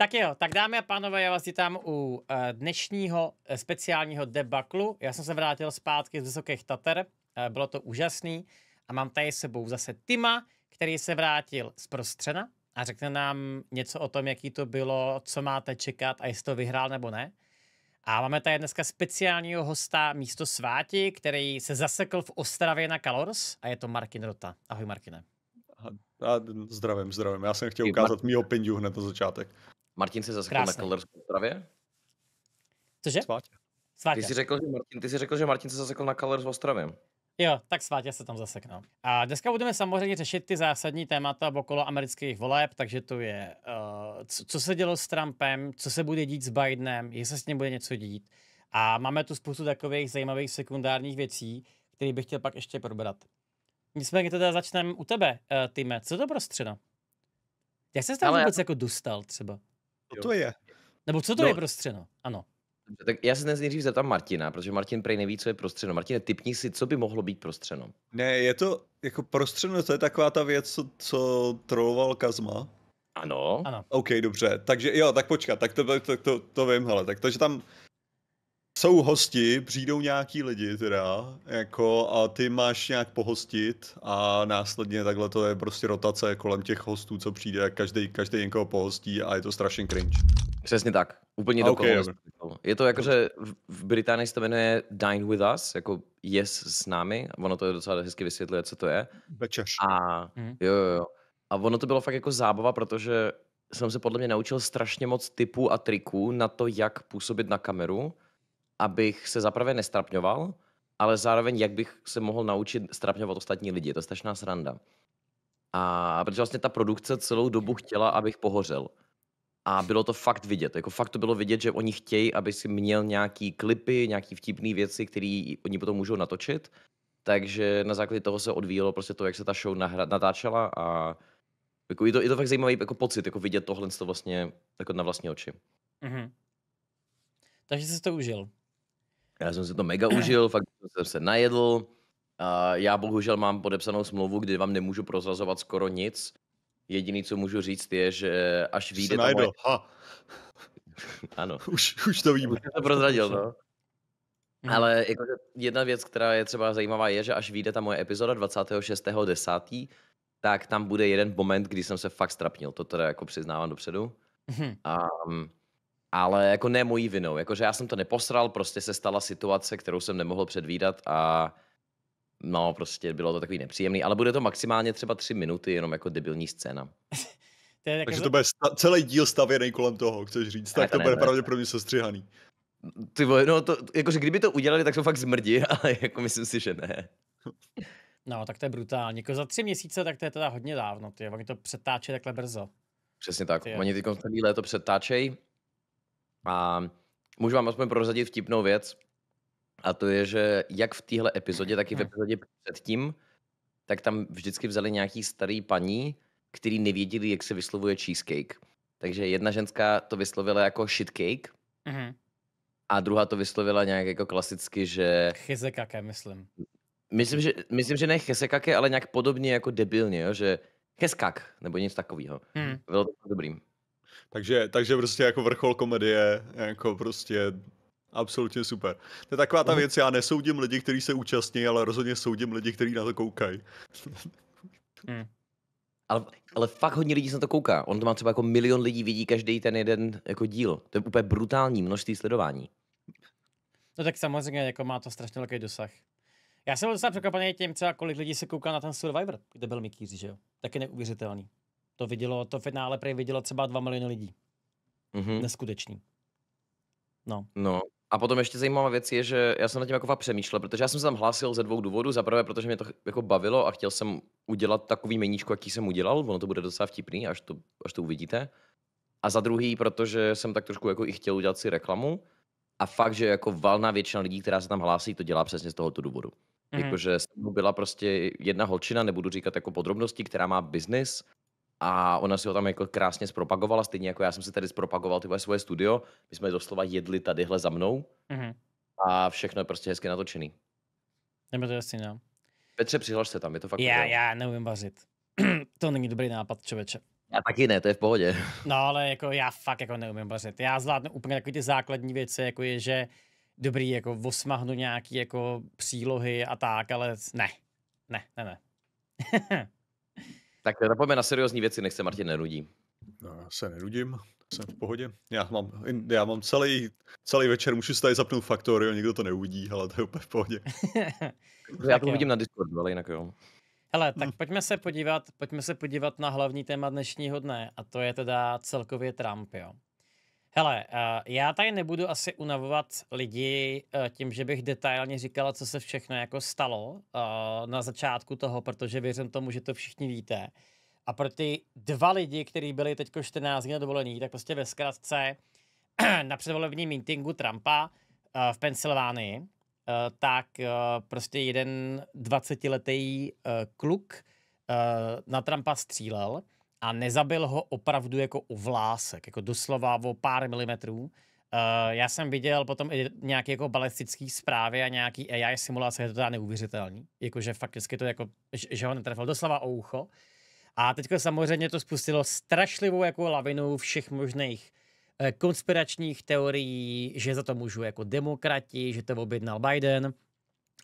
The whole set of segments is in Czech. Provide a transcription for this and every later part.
Tak jo, tak dámy a pánové, já vás vítám u eh, dnešního eh, speciálního debaklu. Já jsem se vrátil zpátky z Vysokých Tater, eh, bylo to úžasný. A mám tady s sebou zase Tima, který se vrátil z Prostřena a řekne nám něco o tom, jaký to bylo, co máte čekat a jestli to vyhrál nebo ne. A máme tady dneska speciálního hosta místo Sváti, který se zasekl v Ostravě na Kalors a je to Markin Rota. Ahoj Markine. A, a zdravím, zdravím. Já jsem chtěl ukázat mýho pindu hned na začátek. Martin se zasekl na v ostravě? Cože? Svátě. Ty jsi, řekl, že Martin, ty jsi řekl, že Martin se zasekl na kalers v Ostravě. Jo, tak svátě se tam zaseknu. No. A dneska budeme samozřejmě řešit ty zásadní témata okolo amerických voleb, takže to je, uh, co, co se dělo s Trumpem, co se bude dít s Bidenem, jestli se s ním bude něco dít. A máme tu spoustu takových zajímavých sekundárních věcí, které bych chtěl pak ještě probrat. Nicméně teda začneme u tebe, uh, eh, Tyme. Co to pro Já Jak se tam vůbec já... jako dostal třeba? Co to je? Nebo co to no, je prostřeno? Ano. Tak já se dnes nejdřív zeptám Martina, protože Martin prej neví, co je prostřeno. Martine, typni si, co by mohlo být prostřeno. Ne, je to jako prostřeno, to je taková ta věc, co, co troloval Kazma. Ano. ano. OK, dobře. Takže jo, tak počkat, tak to, to, to, to vím, hele. Tak to, že tam jsou hosti, přijdou nějaký lidi teda, jako a ty máš nějak pohostit a následně takhle to je prostě rotace kolem těch hostů, co přijde, každý, každý někoho pohostí a je to strašně cringe. Přesně tak, úplně do okay, no. Je to jako, že v Británii se to jmenuje Dine with us, jako yes s námi, ono to je docela hezky vysvětluje, co to je. Večeř. A mm. jo, jo, jo. A ono to bylo fakt jako zábava, protože jsem se podle mě naučil strašně moc typů a triků na to, jak působit na kameru abych se zaprvé nestrapňoval, ale zároveň jak bych se mohl naučit strapňovat ostatní lidi. To je strašná sranda. A protože vlastně ta produkce celou dobu chtěla, abych pohořel. A bylo to fakt vidět. Jako fakt to bylo vidět, že oni chtějí, aby si měl nějaký klipy, nějaký vtipné věci, které oni potom můžou natočit. Takže na základě toho se odvíjelo prostě to, jak se ta show nahra- natáčela a jako je, to, je to fakt zajímavý jako pocit, jako vidět tohle to vlastně jako na vlastní oči. Mm-hmm. Takže jsi to užil. Já jsem si to mega užil, fakt jsem se najedl. já bohužel mám podepsanou smlouvu, kdy vám nemůžu prozrazovat skoro nic. Jediný, co můžu říct, je, že až vyjde to moje... Ha. ano. Už, už to vím. Už to prozradil, no. Mhm. Ale jako, jedna věc, která je třeba zajímavá, je, že až vyjde ta moje epizoda 26.10., tak tam bude jeden moment, kdy jsem se fakt strapnil. To teda jako přiznávám dopředu. Hmm. A mm, ale jako ne mojí vinou, jakože já jsem to neposral, prostě se stala situace, kterou jsem nemohl předvídat a no prostě bylo to takový nepříjemný, ale bude to maximálně třeba tři minuty, jenom jako debilní scéna. to je Takže to bude sta- celý díl stavěný kolem toho, chceš říct, tak to, to bude pravděpodobně sestřihaný. Ty vole, no to, jakože kdyby to udělali, tak jsou fakt zmrdi, ale jako myslím si, že ne. No, tak to je brutální. Jako za tři měsíce, tak to je teda hodně dávno, ty. Oni to přetáčí takhle brzo. Přesně tak. Ty, Oni teď celý léto přetáčej a můžu vám aspoň prozadit vtipnou věc, a to je, že jak v téhle epizodě, tak i v hmm. epizodě předtím, tak tam vždycky vzali nějaký starý paní, který nevěděli, jak se vyslovuje cheesecake. Takže jedna ženská to vyslovila jako shitcake mm-hmm. a druhá to vyslovila nějak jako klasicky, že... Chizekake, myslím. Myslím, že, myslím, že ne chesekake, ale nějak podobně jako debilně, jo? že cheskak, nebo něco takového. Mm. Bylo to dobrým. Takže, takže prostě jako vrchol komedie, jako prostě absolutně super. To je taková ta mhm. věc, já nesoudím lidi, kteří se účastní, ale rozhodně soudím lidi, kteří na to koukají. Hmm. Ale, ale fakt hodně lidí se na to kouká. On to má třeba jako milion lidí vidí každý ten jeden jako díl. To je úplně brutální množství sledování. No tak samozřejmě, jako má to strašně velký dosah. Já jsem byl docela překvapený tím třeba, kolik lidí se kouká na ten Survivor, kde byl Mikýř, že jo? Taky neuvěřitelný. To vidělo, to finále prej vidělo třeba 2 miliony lidí. Mm-hmm. Neskutečný. No. No, a potom ještě zajímavá věc je, že já jsem na tím jako přemýšlel, protože já jsem se tam hlásil ze dvou důvodů. Za prvé, protože mě to jako bavilo a chtěl jsem udělat takový meníčko, jaký jsem udělal. Ono to bude docela vtipný, až to, až to uvidíte. A za druhý, protože jsem tak trošku jako i chtěl udělat si reklamu. A fakt, že jako valná většina lidí, která se tam hlásí, to dělá přesně z tohoto důvodu. Mm-hmm. Jakože byla prostě jedna holčina, nebudu říkat jako podrobnosti, která má biznis a ona si ho tam jako krásně zpropagovala, stejně jako já jsem si tady zpropagoval tyhle svoje studio, my jsme doslova jedli tadyhle za mnou mm-hmm. a všechno je prostě hezky natočený. Nebo to asi no. Petře, přihlaš se tam, je to fakt... Já, já neumím vařit. to není dobrý nápad, člověče. Já taky ne, to je v pohodě. No ale jako já fakt jako neumím vařit. Já zvládnu úplně takové ty základní věci, jako je, že dobrý, jako osmahnu nějaký jako přílohy a tak, ale ne, ne, ne, ne. Tak teda na seriózní věci, nech se Martin nerudí. No, já se nerudím, jsem v pohodě. Já mám, já mám celý, celý večer, můžu si tady zapnout Factorio, nikdo to neuvidí, ale to je úplně v pohodě. já to uvidím na Discordu, ale jinak jo. Hele, hm. tak hmm. pojďme se podívat, pojďme se podívat na hlavní téma dnešního dne a to je teda celkově Trump, jo. Hele, eh, já tady nebudu asi unavovat lidi eh, tím, že bych detailně říkala, co se všechno jako stalo eh, na začátku toho, protože věřím tomu, že to všichni víte. A pro ty dva lidi, kteří byli teď 14 dní na dovolení, tak prostě ve zkratce na předvolebním meetingu Trumpa v Pensylvánii, tak prostě jeden 20-letý kluk na Trumpa střílel a nezabil ho opravdu jako u vlásek, jako doslova o pár milimetrů. Uh, já jsem viděl potom i nějaké jako balistické zprávy a nějaký AI simulace, je to teda neuvěřitelný. Jakože fakticky to jako, že ho netrefil doslova o ucho. A teď samozřejmě to spustilo strašlivou jako lavinu všech možných eh, konspiračních teorií, že za to můžu jako demokrati, že to objednal Biden,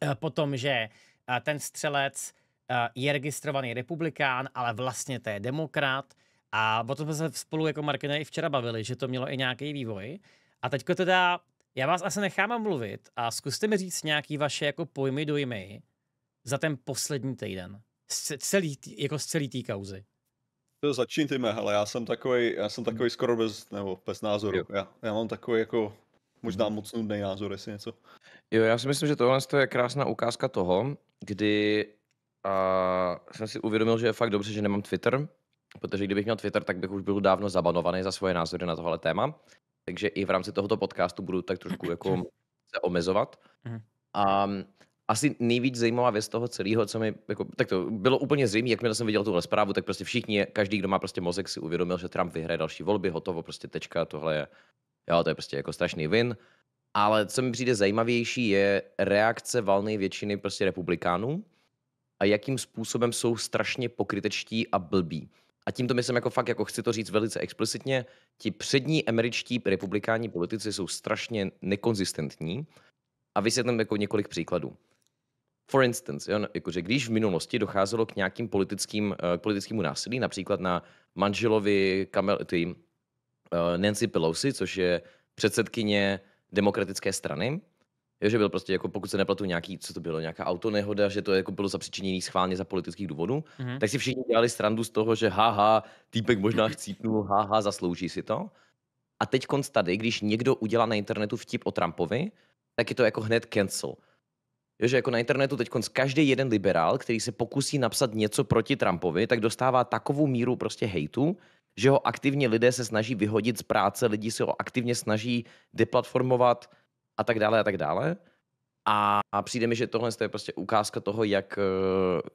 eh, potom, že ten střelec Eh, je registrovaný republikán, ale vlastně to je demokrat. A o tom jsme se spolu jako Markina i včera bavili, že to mělo i nějaký vývoj. A teďko teda, já vás asi nechám mluvit a zkuste mi říct nějaký vaše jako pojmy, dojmy za ten poslední týden. Z celý, jako z celý té kauzy. To začínáme, ale já jsem takový, já jsem takový skoro bez, nebo bez názoru. Já, já, mám takový jako možná mhm. moc nudný názor, jestli něco. Jo, já si myslím, že tohle je krásná ukázka toho, kdy a jsem si uvědomil, že je fakt dobře, že nemám Twitter, protože kdybych měl Twitter, tak bych už byl dávno zabanovaný za svoje názory na tohle téma. Takže i v rámci tohoto podcastu budu tak trošku jako mhm. se omezovat. Mhm. A asi nejvíc zajímavá věc toho celého, co mi, jako, tak to bylo úplně zřejmé, jakmile jsem viděl tuhle zprávu, tak prostě všichni, každý, kdo má prostě mozek, si uvědomil, že Trump vyhraje další volby, hotovo, prostě tečka, tohle je, jo, to je prostě jako strašný win. Ale co mi přijde zajímavější je reakce valné většiny prostě republikánů, a jakým způsobem jsou strašně pokrytečtí a blbí. A tímto myslím jako fakt, jako chci to říct velice explicitně, ti přední američtí republikáni politici jsou strašně nekonzistentní a vysvětlím jako několik příkladů. For instance, jo, jakože když v minulosti docházelo k nějakým politickým, eh, k politickému násilí, například na manželovi Kamel, tý, eh, Nancy Pelosi, což je předsedkyně demokratické strany, Jo, že byl prostě, jako pokud se neplatil nějaký, co to bylo, nějaká autonehoda, že to jako bylo zapříčiněné schválně za politických důvodů, mm-hmm. tak si všichni dělali strandu z toho, že haha, týpek možná chcípnul, haha, zaslouží si to. A teď konc tady, když někdo udělá na internetu vtip o Trumpovi, tak je to jako hned cancel. Jo, že jako na internetu teď každý jeden liberál, který se pokusí napsat něco proti Trumpovi, tak dostává takovou míru prostě hejtu, že ho aktivně lidé se snaží vyhodit z práce, lidi se ho aktivně snaží deplatformovat, a tak dále a tak dále. A přijde mi, že tohle je prostě ukázka toho, jak eh,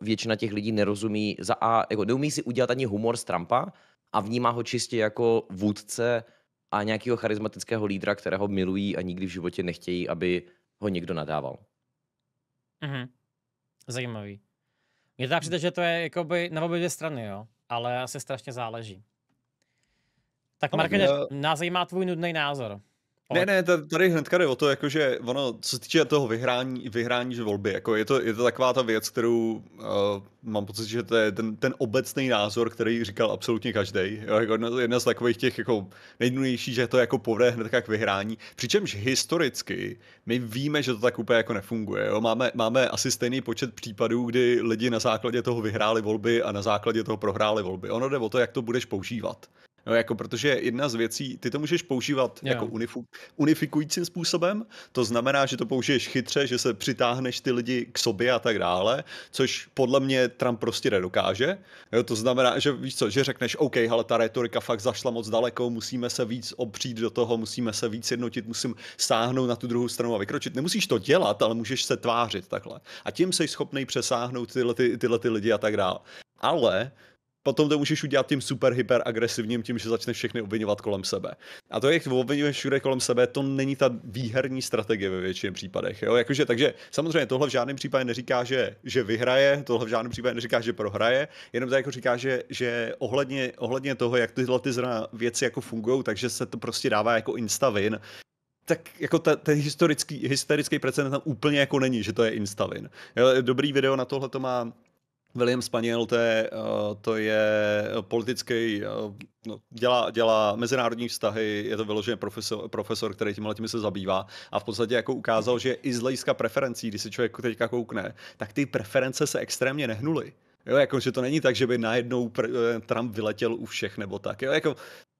většina těch lidí nerozumí za a jako neumí si udělat ani humor z Trumpa a vnímá ho čistě jako vůdce a nějakého charismatického lídra, kterého milují a nikdy v životě nechtějí, aby ho někdo nadával. Mhm. Zajímavý. Mně teda přijde, že to je jakoby na obě dvě strany, jo? ale asi strašně záleží. Tak no, Marko, mě... nás zajímá tvůj nudný názor. Ale... Ne, ne, tady hnedka jde o to, jakože ono, co se týče toho vyhrání, vyhrání že volby, jako je to, je to taková ta věc, kterou uh, mám pocit, že to je ten, ten obecný názor, který říkal absolutně každý. Jako jedna, z takových těch jako nejdůležitějších, že to jako povede hned k vyhrání. Přičemž historicky my víme, že to tak úplně jako nefunguje. Jo? Máme, máme asi stejný počet případů, kdy lidi na základě toho vyhráli volby a na základě toho prohráli volby. Ono jde o to, jak to budeš používat. No, jako protože jedna z věcí, ty to můžeš používat jo. jako unifu, unifikujícím způsobem, to znamená, že to použiješ chytře, že se přitáhneš ty lidi k sobě a tak dále, což podle mě Trump prostě nedokáže. Jo, to znamená, že víš co, že řekneš, OK, ale ta retorika fakt zašla moc daleko, musíme se víc opřít do toho, musíme se víc jednotit, musím sáhnout na tu druhou stranu a vykročit. Nemusíš to dělat, ale můžeš se tvářit takhle. A tím jsi schopný přesáhnout tyhle, ty, tyhle ty lidi a tak dále. Ale potom to můžeš udělat tím super hyper agresivním, tím, že začneš všechny obvinovat kolem sebe. A to, jak obvinuješ všude kolem sebe, to není ta výherní strategie ve většině případech. Jo? Jakože, takže samozřejmě tohle v žádném případě neříká, že, že vyhraje, tohle v žádném případě neříká, že prohraje, jenom to jako říká, že, že ohledně, ohledně toho, jak tyhle ty zrna věci jako fungují, takže se to prostě dává jako instavin, tak jako ta, ten historický, historický precedent tam úplně jako není, že to je Instavin. dobrý video na tohle to má William Spaniel, to je, eh, to je eh, politický, eh, no, dělá, dělá mezinárodní vztahy, je to vyložený profesor, profesor který tímhle tím se zabývá a v podstatě jako ukázal, že i z hlediska preferencí, když se člověk teďka koukne, tak ty preference se extrémně nehnuly. Jo, jako, že to není tak, že by najednou Trump vyletěl u všech nebo tak. Jo, jako,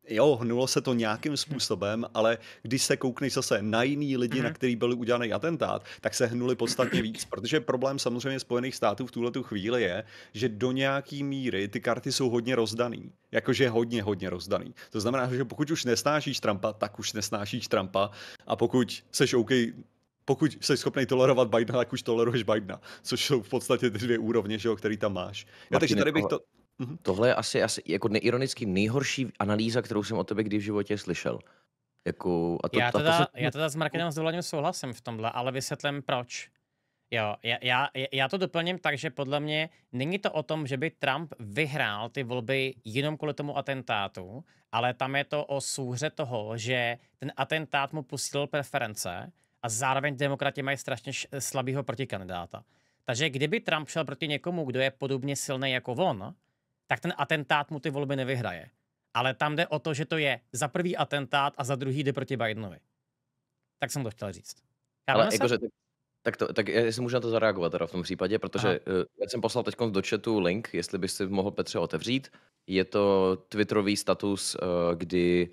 jo, hnulo se to nějakým způsobem, ale když se koukneš zase na jiný lidi, mm-hmm. na mhm. který byl udělaný atentát, tak se hnuli podstatně víc, protože problém samozřejmě Spojených států v tuhle chvíli je, že do nějaký míry ty karty jsou hodně rozdaný. Jakože hodně, hodně rozdaný. To znamená, že pokud už nesnášíš Trumpa, tak už nesnášíš Trumpa a pokud seš OK pokud jsi schopný tolerovat Bidena, tak už toleruješ Bidena, což jsou v podstatě ty dvě úrovně, že jo, který tam máš. Já, takže tady bych to... Mm-hmm. Tohle je asi, asi jako neironicky nejhorší analýza, kterou jsem o tebe kdy v životě slyšel. Jako, a to, já, teda, a to se... já teda s Markinem Zdolaním souhlasím v tomhle, ale vysvětlím proč. Jo, já, já, já to doplním tak, že podle mě není to o tom, že by Trump vyhrál ty volby jenom kvůli tomu atentátu, ale tam je to o souhře toho, že ten atentát mu posílil preference a zároveň demokrati mají strašně slabého protikandidáta. Takže kdyby Trump šel proti někomu, kdo je podobně silný jako on, tak ten atentát mu ty volby nevyhraje. Ale tam jde o to, že to je za prvý atentát a za druhý jde proti Bidenovi. Tak jsem to chtěl říct. Kámeme Ale jakože, tak, tak, to, tak jestli můžu na to zareagovat teda v tom případě, protože Aha. Eh, já jsem poslal teď do chatu link, jestli bys si mohl Petře otevřít. Je to twitterový status, eh, kdy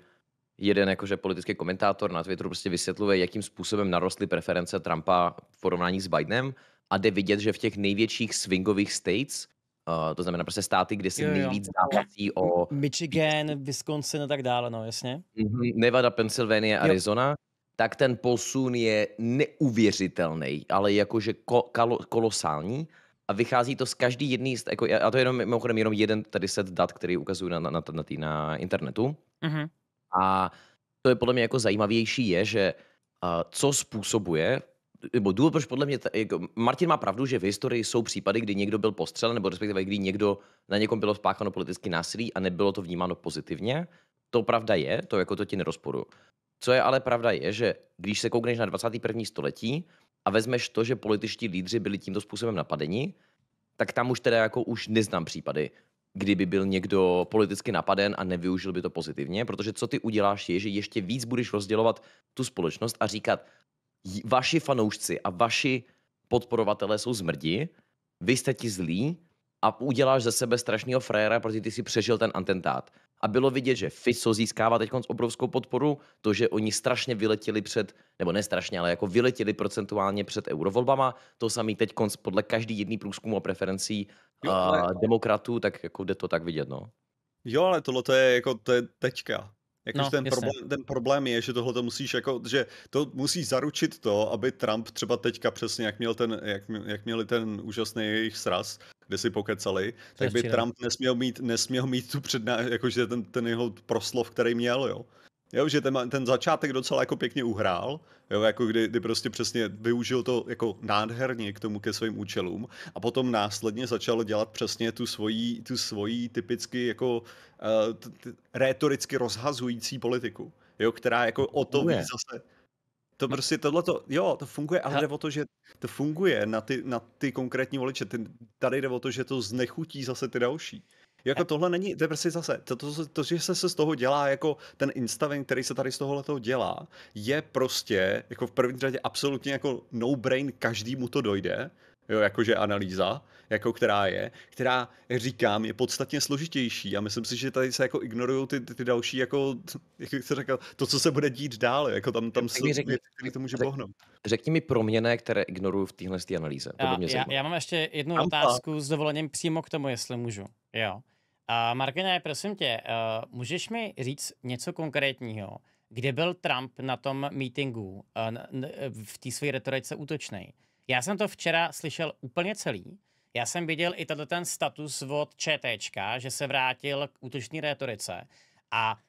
jeden jakože politický komentátor na Twitteru prostě vysvětluje, jakým způsobem narostly preference Trumpa v porovnání s Bidenem a jde vidět, že v těch největších swingových states Uh, to znamená prostě státy, kde se nejvíc závací o... Michigan, Wisconsin a tak dále, no jasně. Mhm, Nevada, Pennsylvania, Arizona. Jo. Tak ten posun je neuvěřitelný, ale jakože ko- kalo- kolosální a vychází to z každý jedný, jako, a to je jenom, mimochodem jenom jeden tady set dat, který ukazují na, na, na, na, na internetu. Mm-hmm. A to je podle mě jako zajímavější je, že uh, co způsobuje nebo důvod, proč podle mě, jako Martin má pravdu, že v historii jsou případy, kdy někdo byl postřelen, nebo respektive kdy někdo na někom bylo spácháno politické násilí a nebylo to vnímáno pozitivně. To pravda je, to jako to ti nerozporu. Co je ale pravda je, že když se koukneš na 21. století a vezmeš to, že političtí lídři byli tímto způsobem napadeni, tak tam už teda jako už neznám případy, kdyby byl někdo politicky napaden a nevyužil by to pozitivně, protože co ty uděláš je, že ještě víc budeš rozdělovat tu společnost a říkat, vaši fanoušci a vaši podporovatelé jsou zmrdi, vy jste ti zlí a uděláš ze sebe strašného frajera, protože ty si přežil ten atentát. A bylo vidět, že FISO získává teď obrovskou podporu, to, že oni strašně vyletěli před, nebo ne strašně, ale jako vyletěli procentuálně před eurovolbama, to samý teď podle každý jedný průzkumu a preferencí jo, ale... uh, demokratů, tak jako jde to tak vidět, no. Jo, ale tohle to je jako, to je teďka. Jakože no, ten, problém, ten problém je, že tohle to musíš jako, že to musí zaručit to, aby Trump třeba teďka přesně, jak měl ten, jak, jak měli ten úžasný jejich sraz, kde si pokecali, tak by Trump nesměl mít, nesměl mít tu předná, jakože ten, ten jeho proslov, který měl, jo. Jo, že ten, ten začátek docela jako pěkně uhrál, jo, jako kdy, kdy prostě přesně využil to jako nádherně k tomu ke svým účelům a potom následně začal dělat přesně tu svoji, tu svoji typicky jako uh, rétoricky rozhazující politiku, jo, která jako o to víc zase... To no. prostě tohle to, jo, to funguje, ale jde o to, že to funguje na ty, na ty konkrétní voliče. Ty, tady jde o to, že to znechutí zase ty další. Jako tohle není, to je prostě zase, to, to, to, to že se, se z toho dělá, jako ten instaving, který se tady z tohohle toho dělá, je prostě, jako v první řadě absolutně jako no-brain, každý mu to dojde, jo, jakože analýza, jako která je, která, jak říkám, je podstatně složitější a myslím si, že tady se jako ignorují ty, ty, ty další, jako, jak jsi řekl, to, co se bude dít dál, jako tam, tam jsou řekni, věci, které to může pohnout. Řekni mi proměny, které ignorují v téhle analýze. To já, já, já, mám ještě jednu Ampa. otázku s dovolením přímo k tomu, jestli můžu. Jo. A Margine, prosím tě, uh, můžeš mi říct něco konkrétního? Kde byl Trump na tom meetingu eh, v té své retorice útočný? Já jsem to včera slyšel úplně celý. Já jsem viděl i tato ten status od ČTčka, že se vrátil k útočné retorice. A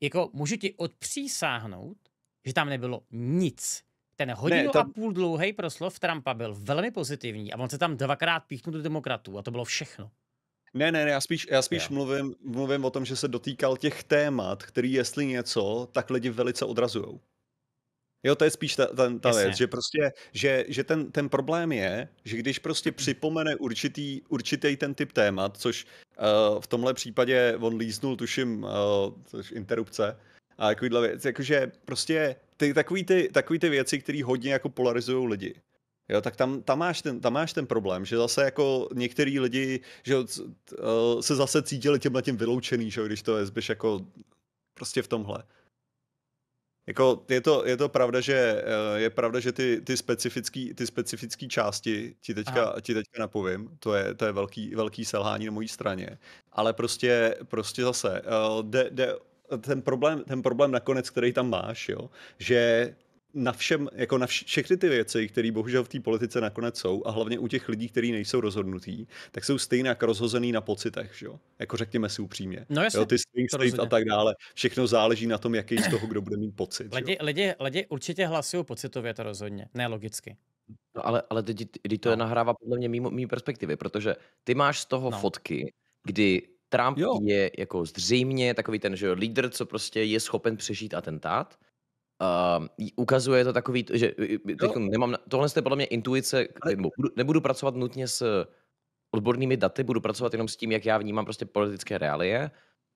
jako můžu ti odpřísáhnout, že tam nebylo nic. Ten hodinu ne, to... a půl dlouhý proslov Trumpa byl velmi pozitivní a on se tam dvakrát píchnul do demokratů a to bylo všechno. Ne, ne, ne, já spíš, já spíš mluvím, mluvím o tom, že se dotýkal těch témat, který jestli něco, tak lidi velice odrazujou. Jo, to je spíš ta, ta, ta věc, že prostě, že, že ten, ten problém je, že když prostě mm-hmm. připomene určitý, určitý ten typ témat, což uh, v tomhle případě on líznul, tuším, uh, což interrupce, a takovýhle věc, jakože prostě ty, takový, ty, takový ty věci, které hodně jako polarizují lidi. Jo, tak tam, tam, máš ten, tam máš ten problém, že zase jako některý lidi že eh, se zase cítili tímhle tím vyloučený, že když to SBŠ jako prostě v tomhle. Jako je to, je to pravda, že eh, je pravda, že ty, ty specifické ty specifický části ti teďka, ti teďka napovím, to je, to je velký, velký selhání na mojí straně, ale prostě, prostě zase eh, de, de, ten problém, ten problém nakonec, který tam máš, jo, že na všem, jako na vš- všechny ty věci, které bohužel v té politice nakonec jsou, a hlavně u těch lidí, kteří nejsou rozhodnutí, tak jsou stejně jako rozhozený na pocitech, že jo? Jako řekněme si upřímně. No jasně, jo, ty swing state a tak dále. Všechno záleží na tom, jaký z toho kdo bude mít pocit. Lidi, lidi, lidi určitě hlasují pocitově, to rozhodně, ne logicky. No ale, ale teď, teď to no. je nahrává podle mě mimo, mimo perspektivy, protože ty máš z toho no. fotky, kdy Trump jo. je jako zřejmě takový ten, že jo, lídr, co prostě je schopen přežít atentát, Uh, ukazuje to takový, že teď no. nemám, tohle je podle mě intuice, Ale... budu, nebudu pracovat nutně s odbornými daty, budu pracovat jenom s tím, jak já vnímám prostě politické realie.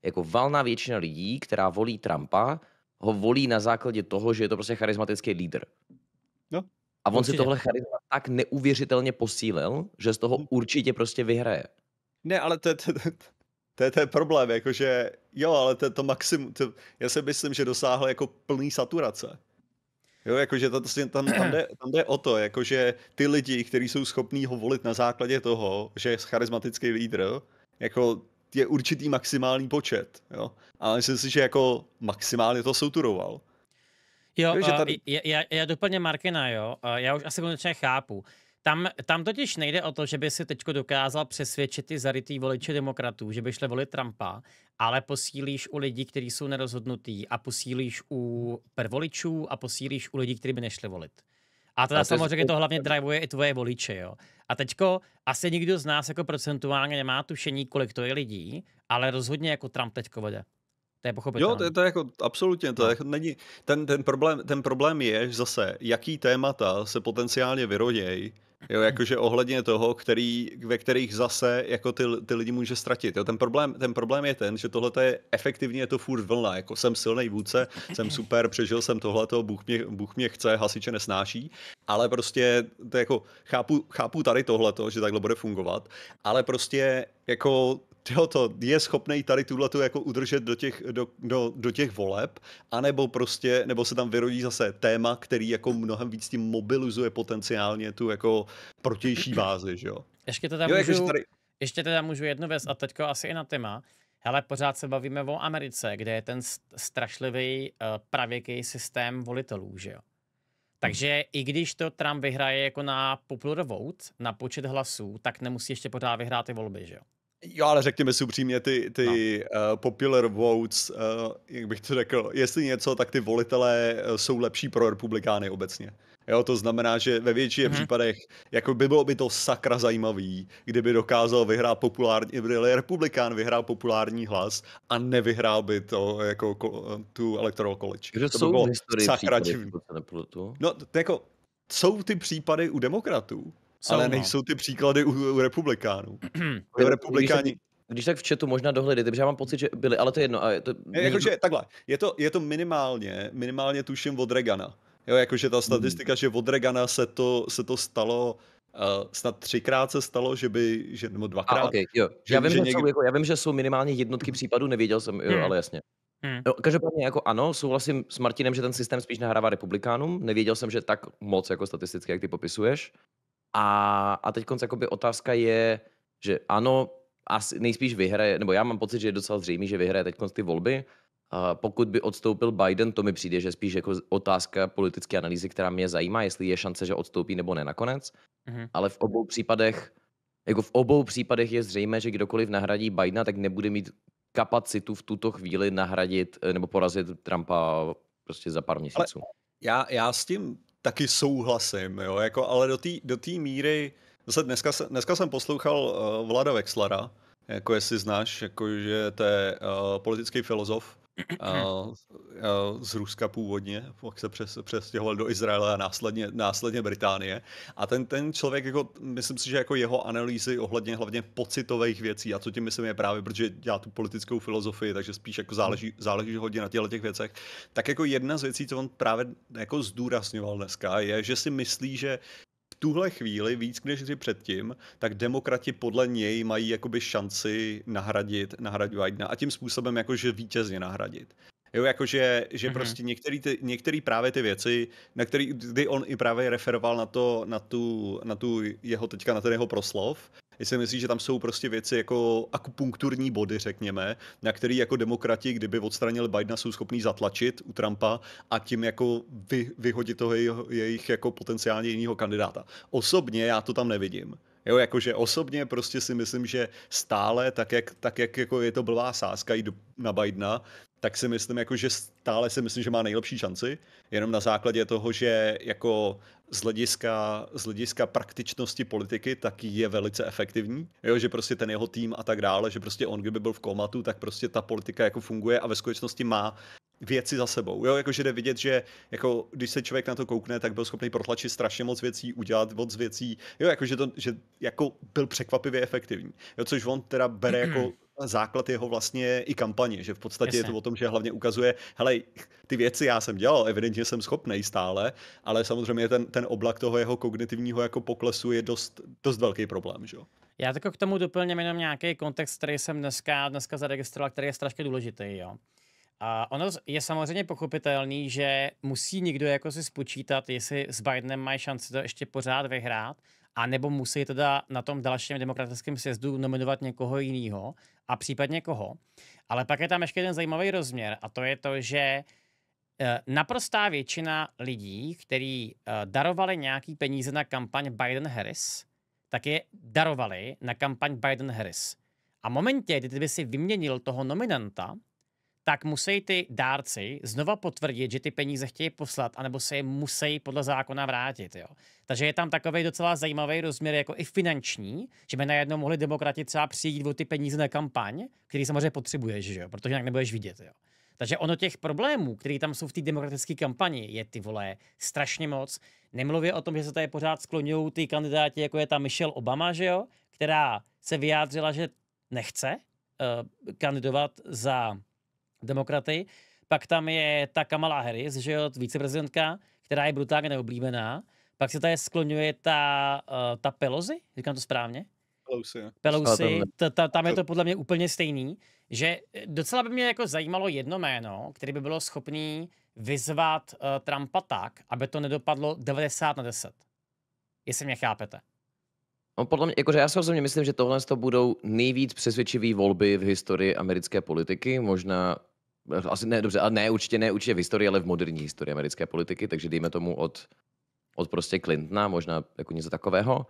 Jako valná většina lidí, která volí Trumpa, ho volí na základě toho, že je to prostě charismatický lídr. No. A on určitě. si tohle charisma tak neuvěřitelně posílil, že z toho hm. určitě prostě vyhraje. Ne, ale to, to, to, to je ten problém, jakože jo, ale to, to maximum, to, já si myslím, že dosáhl jako plný saturace. Jo, jakože to, tam, tam, jde, tam jde o to, jakože ty lidi, kteří jsou schopní ho volit na základě toho, že je charismatický lídr, jako je určitý maximální počet, jo. A myslím si, že jako maximálně to souturoval. Jo, Víš, tady... já, já, já doplně Markina, jo. Já už asi konečně chápu. Tam, tam totiž nejde o to, že by si teď dokázal přesvědčit ty zarytý voliče demokratů, že by šli volit Trumpa, ale posílíš u lidí, kteří jsou nerozhodnutí a posílíš u prvoličů a posílíš u lidí, kteří by nešli volit. A teda a samozřejmě to hlavně drivuje i tvoje voliče, jo. A teďko asi nikdo z nás jako procentuálně nemá tušení, kolik to je lidí, ale rozhodně jako Trump teďko vede. To je pochopitelné. Jo, to je, to je jako absolutně, to no. je, jako není, ten, ten, problém, ten problém je že zase, jaký témata se potenciálně vyrodějí, Jo, jakože ohledně toho, který, ve kterých zase jako ty, ty lidi může ztratit. Jo, ten, problém, ten problém je ten, že tohle je efektivně je to furt vlna. Jako jsem silný vůdce, jsem super, přežil jsem tohle to, Bůh mě, Bůh mě chce, hasiče nesnáší, ale prostě to jako chápu, chápu tady tohleto, že takhle bude fungovat, ale prostě jako tyjo, to je schopný tady tuhle jako udržet do těch, do, do, do těch voleb, anebo prostě, nebo se tam vyrodí zase téma, který jako mnohem víc tím mobilizuje potenciálně tu jako protější vázi, že jo. Ještě teda, jo, můžu, tady... ještě teda můžu jednu věc a teďko asi i na téma. Hele, pořád se bavíme o Americe, kde je ten strašlivý uh, eh, pravěký systém volitelů, že jo. Takže i když to Trump vyhraje jako na popular vote, na počet hlasů, tak nemusí ještě pořád vyhrát ty volby, že jo? Jo, ale řekněme si upřímně, ty, ty no. uh, popular votes, uh, jak bych to řekl, jestli něco, tak ty volitelé eh, jsou lepší pro republikány obecně. Jo, to znamená, že ve většině mm-hmm. případech jako by bylo by to sakra zajímavý, kdyby dokázal vyhrát populární, kdyby republikán vyhrál populární hlas a nevyhrál by to jako tu electoral college. Kde to jsou by bylo sakra případy, No, jako, jsou ty případy u demokratů, jsou, ale nejsou ty příklady u, u republikánů. u republikáni... Když tak v chatu možná dohledy. protože já mám pocit, že byly. ale to je jedno. A to... Je, jakože, takhle, je to, je to minimálně, minimálně tuším od Regana. Jo, jakože ta statistika, hmm. že od Regana se to, se to stalo Uh, snad třikrát se stalo, že by, že, nebo dvakrát. A, okay, jo. Že, já, vím, že, že někdy... jsou, jako, já vím, že jsou minimálně jednotky případů, nevěděl jsem, jo, hmm. ale jasně. Hmm. No, každopádně jako ano, souhlasím s Martinem, že ten systém spíš nahrává republikánům. Nevěděl jsem, že tak moc jako statisticky, jak ty popisuješ. A, a teď konc jakoby otázka je, že ano, asi nejspíš vyhraje, nebo já mám pocit, že je docela zřejmý, že vyhraje teď ty volby. Uh, pokud by odstoupil Biden, to mi přijde, že spíš jako otázka politické analýzy, která mě zajímá, jestli je šance, že odstoupí nebo ne nakonec. Mm-hmm. Ale v obou případech, jako v obou případech je zřejmé, že kdokoliv nahradí Bidena, tak nebude mít kapacitu v tuto chvíli nahradit eh, nebo porazit Trumpa prostě za pár měsíců. Ale já, já s tím taky souhlasím, jo, jako, ale do té do tý míry, zase dneska, dneska jsem poslouchal uh, Vlada Vexlara, jako jestli znáš, jako, že to je uh, politický filozof, z Ruska původně, pak se přes, přestěhoval do Izraele a následně, následně Británie. A ten, ten člověk, jako, myslím si, že jako jeho analýzy ohledně hlavně pocitových věcí, a co tím myslím je právě, protože dělá tu politickou filozofii, takže spíš jako hmm. záleží, záleží hodně na těchto těch věcech, tak jako jedna z věcí, co on právě jako zdůrazňoval dneska, je, že si myslí, že tuhle chvíli víc než kdy předtím, tak demokrati podle něj mají jakoby šanci nahradit, nahradit Bidena a tím způsobem jakože vítězně nahradit. Jo, jakože že mm-hmm. prostě některý, ty, některý právě ty věci, na který, kdy on i právě referoval na, to, na, tu, na tu jeho teďka, na ten jeho proslov, si myslím, že tam jsou prostě věci jako akupunkturní body, řekněme, na který jako demokrati, kdyby odstranili Bidena, jsou schopní zatlačit u Trumpa a tím jako vy, vyhodit toho jejich jako potenciálně jiného kandidáta. Osobně já to tam nevidím. Jo, jakože osobně prostě si myslím, že stále, tak jak, tak jak jako je to blbá sázka jít na Bidena, tak si myslím, jako, že stále si myslím, že má nejlepší šanci, jenom na základě toho, že jako z hlediska, z hlediska praktičnosti politiky tak je velice efektivní, jo, že prostě ten jeho tým a tak dále, že prostě on, kdyby byl v komatu, tak prostě ta politika jako funguje a ve skutečnosti má věci za sebou. Jo, jakože jde vidět, že jako, když se člověk na to koukne, tak byl schopný protlačit strašně moc věcí, udělat moc věcí. Jo, jakože to, že jako byl překvapivě efektivní. Jo, což on teda bere jako základ jeho vlastně i kampaně, že v podstatě Jasne. je to o tom, že hlavně ukazuje, hele, ty věci já jsem dělal, evidentně jsem schopný stále, ale samozřejmě ten, ten oblak toho jeho kognitivního jako poklesu je dost, dost velký problém, že jo. Já tak k tomu doplním jenom nějaký kontext, který jsem dneska, dneska zaregistroval, který je strašně důležitý, jo. A ono je samozřejmě pochopitelný, že musí někdo jako si spočítat, jestli s Bidenem mají šanci to ještě pořád vyhrát, a nebo musí teda na tom dalším demokratickém sjezdu nominovat někoho jiného a případně koho. Ale pak je tam ještě jeden zajímavý rozměr a to je to, že eh, naprostá většina lidí, kteří eh, darovali nějaký peníze na kampaň Biden-Harris, tak je darovali na kampaň Biden-Harris. A v momentě, kdy ty by si vyměnil toho nominanta, tak musí ty dárci znova potvrdit, že ty peníze chtějí poslat, anebo se je musí podle zákona vrátit. Jo. Takže je tam takový docela zajímavý rozměr, jako i finanční, že by najednou mohli demokrati třeba přijít o ty peníze na kampaň, který samozřejmě potřebuješ, že jo, protože jinak nebudeš vidět. Jo. Takže ono těch problémů, které tam jsou v té demokratické kampani, je ty vole strašně moc. Nemluvě o tom, že se tady pořád skloňují ty kandidáti, jako je ta Michelle Obama, že jo, která se vyjádřila, že nechce uh, kandidovat za demokraty. Pak tam je ta Kamala Harris, že jo, viceprezidentka, která je brutálně neoblíbená. Pak se tady skloňuje ta, uh, ta Pelosi, říkám to správně? Pelosi. Pelosi, ta, ta, tam je to podle mě úplně stejný, že eh, docela by mě jako zajímalo jedno jméno, které by bylo schopný vyzvat uh, Trumpa tak, aby to nedopadlo 90 na 10. Jestli mě chápete. No, podle mě, jakože já si osobně myslím, že tohle to budou nejvíc přesvědčivé volby v historii americké politiky, možná asi ne, dobře, ale ne určitě, ne určitě v historii, ale v moderní historii americké politiky, takže dejme tomu od, od prostě Clintona, možná jako něco takového.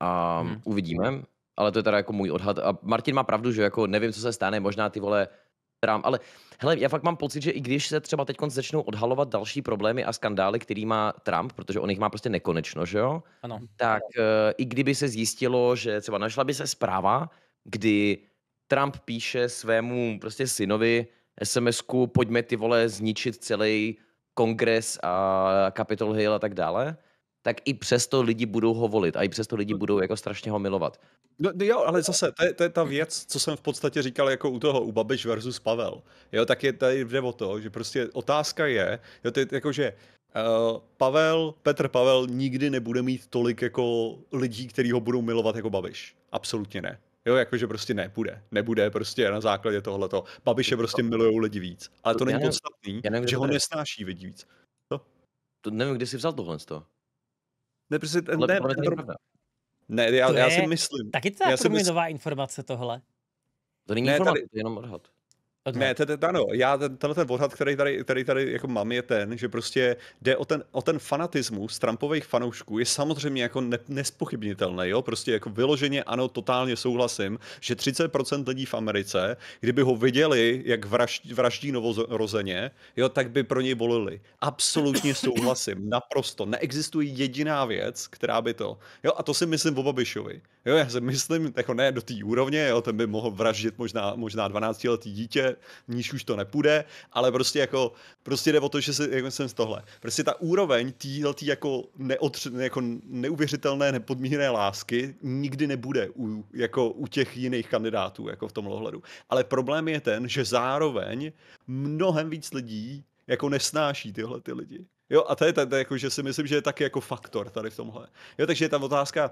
A hmm. uvidíme, ale to je teda jako můj odhad. A Martin má pravdu, že jako nevím, co se stane, možná ty vole Trump, ale hele, já fakt mám pocit, že i když se třeba teď začnou odhalovat další problémy a skandály, který má Trump, protože on jich má prostě nekonečno, že jo? Ano. Tak eh, i kdyby se zjistilo, že třeba našla by se zpráva, kdy Trump píše svému prostě synovi, SMS-ku, pojďme ty vole zničit celý kongres a Capitol Hill a tak dále, tak i přesto lidi budou ho volit a i přesto lidi budou jako strašně ho milovat. No, no, jo, ale zase, to je, to je ta věc, co jsem v podstatě říkal jako u toho, u Babiš versus Pavel. Jo, tak je tady jde o to, že prostě otázka je, jo, to je jako, že Uh, Pavel, Petr Pavel nikdy nebude mít tolik jako lidí, kteří ho budou milovat jako Babiš. Absolutně ne. Jo, jakože prostě nebude. Nebude prostě na základě tohleto. Babiše prostě milují lidi víc. Ale to, to není nevím, podstatný, nevím, že ho nesnáší lidi víc. To? to nevím, kde jsi vzal tohle z toho. Ne, prostě, ne, ne, ne, já, to já si myslím. Taky to je já si mysl... informace tohle. To není ne, informace, tady, to je jenom odhad. Okay. Ne, ten, ten, ano, já ten, tenhle ten odhad, který tady, který tady jako mám, je ten, že prostě jde o ten, o ten fanatismus Trumpových fanoušků, je samozřejmě jako ne, nespochybnitelný, jo, prostě jako vyloženě ano, totálně souhlasím, že 30% lidí v Americe, kdyby ho viděli, jak vraždí, vraždí novorozeně, jo, tak by pro něj volili. Absolutně souhlasím, naprosto. Neexistuje jediná věc, která by to, jo, a to si myslím o Babišovi, jo, já si myslím, jako ne do té úrovně, jo, ten by mohl vraždit možná, možná 12 letý dítě, níž už to nepůjde, ale prostě jako, prostě jde o to, že se, jako jsem z tohle. Prostě ta úroveň tý jako, neotř- jako neuvěřitelné, nepodmíněné lásky nikdy nebude u, jako u těch jiných kandidátů, jako v tom ohledu. Ale problém je ten, že zároveň mnohem víc lidí jako nesnáší tyhle ty lidi. Jo, a to je, to, to, jako, že si myslím, že je taky jako faktor tady v tomhle. Jo, takže je tam otázka,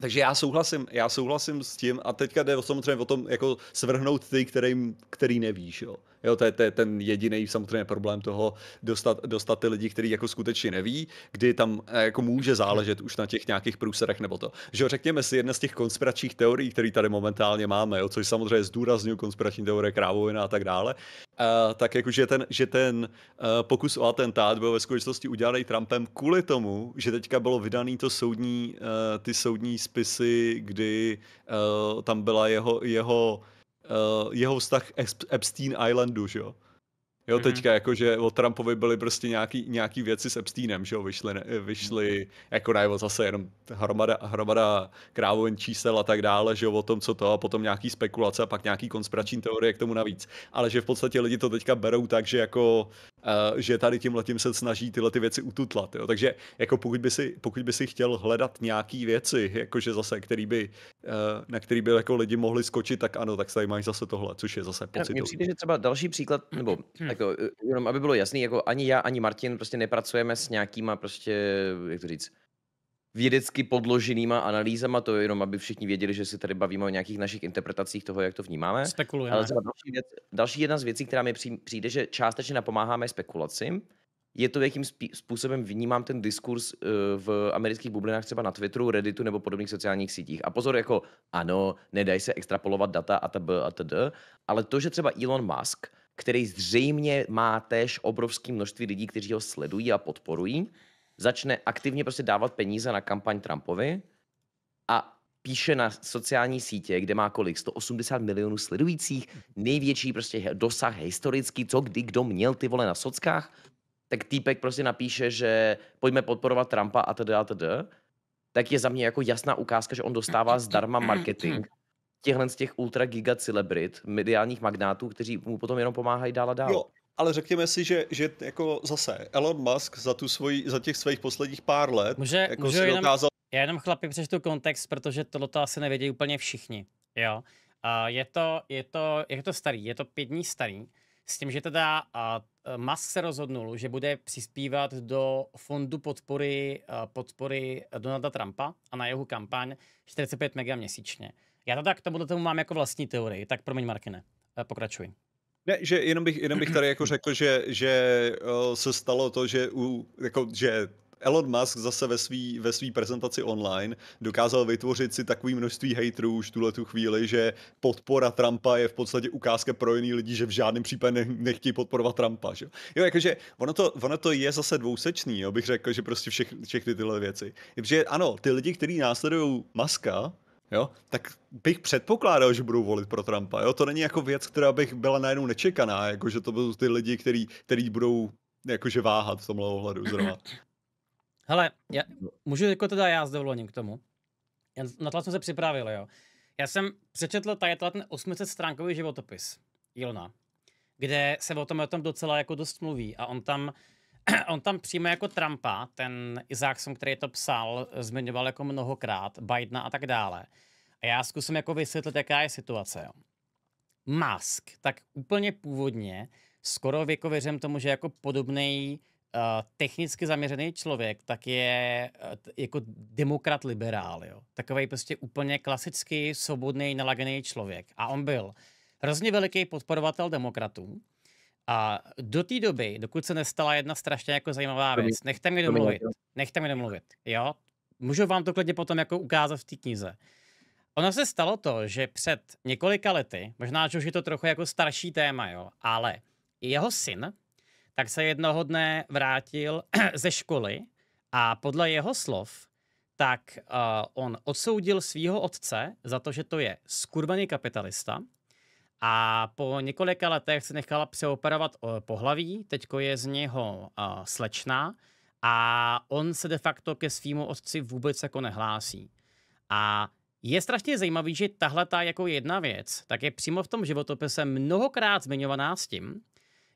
takže já souhlasím, já souhlasím s tím a teďka jde samozřejmě o tom jako svrhnout ty, který, který nevíš, jo. Jo, to je, to je ten jediný samozřejmě problém toho dostat, dostat ty lidi, kteří jako skutečně neví, kdy tam eh, jako může záležet už na těch nějakých průserech nebo to. Že jo, řekněme si, jedna z těch konspiračních teorií, které tady momentálně máme, jo, což samozřejmě zdůraznuju konspirační teorie krávovina a tak dále, uh, tak jako, že ten, že ten uh, pokus o atentát byl ve skutečnosti udělaný Trumpem kvůli tomu, že teďka bylo vydaný to soudní, uh, ty soudní spisy, kdy uh, tam byla jeho, jeho Eh, jeho vztah Epstein Islandu, že jo? Jo, mhm. teďka jako, že o Trumpovi byly prostě nějaký, nějaký věci s Epsteinem, že jo, vyšly, ne, vyšly jako najevo zase jenom hromada, hromada krávoven čísel a tak dále, že jo, o tom, co to a potom nějaký spekulace a pak nějaký konspirační teorie k tomu navíc. Ale že v podstatě lidi to teďka berou tak, že jako Eh, že tady tím letím se snaží tyhle ty věci ututlat. Jo. Takže jako pokud, by si, pokud by si chtěl hledat nějaký věci, jakože zase, který by, eh, na který by jako lidi mohli skočit, tak ano, tak tady máš zase tohle, což je zase pocit. Mně přijde, že třeba další příklad, nebo tak hmm. jako, eh, jenom aby bylo jasný, jako ani já, ani Martin prostě nepracujeme s nějakýma prostě, jak to říct, vědecky podloženýma analýzama, to je jenom, aby všichni věděli, že si tady bavíme o nějakých našich interpretacích toho, jak to vnímáme. Spekulujeme. Ale další, věc, další jedna z věcí, která mi přijde, že částečně napomáháme spekulacím, je to, jakým způsobem vnímám ten diskurs eh, v amerických bublinách, třeba na Twitteru, Redditu nebo podobných sociálních sítích. A pozor, jako ano, nedají se extrapolovat data a tb a td, ale to, že třeba Elon Musk, který zřejmě má též obrovské množství lidí, kteří ho sledují a podporují, začne aktivně prostě dávat peníze na kampaň Trumpovi a píše na sociální sítě, kde má kolik? 180 milionů sledujících, největší prostě dosah historický, co kdy kdo měl ty vole na sockách, tak týpek prostě napíše, že pojďme podporovat Trumpa a teda a teda, tak je za mě jako jasná ukázka, že on dostává zdarma marketing těchhle z těch ultra giga celebrit, mediálních magnátů, kteří mu potom jenom pomáhají dál a dál. Jo, ale řekněme si, že, že jako zase Elon Musk za, tu svoji, za těch svých posledních pár let Může, jako může si jenom, dokázal... Já jenom chlapi přečtu kontext, protože tohle asi nevědí úplně všichni. Jo? A je, to, je, to, je to starý, je to pět dní starý, s tím, že teda a, Musk se rozhodnul, že bude přispívat do fondu podpory, a, podpory Donalda Trumpa a na jeho kampaň 45 mega měsíčně. Já teda k tomu tomu mám jako vlastní teorii, tak promiň Markine, e, pokračuji. Ne, že jenom bych, jenom bych tady jako řekl, že, že eh, se stalo to, že, u, jako, že Elon Musk zase ve svý, ve svý prezentaci online dokázal vytvořit si takový množství hejtrů už tuhle tu chvíli, že podpora Trumpa je v podstatě ukázka pro jiný lidi, že v žádném případě ne, nechtějí podporovat Trumpa. Že? Jo, jakože ono to, ono to je zase dvousečný, jo, bych řekl, že prostě všech, všechny tyhle věci. Protože ano, ty lidi, kteří následují Muska, jo, tak bych předpokládal, že budou volit pro Trumpa. Jo? To není jako věc, která bych byla najednou nečekaná, jako že to budou ty lidi, který, který budou jakože váhat v tomhle ohledu zrovna. Hele, já, můžu jako teda já s dovolením k tomu. Já na to jsem se připravil, jo. Já jsem přečetl tady ten 800 stránkový životopis Ilona, kde se o tom, o tom docela jako dost mluví a on tam on tam přímo jako Trumpa, ten Isaacson, který to psal, zmiňoval jako mnohokrát, Bidena a tak dále. A já zkusím jako vysvětlit, jaká je situace. Musk, tak úplně původně, skoro věkověřím tomu, že jako podobný eh, technicky zaměřený člověk, tak je eh, jako demokrat liberál, jo. Takový prostě úplně klasický, svobodný, naladěný člověk. A on byl hrozně veliký podporovatel demokratů, a do té doby, dokud se nestala jedna strašně jako zajímavá věc, nechte mi domluvit, nechte mi domluvit, jo? Můžu vám to klidně potom jako ukázat v té knize. Ono se stalo to, že před několika lety, možná, že už je to trochu jako starší téma, jo, ale jeho syn, tak se jednoho dne vrátil ze školy a podle jeho slov, tak uh, on odsoudil svého otce za to, že to je skurvený kapitalista, a po několika letech se nechala přeoperovat eh, pohlaví, teďko je z něho uh, eh, slečná a on se de facto ke svýmu otci vůbec jako nehlásí. A je strašně zajímavý, že tahle ta jako jedna věc, tak je přímo v tom životopise mnohokrát zmiňovaná s tím,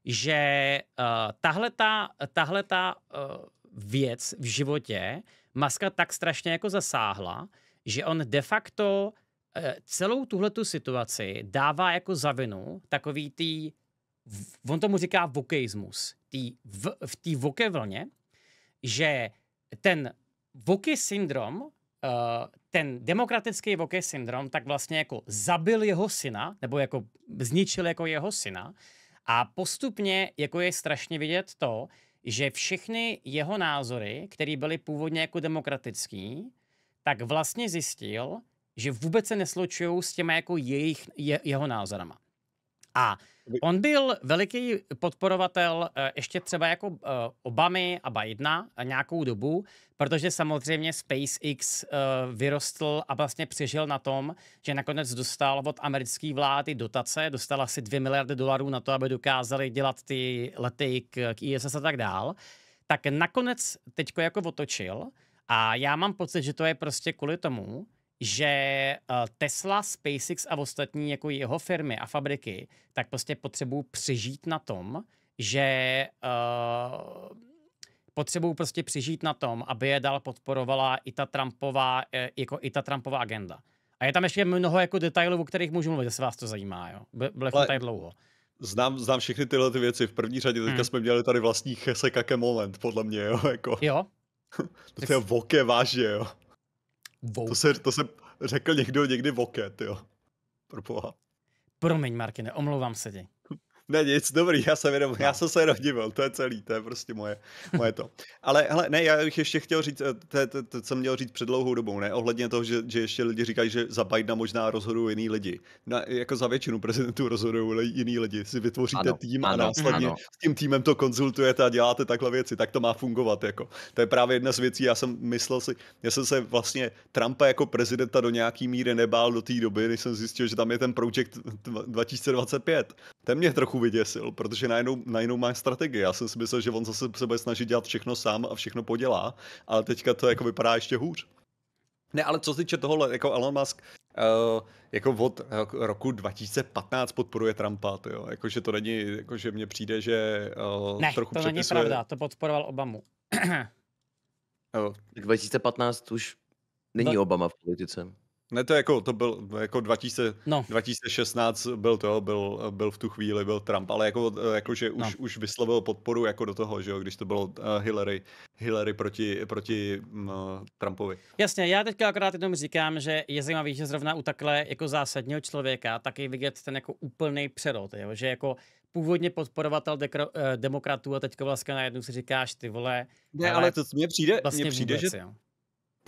že uh, tahle ta, tahle ta uh, věc v životě Maska tak strašně jako zasáhla, že on de facto Eh, celou tuhletu situaci dává jako zavinu takový tý, on tomu říká vokejismus, tý, v, v té voke vlně, že ten voky syndrom, eh, ten demokratický voke syndrom, tak vlastně jako zabil jeho syna, nebo jako zničil jako jeho syna a postupně jako je strašně vidět to, že všechny jeho názory, které byly původně jako demokratický, tak vlastně zjistil, že vůbec se neslučují s těma jako jejich, je, jeho názorama. A on byl veliký podporovatel eh, ještě třeba jako eh, Obamy a Bidena nějakou dobu, protože samozřejmě SpaceX eh, vyrostl a vlastně přežil na tom, že nakonec dostal od americké vlády dotace, dostal asi 2 miliardy dolarů na to, aby dokázali dělat ty lety k, k ISS a tak dál. Tak nakonec teďko jako otočil a já mám pocit, že to je prostě kvůli tomu, že eh, Tesla, SpaceX a ostatní jako jeho firmy a fabriky, tak prostě potřebují přežít na tom, že uh, potřebují prostě přežít na tom, aby je dál podporovala i ta Trumpová, eh, jako i ta Trumpová agenda. A je tam ještě mnoho jako detailů, o kterých můžu mluvit, jestli vás to zajímá, jo. Byli to tady dlouho. Znám, znám všechny tyhle ty věci. V první řadě teďka hmm. jsme měli tady vlastní Cheseka moment, podle mě, jo. Jako. Jo. to je voke vážně, jo. To se, to se řekl někdo někdy voket, jo. Pro boha. Promiň, Markine, omlouvám se ti. Ne, nic, dobrý, já jsem jenom, já no. jsem se jenom divil, to je celý, to je prostě moje, moje to. Ale hele, ne, já bych ještě chtěl říct, eh, to, to, to jsem měl říct před dlouhou dobou, ne, ohledně toho, že, že ještě lidi říkají, že za Bidena možná rozhodují jiný lidi. Na, jako za většinu prezidentů rozhodují jiný lidi, si vytvoříte ano, tým ano, a následně ano. s tím týmem to konzultujete a děláte takhle věci, tak to má fungovat, jako. To je právě jedna z věcí, já jsem myslel si, já jsem se vlastně Trumpa jako prezidenta do nějaký míry nebál do té doby, než jsem zjistil, že tam je ten projekt 2025. Ten mě trochu vyděsil, protože najednou, najednou má strategii. Já jsem si myslel, že on zase se bude snažit dělat všechno sám a všechno podělá, ale teďka to jako vypadá ještě hůř. Ne, ale co se týče tohohle, jako Elon Musk, Uh, jako od roku 2015 podporuje Trumpa, to jo. Jakože to není, jakože mně přijde, že uh, ne, trochu to přepisuje... není pravda, to podporoval Obamu. Eh, tak 2015 už není no, Obama v politice. Ne, to jako, to byl jako 2000, no. 2016 byl to, byl, byl v tu chvíli, byl Trump, ale jako, jako že už, no. už vyslovil podporu jako do toho, že jo, když to bylo eh, Hillary, Hillary proti, proti uh, Trumpovi. Jasně, já teďka akorát jenom říkám, že je zajímavý, že zrovna u takhle jako zásadního člověka taky vidět ten jako úplný přerod, jo, že jako původně podporovatel dekro, uh, demokratů a teďka vlastně najednou si říkáš, ty vole. Ne, ale, ale to mně přijde, vlastně mně přijde vůbec, že jo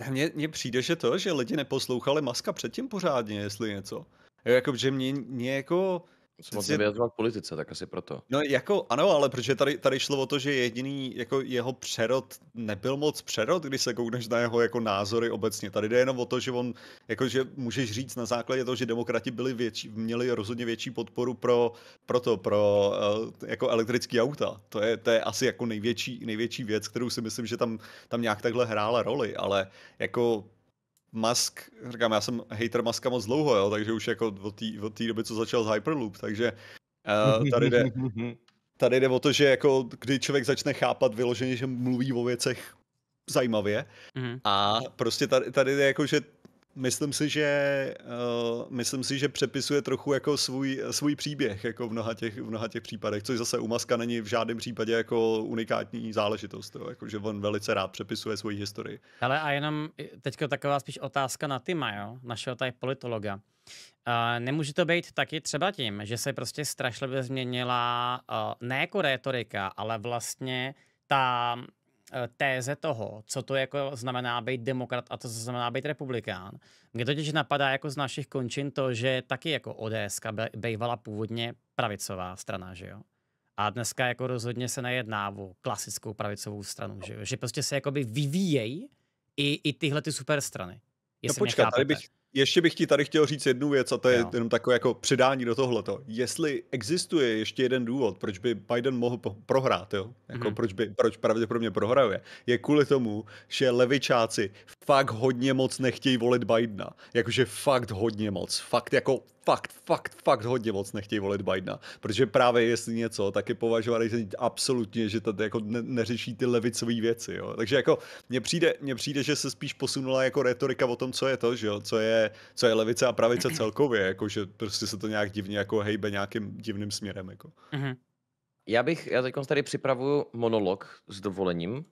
mně, mně přijde, že to, že lidi neposlouchali Maska předtím pořádně, jestli něco. Jako, že mě, mě jako jsem moc nevyjadřoval k politice, tak asi proto. No jako ano, ale protože tady, tady šlo o to, že jediný jako jeho přerod nebyl moc přerod, když se koukneš na jeho jako názory obecně. Tady jde jenom o to, že on, jako, že můžeš říct na základě toho, že demokrati byli větší, měli rozhodně větší podporu pro, pro to, pro eh, jako elektrický auta. To je, to je asi jako největší, největší věc, kterou si myslím, že tam, tam nějak takhle hrála roli, ale jako Musk, říkám, já jsem hater Muska moc dlouho, jo, takže už jako od té doby, co začal s Hyperloop, takže uh, tady jde, tady jde o to, že jako kdy člověk začne chápat vyloženě, že mluví o věcech zajímavě mm. a prostě tady, tady jde jako, že Myslím si, že uh, myslím si, že přepisuje trochu jako svůj, svůj příběh jako v mnoha, těch, v mnoha těch případech, což zase u Maska není v žádném případě jako unikátní záležitost, jo, jako že on velice rád přepisuje svoji historii. Ale a jenom teď taková spíš otázka na Tima, jo, našeho tady politologa. Uh, nemůže to být taky třeba tím, že se prostě strašlivě změnila uh, ne jako rétorika, ale vlastně ta Eh, téze toho, co to jako znamená být demokrat a to, co znamená být republikán. Mě totiž napadá jako z našich končin to, že taky jako ODS bývala původně pravicová strana, že jo? A dneska jako rozhodně se nejedná o klasickou pravicovou stranu, že jo? Že prostě se jakoby vyvíjejí i, i tyhle ty superstrany. No počkat, tady bych, ještě bych ti tady chtěl říct jednu věc a to je jo. jenom takové jako přidání do tohleto. Jestli existuje ještě jeden důvod, proč by Biden mohl prohrát, jo? Jako hmm. proč, by, proč pravděpodobně prohraje, je kvůli tomu, že levičáci fakt hodně moc nechtějí volit Bidena. Jakože fakt hodně moc. Fakt jako fakt, fakt, fakt hodně moc nechtějí volit Bidena, protože právě jestli něco, tak je považovaný že absolutně, že tady jako ne- neřeší ty levicové věci, jo. Takže jako mně přijde, mně přijde, že se spíš posunula jako retorika o tom, co je to, že jo, co je, co je levice a pravice celkově, jako že prostě se to nějak divně jako hejbe nějakým divným směrem, jako. Mm-hmm. Já bych, já teď tady připravuju monolog s dovolením,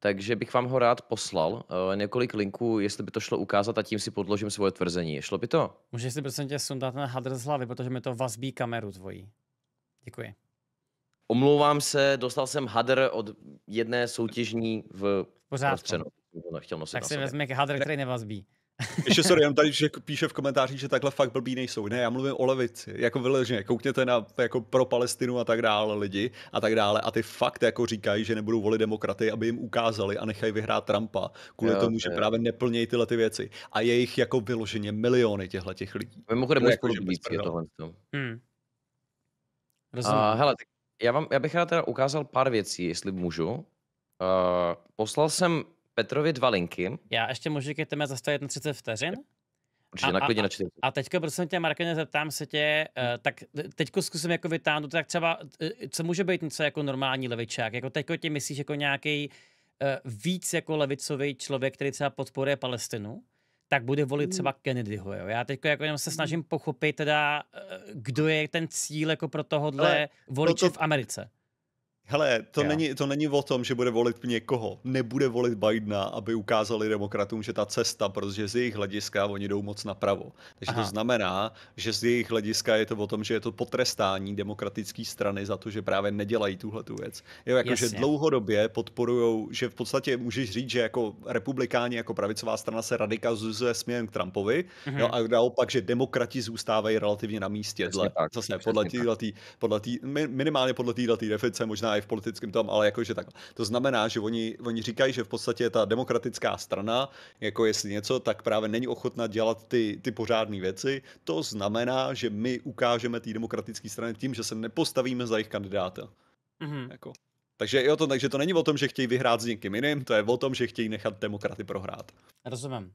takže bych vám ho rád poslal. Uh, několik linků, jestli by to šlo ukázat a tím si podložím svoje tvrzení. Šlo by to? Můžeš si prosím tě sundat ten hadr z hlavy, protože mi to vazbí kameru tvojí. Děkuji. Omlouvám se, dostal jsem hadr od jedné soutěžní v... Pořád. nosit tak si vezmi hadr, který nevazbí. Ještě sorry, jenom tady že píše v komentářích, že takhle fakt blbí nejsou. Ne, já mluvím o levici. Jako vyležně, koukněte na jako pro Palestinu a tak dále lidi a tak dále. A ty fakt jako říkají, že nebudou volit demokraty, aby jim ukázali a nechají vyhrát Trumpa. Kvůli jo, tomu, že jo. právě neplnějí tyhle ty věci. A je jich jako vyloženě miliony těchto těch lidí. Mimochodem, to jako, víc je tohle. Hmm. Rozumím. hele, já, vám, já bych rád teda ukázal pár věcí, jestli můžu. Uh, poslal jsem Petrovi dva linky. Já ještě můžu ke téma zastavit na 30 vteřin? Určitě, na klidně na A, a teďko, prosím tě, Markeně, zeptám se tě, uh, tak teďko zkusím jako vytáhnout, tak třeba, eh, co může být něco jako normální levičák? Jako teďko ti myslíš jako nějaký uh, víc jako levicový člověk, který třeba podporuje Palestinu? tak bude volit hmm. třeba Kennedyho. Jo? Já teď jako jenom se hmm. snažím pochopit, teda, kdo je ten cíl jako pro tohohle voliče to, no to, v Americe. Hele, to není, to není o tom, že bude volit někoho. Nebude volit Bidena, aby ukázali demokratům, že ta cesta, protože z jejich hlediska oni jdou moc napravo. Takže Aha. to znamená, že z jejich hlediska je to o tom, že je to potrestání demokratické strany za to, že právě nedělají tuhle tu věc. Jo, jako, že dlouhodobě podporujou, že v podstatě můžeš říct, že jako republikáni, jako pravicová strana se radikalizuje směrem k Trumpovi, mhm. jo, a naopak, že demokrati zůstávají relativně na místě. Dle, tak, zase podle, tý, podle tý, minimálně podle této definice možná i v politickém tom, ale jakože tak. To znamená, že oni, oni říkají, že v podstatě ta demokratická strana, jako jestli něco, tak právě není ochotna dělat ty, ty pořádné věci. To znamená, že my ukážeme té demokratické straně tím, že se nepostavíme za jejich kandidáta. Mm-hmm. Jako. Takže jo, to, takže to není o tom, že chtějí vyhrát s někým jiným, to je o tom, že chtějí nechat demokraty prohrát. Rozumím.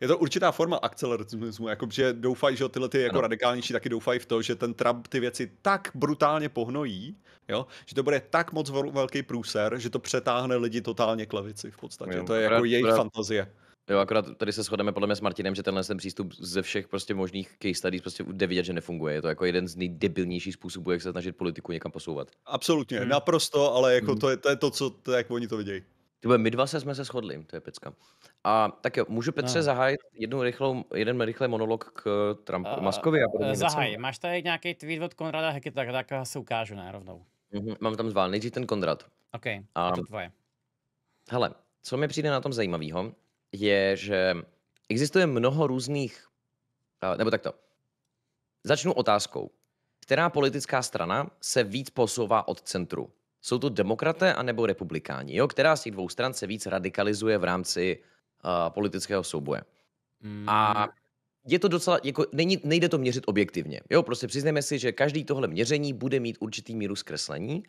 Je to určitá forma akceleracismu, jako, že doufají, že tyhle ty jako ano. radikálnější taky doufají v to, že ten Trump ty věci tak brutálně pohnojí, jo, že to bude tak moc velký průser, že to přetáhne lidi totálně k levici v podstatě. Jo, to je jako akorát, jako jejich akorát, fantazie. Jo, akorát tady se shodeme podle mě s Martinem, že tenhle ten přístup ze všech prostě možných case studies prostě jde vidět, že nefunguje. Je to jako jeden z nejdebilnějších způsobů, jak se snažit politiku někam posouvat. Absolutně, hmm. naprosto, ale jako hmm. to, je, to je to, co to, jak oni to vidějí. Tyhle, my dva se jsme se shodli, to je pecka. A tak jo, můžu Petře no. zahájit jednu rychlou, jeden rychlý monolog k Trumpu, uh, Maskovi a podobně. Zahaj, eh, něco? máš tady nějaký tweet od Konrada Heky, tak, tak se ukážu ne, rovnou. Mm-hmm, mám tam zvál, nejdřív ten Konrad. OK, a to tvoje. Hele, co mi přijde na tom zajímavého, je, že existuje mnoho různých, eh, nebo takto, začnu otázkou. Která politická strana se víc posouvá od centru? Jsou to demokraté anebo republikáni? Jo, která z těch dvou stran se víc radikalizuje v rámci uh, politického souboje? Mm. A je to docela, jako není, nejde to měřit objektivně. Jo, prostě přiznejme si, že každý tohle měření bude mít určitý míru zkreslení,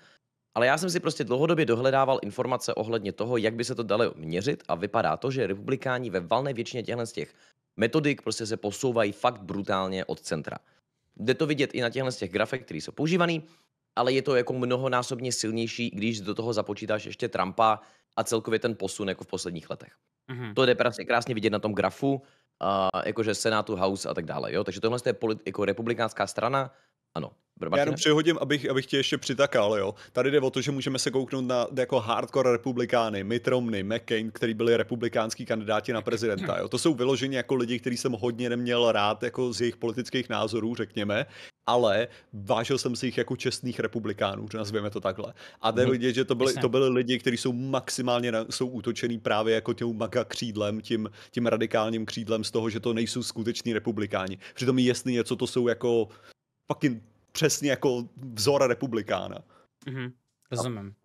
ale já jsem si prostě dlouhodobě dohledával informace ohledně toho, jak by se to dalo měřit a vypadá to, že republikáni ve valné většině těchto z těch metodik prostě se posouvají fakt brutálně od centra. Jde to vidět i na těchto z těch grafech, které jsou používané ale je to jako mnohonásobně silnější, když do toho započítáš ještě Trumpa a celkově ten posun jako v posledních letech. Mm-hmm. To jde prostě krásně vidět na tom grafu, uh, jakože Senátu, House a tak dále. Jo? Takže tohle je polit, jako republikánská strana, ano. Já jenom přehodím, abych, abych tě ještě přitakal, jo. Tady jde o to, že můžeme se kouknout na jako hardcore republikány, Mitt Romney, McCain, který byli republikánský kandidáti na prezidenta, jo. To jsou vyloženě jako lidi, který jsem hodně neměl rád, jako z jejich politických názorů, řekněme, ale vážil jsem si jich jako čestných republikánů, nazveme to takhle. A jde mhm, vidět, že to byli, to byli lidi, kteří jsou maximálně na, jsou útočený právě jako těm maga křídlem, tím, tím radikálním křídlem z toho, že to nejsou skuteční republikáni. Přitom je jasný, co to jsou jako fucking přesně jako vzor republikána. Mm-hmm. rozumím.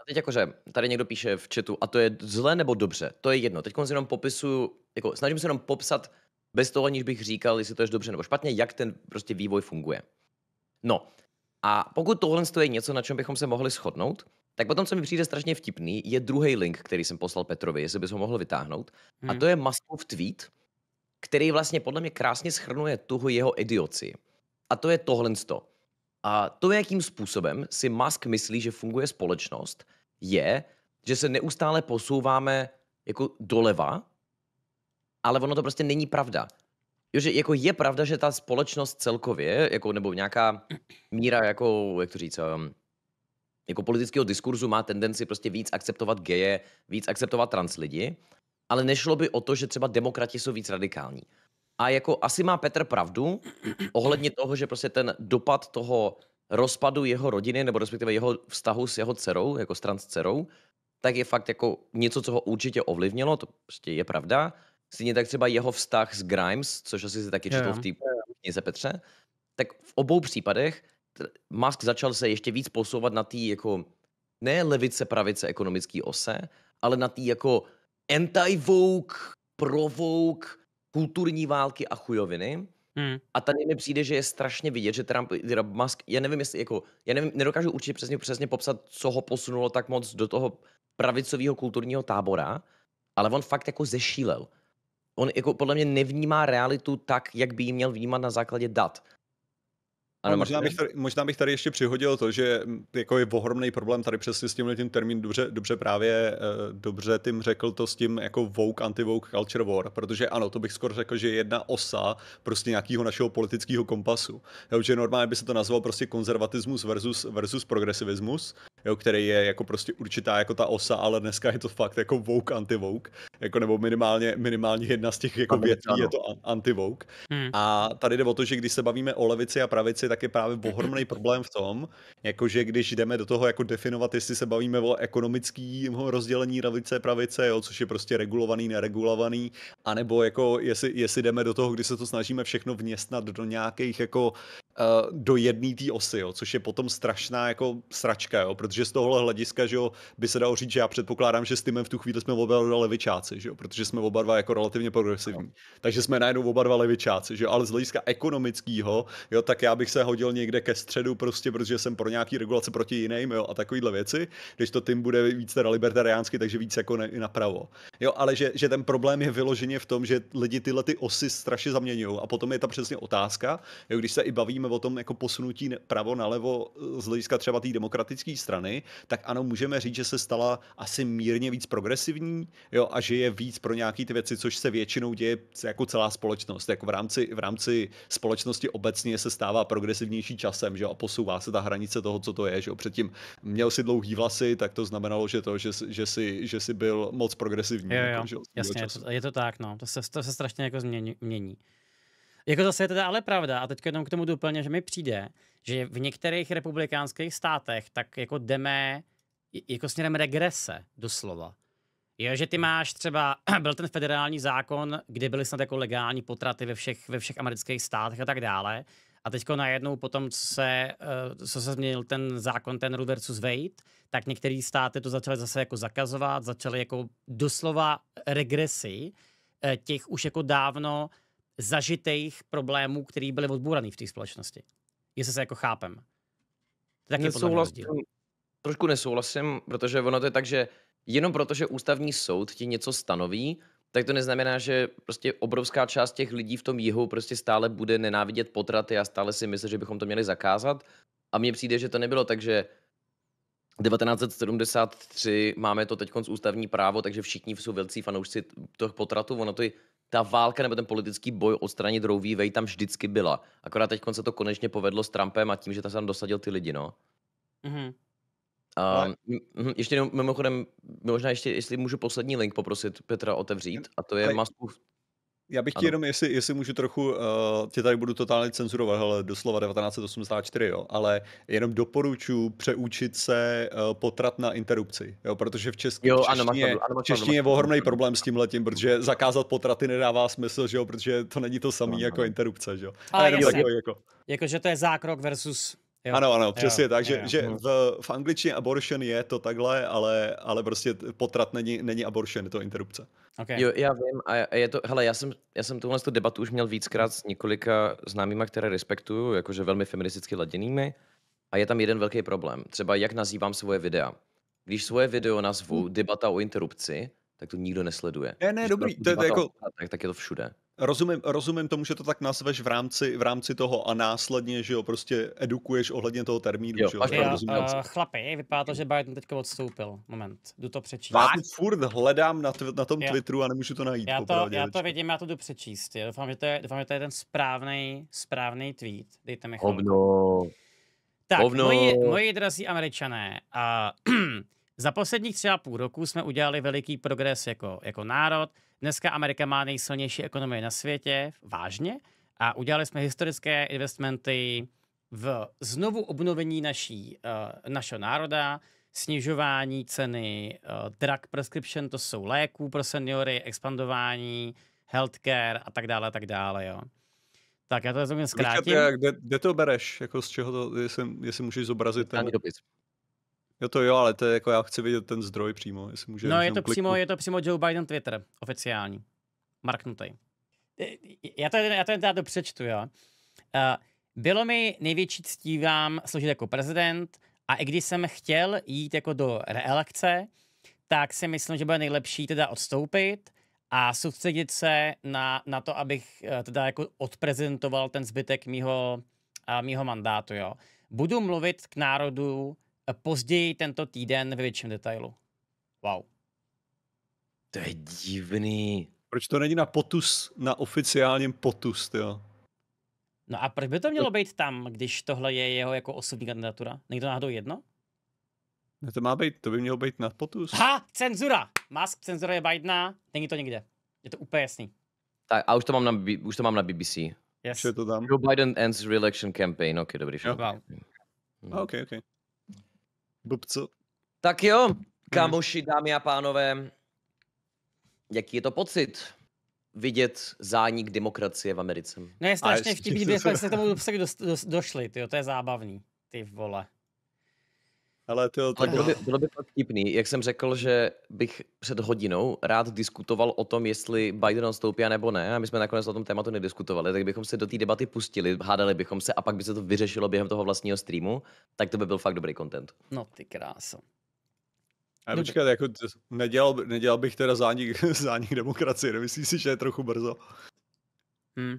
A teď jakože, tady někdo píše v chatu, a to je zlé nebo dobře, to je jedno. Teď jenom popisuju, jako snažím se jenom popsat bez toho, aniž bych říkal, jestli to je dobře nebo špatně, jak ten prostě vývoj funguje. No, a pokud tohle je něco, na čem bychom se mohli shodnout, tak potom, co mi přijde strašně vtipný, je druhý link, který jsem poslal Petrovi, jestli bys ho mohl vytáhnout. Hmm. A mhm. to je Maskov tweet, který vlastně podle mě krásně schrnuje tuho jeho idioci. A to je tohle. A to, jakým způsobem si Musk myslí, že funguje společnost, je, že se neustále posouváme jako doleva, ale ono to prostě není pravda. Jo, že jako je pravda, že ta společnost celkově, jako, nebo nějaká míra, jako, jak to říct, um, jako politického diskurzu má tendenci prostě víc akceptovat geje, víc akceptovat trans lidi, ale nešlo by o to, že třeba demokrati jsou víc radikální. A jako asi má Petr pravdu ohledně toho, že prostě ten dopad toho rozpadu jeho rodiny, nebo respektive jeho vztahu s jeho dcerou, jako stran s dcerou, tak je fakt jako něco, co ho určitě ovlivnilo, to prostě je pravda. Stejně tak třeba jeho vztah s Grimes, což asi si taky četl yeah. v té knize Petře, tak v obou případech Musk začal se ještě víc posouvat na té jako ne levice, pravice ekonomické ose, ale na té jako anti-vogue, pro-vogue, kulturní války a chujoviny. Hmm. A tady mi přijde, že je strašně vidět, že Trump, teda Musk, já nevím, jestli, jako, já nevím, nedokážu určitě přesně, přesně popsat, co ho posunulo tak moc do toho pravicového kulturního tábora, ale on fakt jako zešílel. On jako podle mě nevnímá realitu tak, jak by ji měl vnímat na základě dat. Ano, možná, bych tady, možná bych tady ještě přihodil to, že mm, jako je ohromný problém tady přesně s tímhle tím termín, dobře, dobře právě, eh, dobře tím řekl to s tím jako Vogue, anti-Vogue, culture war, protože ano, to bych skoro řekl, že je jedna osa prostě nějakého našeho politického kompasu. Jo, že normálně by se to nazvalo prostě konzervatismus versus, versus progresivismus, jo, který je jako prostě určitá jako ta osa, ale dneska je to fakt jako Vogue, anti-Vogue, jako nebo minimálně, minimálně jedna z těch jako věcí je to anti-Vogue. Hmm. A tady jde o to, že když se bavíme o levici a pravici, tak je právě ohromný problém v tom, jakože když jdeme do toho jako definovat, jestli se bavíme o ekonomickém rozdělení pravice, pravice, jo, což je prostě regulovaný, neregulovaný, anebo jako jestli, jestli jdeme do toho, kdy se to snažíme všechno vněstnat do nějakých jako eh, do jedné té osy, jo, což je potom strašná jako sračka, jo, protože z tohohle hlediska že jo, by se dalo říct, že já předpokládám, že s tím v tu chvíli jsme oba dva levičáci, že jo, protože jsme oba dva jako relativně progresivní. No. Takže jsme najednou oba dva levičáci, že jo, ale z hlediska ekonomického, jo, tak já bych se hodil někde ke středu, prostě protože jsem pro nějaký regulace proti jiným jo, a takovýhle věci, když to tým bude víc teda libertariánsky, takže víc jako ne, napravo. Jo, ale že, že ten problém je vyloženě v tom, že lidi tyhle ty osy strašně zaměňují a potom je ta přesně otázka, jo, když se i bavíme o tom jako posunutí pravo nalevo eh, z hlediska třeba té demokratické strany, tak ano, můžeme říct, že se stala asi mírně víc progresivní jo, a že je víc pro nějaký ty věci, což se většinou děje jako celá společnost. Jako v rámci, v rámci společnosti obecně se stává progresivní progresivnější časem, že jo, a posouvá se ta hranice toho, co to je, že jo. Předtím měl si dlouhý vlasy, tak to znamenalo, že to, že, že, si, že si byl moc progresivní. Jo, jo, jako, že jo, jasně, je to, je to tak, no, to se, to se strašně jako změní, mění. Jako zase je teda ale pravda, a teďka jenom k tomu doplně, že mi přijde, že v některých republikánských státech tak jako jdeme jako směrem regrese, doslova. Jo, že ty máš třeba, byl ten federální zákon, kde byly snad jako legální potraty ve všech, ve všech amerických státech a tak dále, a teďko najednou potom, co se, eh, co se změnil ten zákon, ten Roe versus Wade, tak některé státy to začaly zase jako zakazovat, začaly jako doslova regresi eh, těch už jako dávno zažitých problémů, které byly odburaný v té společnosti. Jestli se jako chápem. Tak nesouhlasím, trošku nesouhlasím, protože ono to je tak, že jenom protože ústavní soud ti něco stanoví, tak to neznamená, že prostě obrovská část těch lidí v tom jihu prostě stále bude nenávidět potraty a stále si myslí, že bychom to měli zakázat. A mně přijde, že to nebylo tak, že 1973 máme to teď z ústavní právo, takže všichni jsou velcí fanoušci toho potratu. Ono to je, ta válka nebo ten politický boj odstranit Roe Wade tam vždycky byla. Akorát teď se to konečně povedlo s Trumpem a tím, že tam dosadil ty lidi, no. Mm-hmm. A ehm, m- ještě jenom, mimochodem, možná ještě, jestli můžu poslední link poprosit Petra otevřít, a to je Ale... já bych ti jenom, jestli, jestli můžu trochu, uh, tě tady budu totálně cenzurovat, ale doslova 1984, jo, ale jenom doporučuji přeučit se uh, potrat na interrupci, jo, protože v české jo, češtině, ano, máš ano, češtině je ohromný problém s tím letím, protože zakázat potraty nedává smysl, že jo, protože to není to samé jako interrupce, že jo. Ale, ale jenom takový, jako... Jakože to je zákrok versus Jo. Ano, ano, přesně jo, tak, že, jo. že v, v angličtině abortion je to takhle, ale, ale prostě potrat není, není abortion, je to interrupce. Okay. Jo, já vím a je to, hele, já jsem, já jsem tuhle debatu už měl víckrát s několika známýma, které respektuju, jakože velmi feministicky laděnými a je tam jeden velký problém, třeba jak nazývám svoje videa. Když svoje video nazvu hmm. debata o interrupci, tak to nikdo nesleduje. Ne, ne, Když dobrý, to je to jako... Tak, tak je to všude. Rozumím, rozumím tomu, že to tak nazveš v rámci, v rámci toho a následně, že jo, prostě edukuješ ohledně toho termínu. Jo, že jo, rozumím, uh, chlapi, vypadá to, že Biden teďka odstoupil. Moment, jdu to přečíst. Já to furt hledám na, tv- na tom jo. Twitteru a nemůžu to najít. Já to, popravdě, já to vidím, já to jdu přečíst. Jo. Doufám, že to je, doufám, že to je ten správný, správný tweet. Dejte mi Hovno. Tak, Hovno. Moji, moji drazí američané, a, za posledních tři a půl roku jsme udělali veliký progres jako, jako národ, Dneska Amerika má nejsilnější ekonomii na světě, vážně, a udělali jsme historické investmenty v znovu obnovení naší, uh, našeho národa, snižování ceny uh, drug prescription, to jsou léků pro seniory, expandování, healthcare a tak dále, a tak dále, jo. Tak já to rozumím zkrátím. Kde, eh, kde, kde to bereš? Jako z čeho to, jestli, jestli můžeš zobrazit ten... dopis. Jo to jo, ale to je jako já chci vidět ten zdroj přímo, jestli může. No je to, přímo, je to přímo Joe Biden Twitter, oficiální, marknutý. E, já to, já to teda přečtu, jo. Uh, bylo mi největší ctí vám složit jako prezident a i když jsem chtěl jít jako do reelekce, tak si myslím, že bude nejlepší teda odstoupit a soustředit se na, na to, abych e, teda jako odprezentoval ten zbytek mýho, mýho mandátu, jo. Budu mluvit k národu později tento týden ve větším detailu. Wow. To je divný. Proč to není na potus, na oficiálním potus, jo? No a proč by to mělo být tam, když tohle je jeho jako osobní kandidatura? Není to náhodou jedno? No to má být, to by mělo být na potus. Ha, cenzura! Mask cenzura je Bidena, není to nikde. Je to úplně jasný. Tak a už to mám na, už to mám na BBC. Yes. je to tam. Joe Biden ends re-election campaign, ok, dobrý. Wow. No. OK, OK. Bubco. Tak jo, mhm. kamoši, dámy a pánové, jaký je to pocit vidět zánik demokracie v Americe? No je strašně vtipný, že jsme se k tomu došli, tyjo, to je zábavný, ty vole ale to... bylo, by, bylo by to vtipný, jak jsem řekl, že bych před hodinou rád diskutoval o tom, jestli Biden odstoupí nebo ne, a my jsme nakonec o tom tématu nediskutovali, tak bychom se do té debaty pustili, hádali bychom se a pak by se to vyřešilo během toho vlastního streamu, tak to by byl fakt dobrý content. No ty kráso. A počkat, jako nedělal, nedělal bych teda zánik, zánik demokracie, nemyslíš si, že je trochu brzo? Hmm.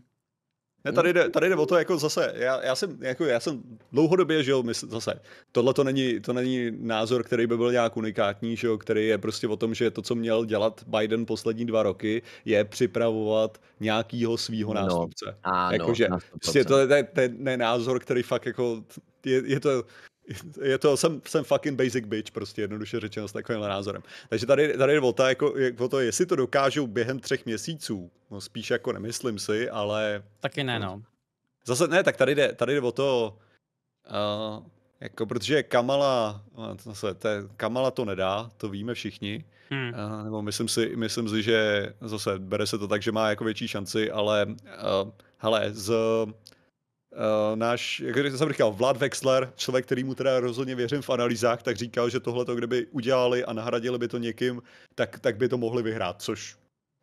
Ne, tady, jde, tady jde o to, jako zase, já, já, jsem, jako já jsem dlouhodobě žil, mysl, zase, tohle to není, to není názor, který by byl nějak unikátní, že jo, který je prostě o tom, že to, co měl dělat Biden poslední dva roky, je připravovat nějakýho svýho no, nástupce. No, ano, jako, že, prostě to, to, to, to je názor, který fakt jako, je, je to je to, jsem, jsem fucking basic bitch, prostě jednoduše řečeno s takovým názorem. Takže tady, tady je volta, jako, jako, o to, jestli to dokážou během třech měsíců, no spíš jako nemyslím si, ale... Taky ne, no. Zase ne, tak tady jde, tady jde o to, uh, jako, protože Kamala, eh, zase, te, Kamala to nedá, to víme všichni. Hmm. Uh, nebo myslím si, myslím si, že zase bere se to tak, že má jako větší šanci, ale uh, hele, z Uh, náš, jak jsem říkal, Vlad Wexler, člověk, kterýmu teda rozhodně věřím v analýzách, tak říkal, že tohle to, kdyby udělali a nahradili by to někým, tak, tak by to mohli vyhrát, což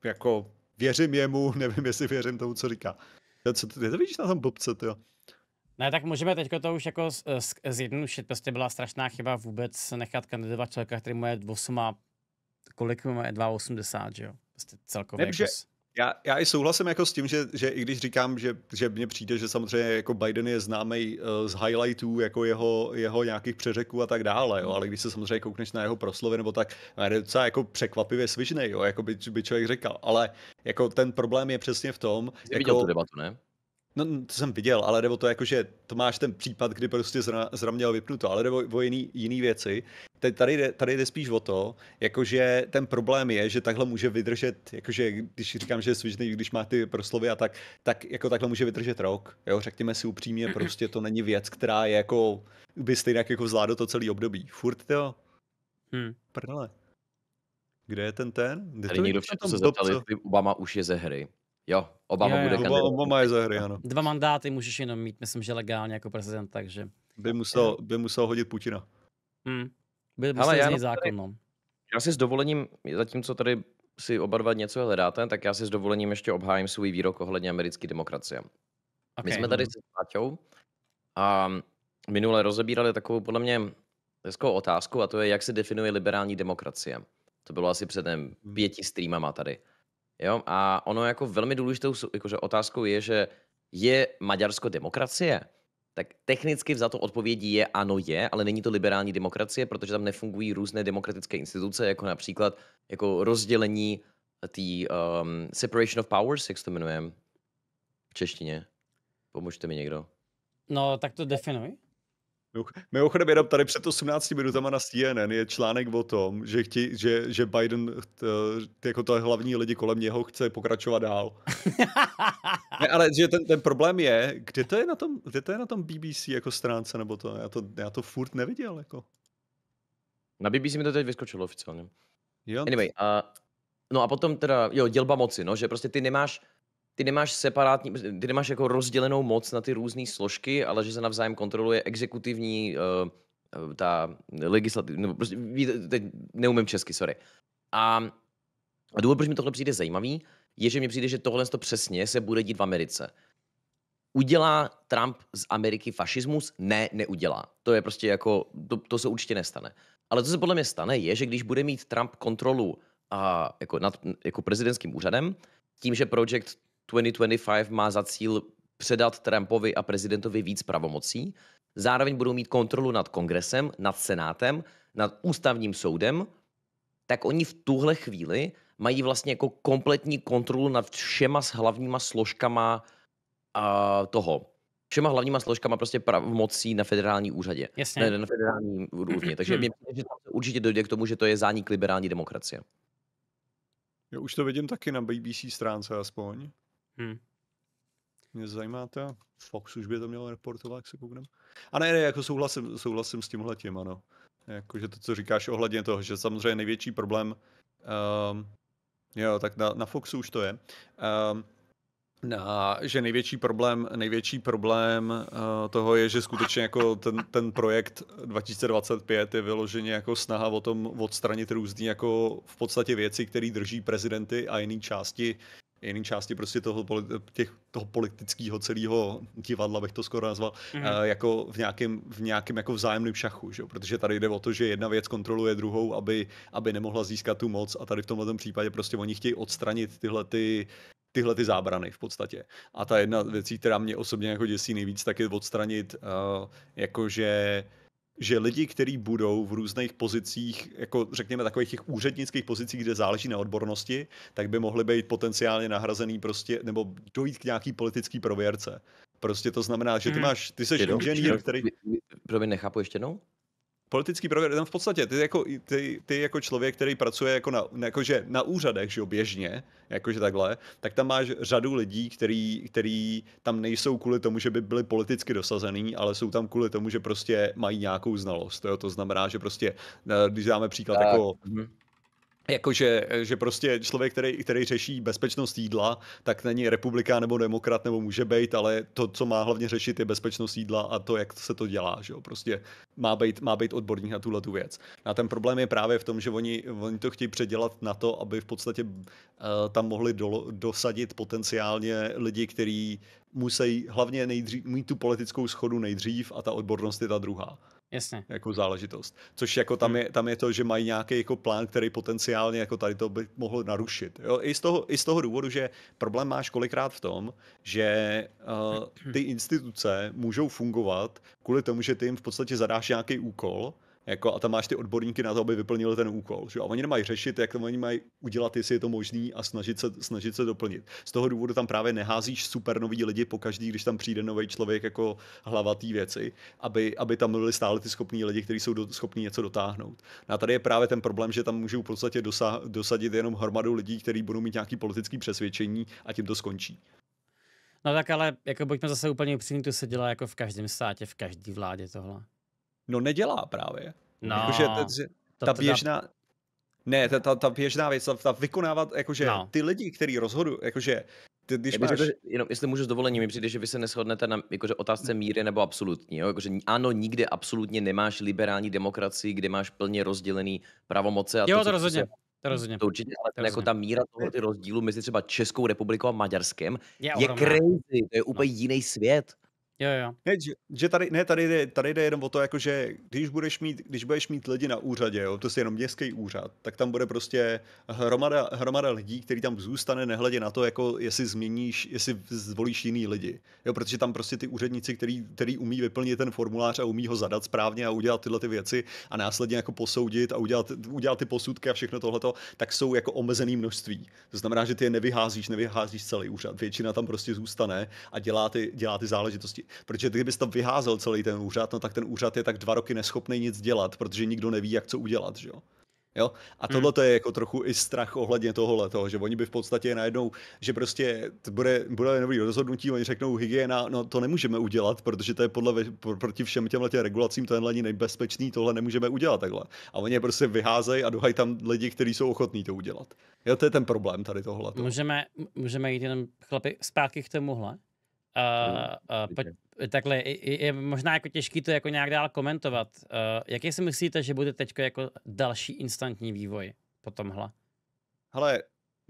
jako věřím jemu, nevím, jestli věřím tomu, co říká. Co, ty to vidíš na tom blbce, jo? Ne, tak můžeme teď to už jako zjednodušit. Prostě byla strašná chyba vůbec nechat kandidovat člověka, který mu je 8 kolik mu je 2,80, že jo? Prostě celkově. Ne, jako že, s... Já, já i souhlasím jako s tím, že, že i když říkám, že, že mně přijde, že samozřejmě jako Biden je známý eh, z highlightů jako jeho, jeho nějakých přeřeků a tak dále, jo, ale když se samozřejmě koukneš na jeho proslovy nebo tak, je docela jako překvapivě svižnej, jo, jako by, by člověk říkal, ale jako ten problém je přesně v tom, Jsi jako... viděl tu debatu, ne? No, to jsem viděl, ale nebo to jako, že to máš ten případ, kdy prostě zra, měl vypnuto, ale nebo o jiný, jiný věci. Teď tady, jde, tady jde spíš o to, jakože ten problém je, že takhle může vydržet, jakože když říkám, že je svižný, když má ty proslovy a tak, tak jako takhle může vydržet rok, jo, řekněme si upřímně, prostě to není věc, která je jako, by stejně jako zvládlo to celý období. Furt, to? Hmm. Prdele. Kde je ten ten? Kde tady to někdo všechno se zeptal, jestli Obama už je ze hry. Jo, Obama jo, jo. bude kandidát. Obama je za ano. Dva mandáty můžeš jenom mít, myslím, že legálně jako prezident, takže... By musel, by musel hodit Putina. Hmm. By musel Ale já, zákon, no. já si s dovolením, zatímco tady si oba dva něco hledáte, tak já si s dovolením ještě obhájím svůj výrok ohledně americké demokracie. Okay. My jsme tady s Páťou a minule rozebírali takovou podle mě hezkou otázku a to je, jak se definuje liberální demokracie. To bylo asi před hmm. pěti streamama tady. Jo? A ono jako velmi důležitou jakože otázkou je, že je Maďarsko demokracie? Tak technicky za to odpovědí je ano je, ale není to liberální demokracie, protože tam nefungují různé demokratické instituce, jako například jako rozdělení tý um, separation of powers, jak se to jmenuje v češtině. Pomůžte mi někdo. No, tak to definuj. Mimochodem, jenom tady před 18 minutama na CNN je článek o tom, že, chtí, že, že Biden, t, jako to hlavní lidi kolem něho, chce pokračovat dál. ne, ale že ten, ten problém je, kde to je, na tom, kde to je na tom BBC jako stránce, nebo to, já to, já to furt neviděl, jako. Na BBC mi to teď vyskočilo oficiálně. Jo. Anyway, uh, no a potom teda, jo, dělba moci, no, že prostě ty nemáš, ty nemáš separátní, ty nemáš jako rozdělenou moc na ty různé složky, ale že se navzájem kontroluje exekutivní uh, ta legislativní, nebo prostě, teď neumím česky, sorry. A, a důvod, proč mi tohle přijde zajímavý, je, že mi přijde, že tohle to přesně se bude dít v Americe. Udělá Trump z Ameriky fašismus? Ne, neudělá. To je prostě jako, to, to se určitě nestane. Ale co se podle mě stane, je, že když bude mít Trump kontrolu a, jako nad jako prezidentským úřadem, tím, že Project 2025 má za cíl předat Trumpovi a prezidentovi víc pravomocí. Zároveň budou mít kontrolu nad kongresem, nad senátem, nad ústavním soudem, tak oni v tuhle chvíli mají vlastně jako kompletní kontrolu nad všema s hlavníma složkama uh, toho. Všema hlavníma složkama prostě pravomocí na federální úřadě. Jasně. Ne, na federální úrovni. Takže hmm. mě že tam určitě dojde k tomu, že to je zánik liberální demokracie. Jo, už to vidím taky na BBC stránce aspoň. Hmm. Mě zajímá to. Fox už by to měl reportovat, jak se kouknem. A ne, ne, jako souhlasím, souhlasím s tímhle tím, ano. Jakože to, co říkáš ohledně toho, že samozřejmě největší problém, um, jo, tak na, na Foxu už to je, um, na, že největší problém, největší problém uh, toho je, že skutečně jako ten, ten projekt 2025 je vyloženě jako snaha o tom odstranit různý jako v podstatě věci, které drží prezidenty a jiné části jiné části prostě toho, těch, toho politického celého divadla, bych to skoro nazval, mm-hmm. jako v nějakém, v nějakém jako vzájemném šachu, že? protože tady jde o to, že jedna věc kontroluje druhou, aby, aby nemohla získat tu moc a tady v tomhle případě prostě oni chtějí odstranit tyhle ty tyhle ty zábrany v podstatě. A ta jedna věcí, která mě osobně jako děsí nejvíc, tak je odstranit uh, jakože že lidi, kteří budou v různých pozicích, jako řekněme takových těch úřednických pozicích, kde záleží na odbornosti, tak by mohli být potenciálně nahrazený prostě, nebo dojít k nějaký politický prověrce. Prostě to znamená, že ty hmm. máš, ty jsi inženýr, který... Pro mě nechápu ještě jednou? politický program, tam v podstatě, ty jako, ty, ty jako člověk, který pracuje jako na, jakože na úřadech, že jo, běžně, jakože takhle, tak tam máš řadu lidí, který, který tam nejsou kvůli tomu, že by byli politicky dosazený, ale jsou tam kvůli tomu, že prostě mají nějakou znalost, jo, to znamená, že prostě, eh, když dáme příklad tak. jako mhm. Jakože eh, že prostě člověk, který, který řeší bezpečnost jídla, tak není republika nebo demokrat, nebo může být, ale to, co má hlavně řešit, je bezpečnost jídla a to, jak se to dělá. Že jo? Prostě má být, má být odborník na tuhle tu věc. A ten problém je právě v tom, že oni, oni to chtějí předělat na to, aby v podstatě uh, tam mohli do, dosadit potenciálně lidi, kteří musí hlavně nejdřív, mít tu politickou schodu nejdřív a ta odbornost je ta druhá. Jasně. Jako záležitost. Což jako tam, hmm. je, tam je to, že mají nějaký jako plán, který potenciálně jako tady to by mohl narušit. Jo? I, z toho, I z toho důvodu, že problém máš kolikrát v tom, že uh, ty instituce můžou fungovat kvůli tomu, že ty jim v podstatě zadáš nějaký úkol, jako, a tam máš ty odborníky na to, aby vyplnili ten úkol. Že? A oni nemají řešit, jak to oni mají udělat, jestli je to možný a snažit se, snažit se doplnit. Z toho důvodu tam právě neházíš super nový lidi po každý, když tam přijde nový člověk jako hlavatý věci, aby, aby tam byli stále ty schopní lidi, kteří jsou do, schopní něco dotáhnout. No a tady je právě ten problém, že tam můžou v podstatě dosa, dosadit jenom hromadu lidí, kteří budou mít nějaký politický přesvědčení a tím to skončí. No tak ale, jako buďme zase úplně upřímní, to se dělá jako v každém státě, v každé vládě tohle. No nedělá právě. No, jakože, že ta běžná, ne, ta, ta, ta běžná věc, ta, ta vykonávat, jakože no. ty lidi, který rozhodují, jakože ty, když máš... řekl, jenom, jestli můžu s dovolením, mi přijde, že vy se neschodnete na jakože otázce míry nebo absolutní. Jo? Jakože, ano, nikde absolutně nemáš liberální demokracii, kde máš plně rozdělený pravomoce. A jo, to, to rozhodně. To rozhodně. To určitě, ale to jako ta míra toho ty rozdílu mezi třeba Českou republikou a Maďarskem je, je crazy, to je no. úplně jiný svět. Jo, jo. Ne, že, že tady, ne, tady, jde, tady jde jenom o to, jako že když budeš mít, když budeš mít lidi na úřadě, jo, to je jenom městský úřad, tak tam bude prostě hromada, hromada lidí, který tam zůstane nehledě na to, jako jestli změníš, jestli zvolíš jiný lidi. Jo, protože tam prostě ty úředníci, který, který umí vyplnit ten formulář a umí ho zadat správně a udělat tyhle ty věci a následně jako posoudit a udělat, udělat ty posudky a všechno tohleto, tak jsou jako omezený množství. To znamená, že ty je nevyházíš, nevyházíš celý úřad. Většina tam prostě zůstane a dělá ty, dělá ty záležitosti. Protože kdyby tam vyházel celý ten úřad, no tak ten úřad je tak dva roky neschopný nic dělat, protože nikdo neví, jak co udělat, že jo. Jo? A hmm. tohle to je jako trochu i strach ohledně tohohle toho, že oni by v podstatě najednou, že prostě to bude, bude nový rozhodnutí, oni řeknou hygiena, no to nemůžeme udělat, protože to je podle, proti všem těmhle regulacím, to je nejbezpečný, tohle nemůžeme udělat takhle. A oni je prostě vyházejí a dohají tam lidi, kteří jsou ochotní to udělat. Jo, to je ten problém tady tohle. Můžeme, můžeme jít jenom chlapi zpátky k tomuhle. Uh, uh, pojď, takhle, je, je možná jako těžký to jako nějak dál komentovat. Uh, eh, jaký si myslíte, že bude teď jako další instantní vývoj po tomhle? Hele,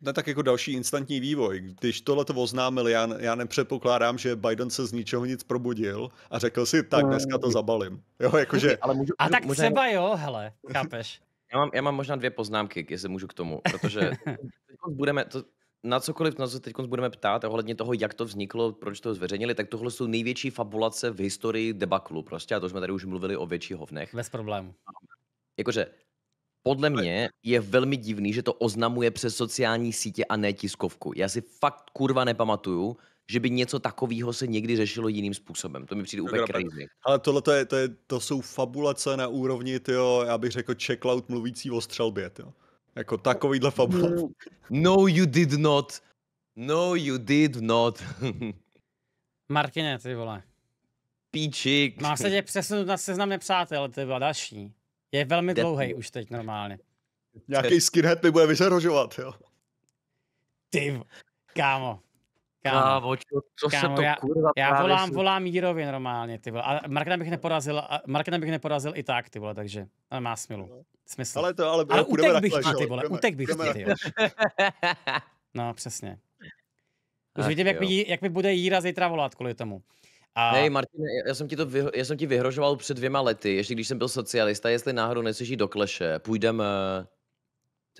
ne tak jako další instantní vývoj. Když tohle to oznámil, já, já nepředpokládám, že Biden se z ničeho nic probudil a řekl si, tak dneska to mm. zabalím. Jo, jakože... Ale můžu, a tak možná... třeba jo, hele, chápeš. Já mám, já mám možná dvě poznámky, jestli můžu k tomu, protože budeme, to, na cokoliv, na co se teď budeme ptát, ohledně toho, jak to vzniklo, proč to zveřejnili, tak tohle jsou největší fabulace v historii debaklu prostě, a to jsme tady už mluvili o větších hovnech. Bez problému. Jakože, podle mě je velmi divný, že to oznamuje přes sociální sítě a ne tiskovku. Já si fakt kurva nepamatuju, že by něco takového se někdy řešilo jiným způsobem. To mi přijde úplně crazy. Ale tohle to, je, to, je, to jsou fabulace na úrovni, tyjo, já bych řekl, checkout mluvící o střelbě. Tyjo. Jako takovýhle fabul. No. no, you did not. No you did not. Martine, ty vole. Píčik. Má se tě přesunout na seznam nepřátel, ty byla další. Je velmi dlouhý už teď normálně. Nějaký skinhead mi bude vyzerožovat, jo. Ty, kámo. Kámo, co se to já, kurva já volám, si... volám Jirovi normálně, ty vole. A Markna bych neporazil, Markna bych neporazil i tak, ty vole, takže ale má smilu. No. Smysl. Ale to, ale, ale utek bych ti, ty vole, utek bych ti, ty No, přesně. Už Ach, vidím, jak mi, jak mi bude Jíra zítra volat kvůli tomu. A... Ne, Martin, já jsem, ti to vyhro, já jsem ti vyhrožoval před dvěma lety, ještě když jsem byl socialista, jestli náhodou nechceš jít do kleše, půjdeme...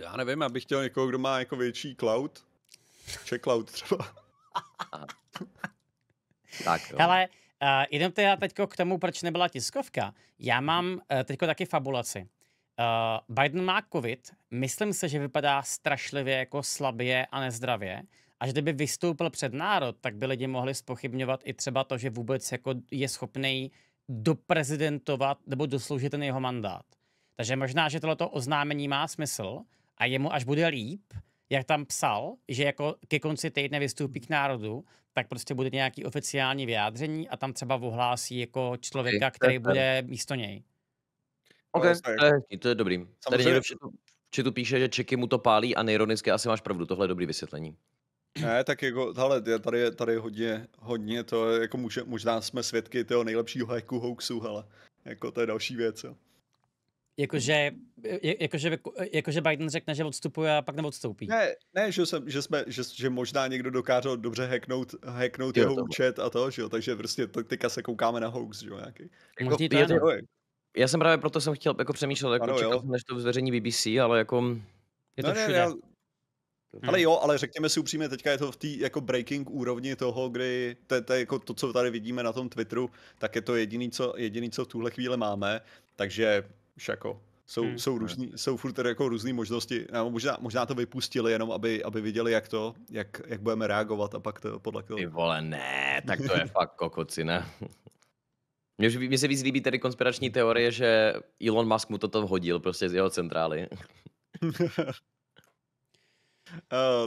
Já nevím, abych chtěl někoho, kdo má jako větší cloud. Check cloud třeba. tak jo. Hele, uh, eh, jdem teda teď k tomu, proč nebyla tiskovka. Já mám uh, eh, teď taky fabulaci. Uh, Biden má covid, myslím se, že vypadá strašlivě jako slabě a nezdravě. A že kdyby vystoupil před národ, tak by lidi mohli spochybňovat i třeba to, že vůbec jako je schopný doprezidentovat nebo dosloužit ten jeho mandát. Takže možná, že tohleto oznámení má smysl a jemu až bude líp, jak tam psal, že jako ke konci týdne vystoupí k národu, tak prostě bude nějaký oficiální vyjádření a tam třeba ohlásí jako člověka, který bude místo něj. Ok, to je, to je dobrý. Tady někdo v tu píše, že Čeky mu to pálí a neironicky asi máš pravdu, tohle je dobrý vysvětlení. Ne, tak jako, hele, tady je tady hodně, hodně to, jako může, možná jsme svědky toho nejlepšího hajku hoaxu, hele, jako to je další věc, jo. Jakože, jakože, jakože Biden řekne, že odstupuje a pak neodstoupí. Ne, ne že, jsem, že, jsme, že, že možná někdo dokáže dobře hacknout, hacknout jo, jeho účet a to, že jo, takže prostě to, teďka se koukáme na hoax, že jo, nějaký. Jako, to, je to, já jsem právě proto jsem chtěl jako přemýšlet, jako ano, čekal jo. než to zveřejní BBC, ale jako je to no, všude. Ne, já... Hmm. Ale jo, ale řekněme si upřímně, teďka je to v té jako breaking úrovni toho, kdy to, to, jako to, co tady vidíme na tom Twitteru, tak je to jediný, co, jediný, co v tuhle chvíli máme. Takže už jako. Jsou, hmm. jsou, různý, jsou furt tady jako různé možnosti, no, možná, možná to vypustili jenom, aby, aby viděli, jak to, jak, jak budeme reagovat a pak to podle toho. Ty vole, ne, tak to je fakt kokocina. Mně, se víc líbí tady konspirační teorie, že Elon Musk mu toto vhodil prostě z jeho centrály. uh,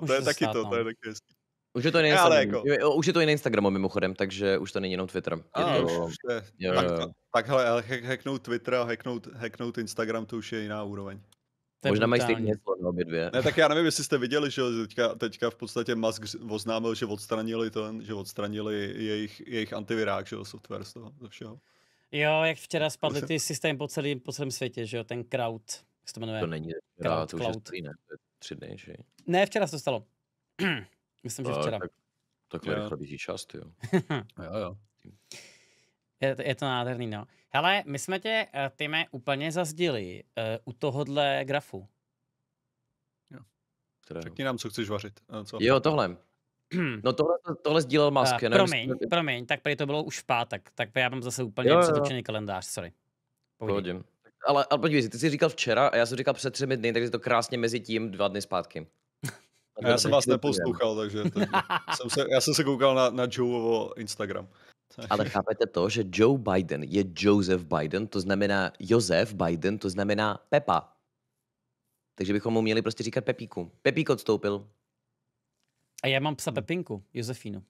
to, je to, no. to je taky to, to je taky už je to jiný Instagram, jako... už je to mimochodem, takže už to není jenom Twitter. Je to... už je... jo, tak, jo. Takhle, hacknout Twitter a hacknout, hacknout Instagram, to už je jiná úroveň. Ten Možná mají stejný heslo na no, obě dvě. Ne, tak já nevím, jestli jste viděli, že teďka, teďka v podstatě Musk oznámil, že odstranili to, že odstranili jejich, jejich antivirák, že software z toho, ze všeho. Jo, jak včera spadly ty systémy po, celý, po celém světě, že jo, ten crowd, jak se to jmenuje? To není, crowd, to už cloud. je stejné, tři dny, že? Ne, včera se to stalo. Myslím, že včera. Tak, takhle rychle běží čas, jo. jo, jo. Je, je to nádherný, no. Hele, my jsme tě, eh, Tyme, úplně zazdili uh, u tohohle grafu. Jo. Řekni nám, co chceš vařit. Co? Jo, tohle. No tohle, tohle sdílel eh, Musk. Uh, promiň, nevím, promiň, tak prý to bylo už v pátek, tak já mám zase úplně jo, přetočený jo. kalendář, sorry. Pohodě. Ale, ale podívej si, ty jsi říkal včera a já jsem říkal před třemi dny, takže to krásně mezi tím dva dny zpátky. A já jsem vás neposlouchal, takže, takže jsem se, já jsem se koukal na, na Joeovo Instagram. Ale chápete to, že Joe Biden je Joseph Biden, to znamená Josef Biden, to znamená Pepa. Takže bychom mu měli prostě říkat Pepíku. Pepík odstoupil. A já mám psa hm. Pepinku, Josefínu.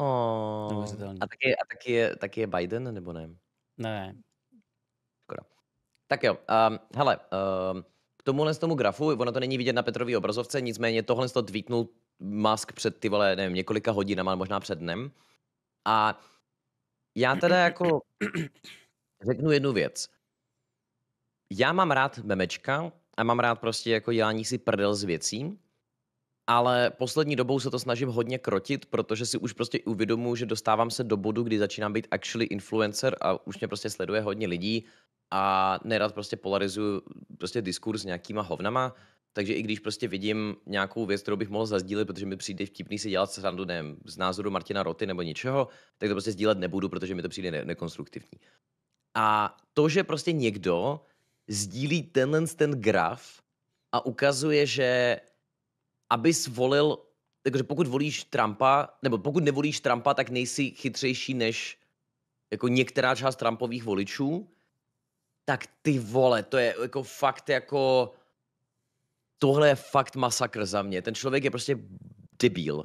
Oh. A, taky, a taky, je, taky je Biden, nebo ne? Ne. Škoda. Tak jo, um, hele, um, tomuhle tomu grafu, ono to není vidět na Petrový obrazovce, nicméně tohle toho tweetnul Musk před ty vole, nevím, několika hodinama, možná před dnem. A já teda jako řeknu jednu věc. Já mám rád memečka a mám rád prostě jako dělání si prdel z věcí, ale poslední dobou se to snažím hodně krotit, protože si už prostě uvědomuji, že dostávám se do bodu, kdy začínám být actually influencer a už mě prostě sleduje hodně lidí a nerad prostě polarizuju prostě diskurs nějakýma hovnama, takže i když prostě vidím nějakou věc, kterou bych mohl zazdílet, protože mi přijde vtipný si dělat srandu nevím, z názoru Martina Roty nebo ničeho, tak to prostě sdílet nebudu, protože mi to přijde ne- nekonstruktivní. A to, že prostě někdo sdílí tenhle ten graf a ukazuje, že aby volil, takže pokud volíš Trumpa, nebo pokud nevolíš Trumpa, tak nejsi chytřejší než jako některá část Trumpových voličů, tak ty vole, to je jako fakt jako, tohle je fakt masakr za mě. Ten člověk je prostě debil.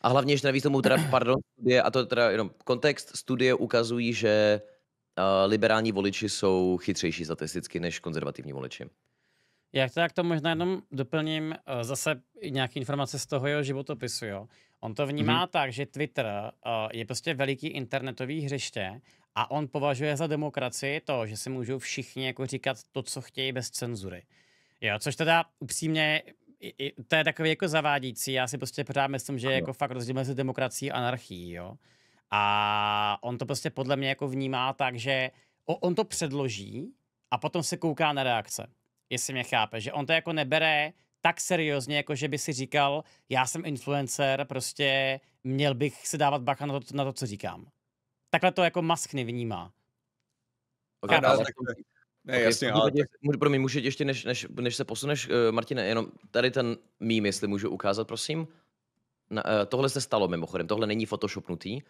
A hlavně, že navíc tomu teda, pardon, studie, a to teda jenom kontext, studie ukazují, že uh, liberální voliči jsou chytřejší statisticky než konzervativní voliči. Jak teda k to možná jenom doplním eh, zase nějaké informace z toho jeho životopisu, jo. On to vnímá mm-hmm. tak, že Twitter uh, je prostě veliký internetový hřiště a on považuje za demokracii to, že si můžou všichni jako říkat to, co chtějí bez cenzury. Jo, což teda upřímně to je takový jako zavádící, já si prostě pořád myslím, že je jako fakt rozdíl mezi demokracií a anarchií, jo. A on to prostě podle mě jako vnímá tak, že on to předloží a potom se kouká na reakce jestli mě chápe, že on to jako nebere tak seriózně, jako že by si říkal, já jsem influencer, prostě měl bych si dávat bacha na to, na to co říkám. Takhle to jako Musk nevnímá. Okay, no, ale, ne, okay, jasně, ale... Můžu, promiň, můžu ještě, než, než, než se posuneš, uh, Martine, jenom tady ten mím, jestli můžu ukázat, prosím. Na, uh, tohle se stalo mimochodem, tohle není photoshopnutý.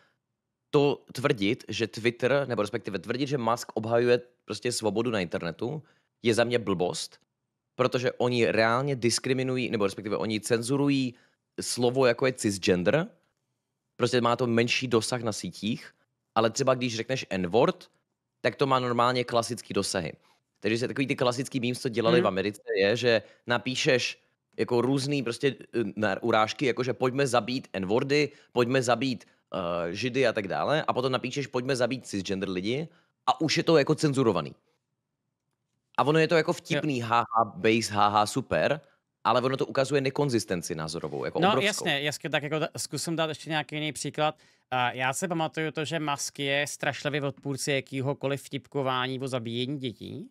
To tvrdit, že Twitter, nebo respektive tvrdit, že Musk obhajuje prostě svobodu na internetu, je za mě blbost, protože oni reálně diskriminují, nebo respektive oni cenzurují slovo, jako je cisgender, prostě má to menší dosah na sítích, ale třeba když řekneš n-word, tak to má normálně klasický dosahy. Takže se takový ty klasický memes, co dělali hmm. v mhm. Americe, je, že napíšeš jako různý prostě eh, urážky, jakože pojďme zabít n-wordy, pojďme zabít uh, židy a tak dále, a potom napíšeš pojďme zabít cisgender lidi a už je to jako cenzurovaný. A ono je to jako vtipný, haha, base, haha, super, ale ono to ukazuje nekonzistenci názorovou, jako No obrovskou. jasně, jasně, tak jako zkusím dát ještě nějaký jiný příklad. já se pamatuju to, že Musk je strašlivý odpůrce jakýhokoliv vtipkování nebo zabíjení dětí.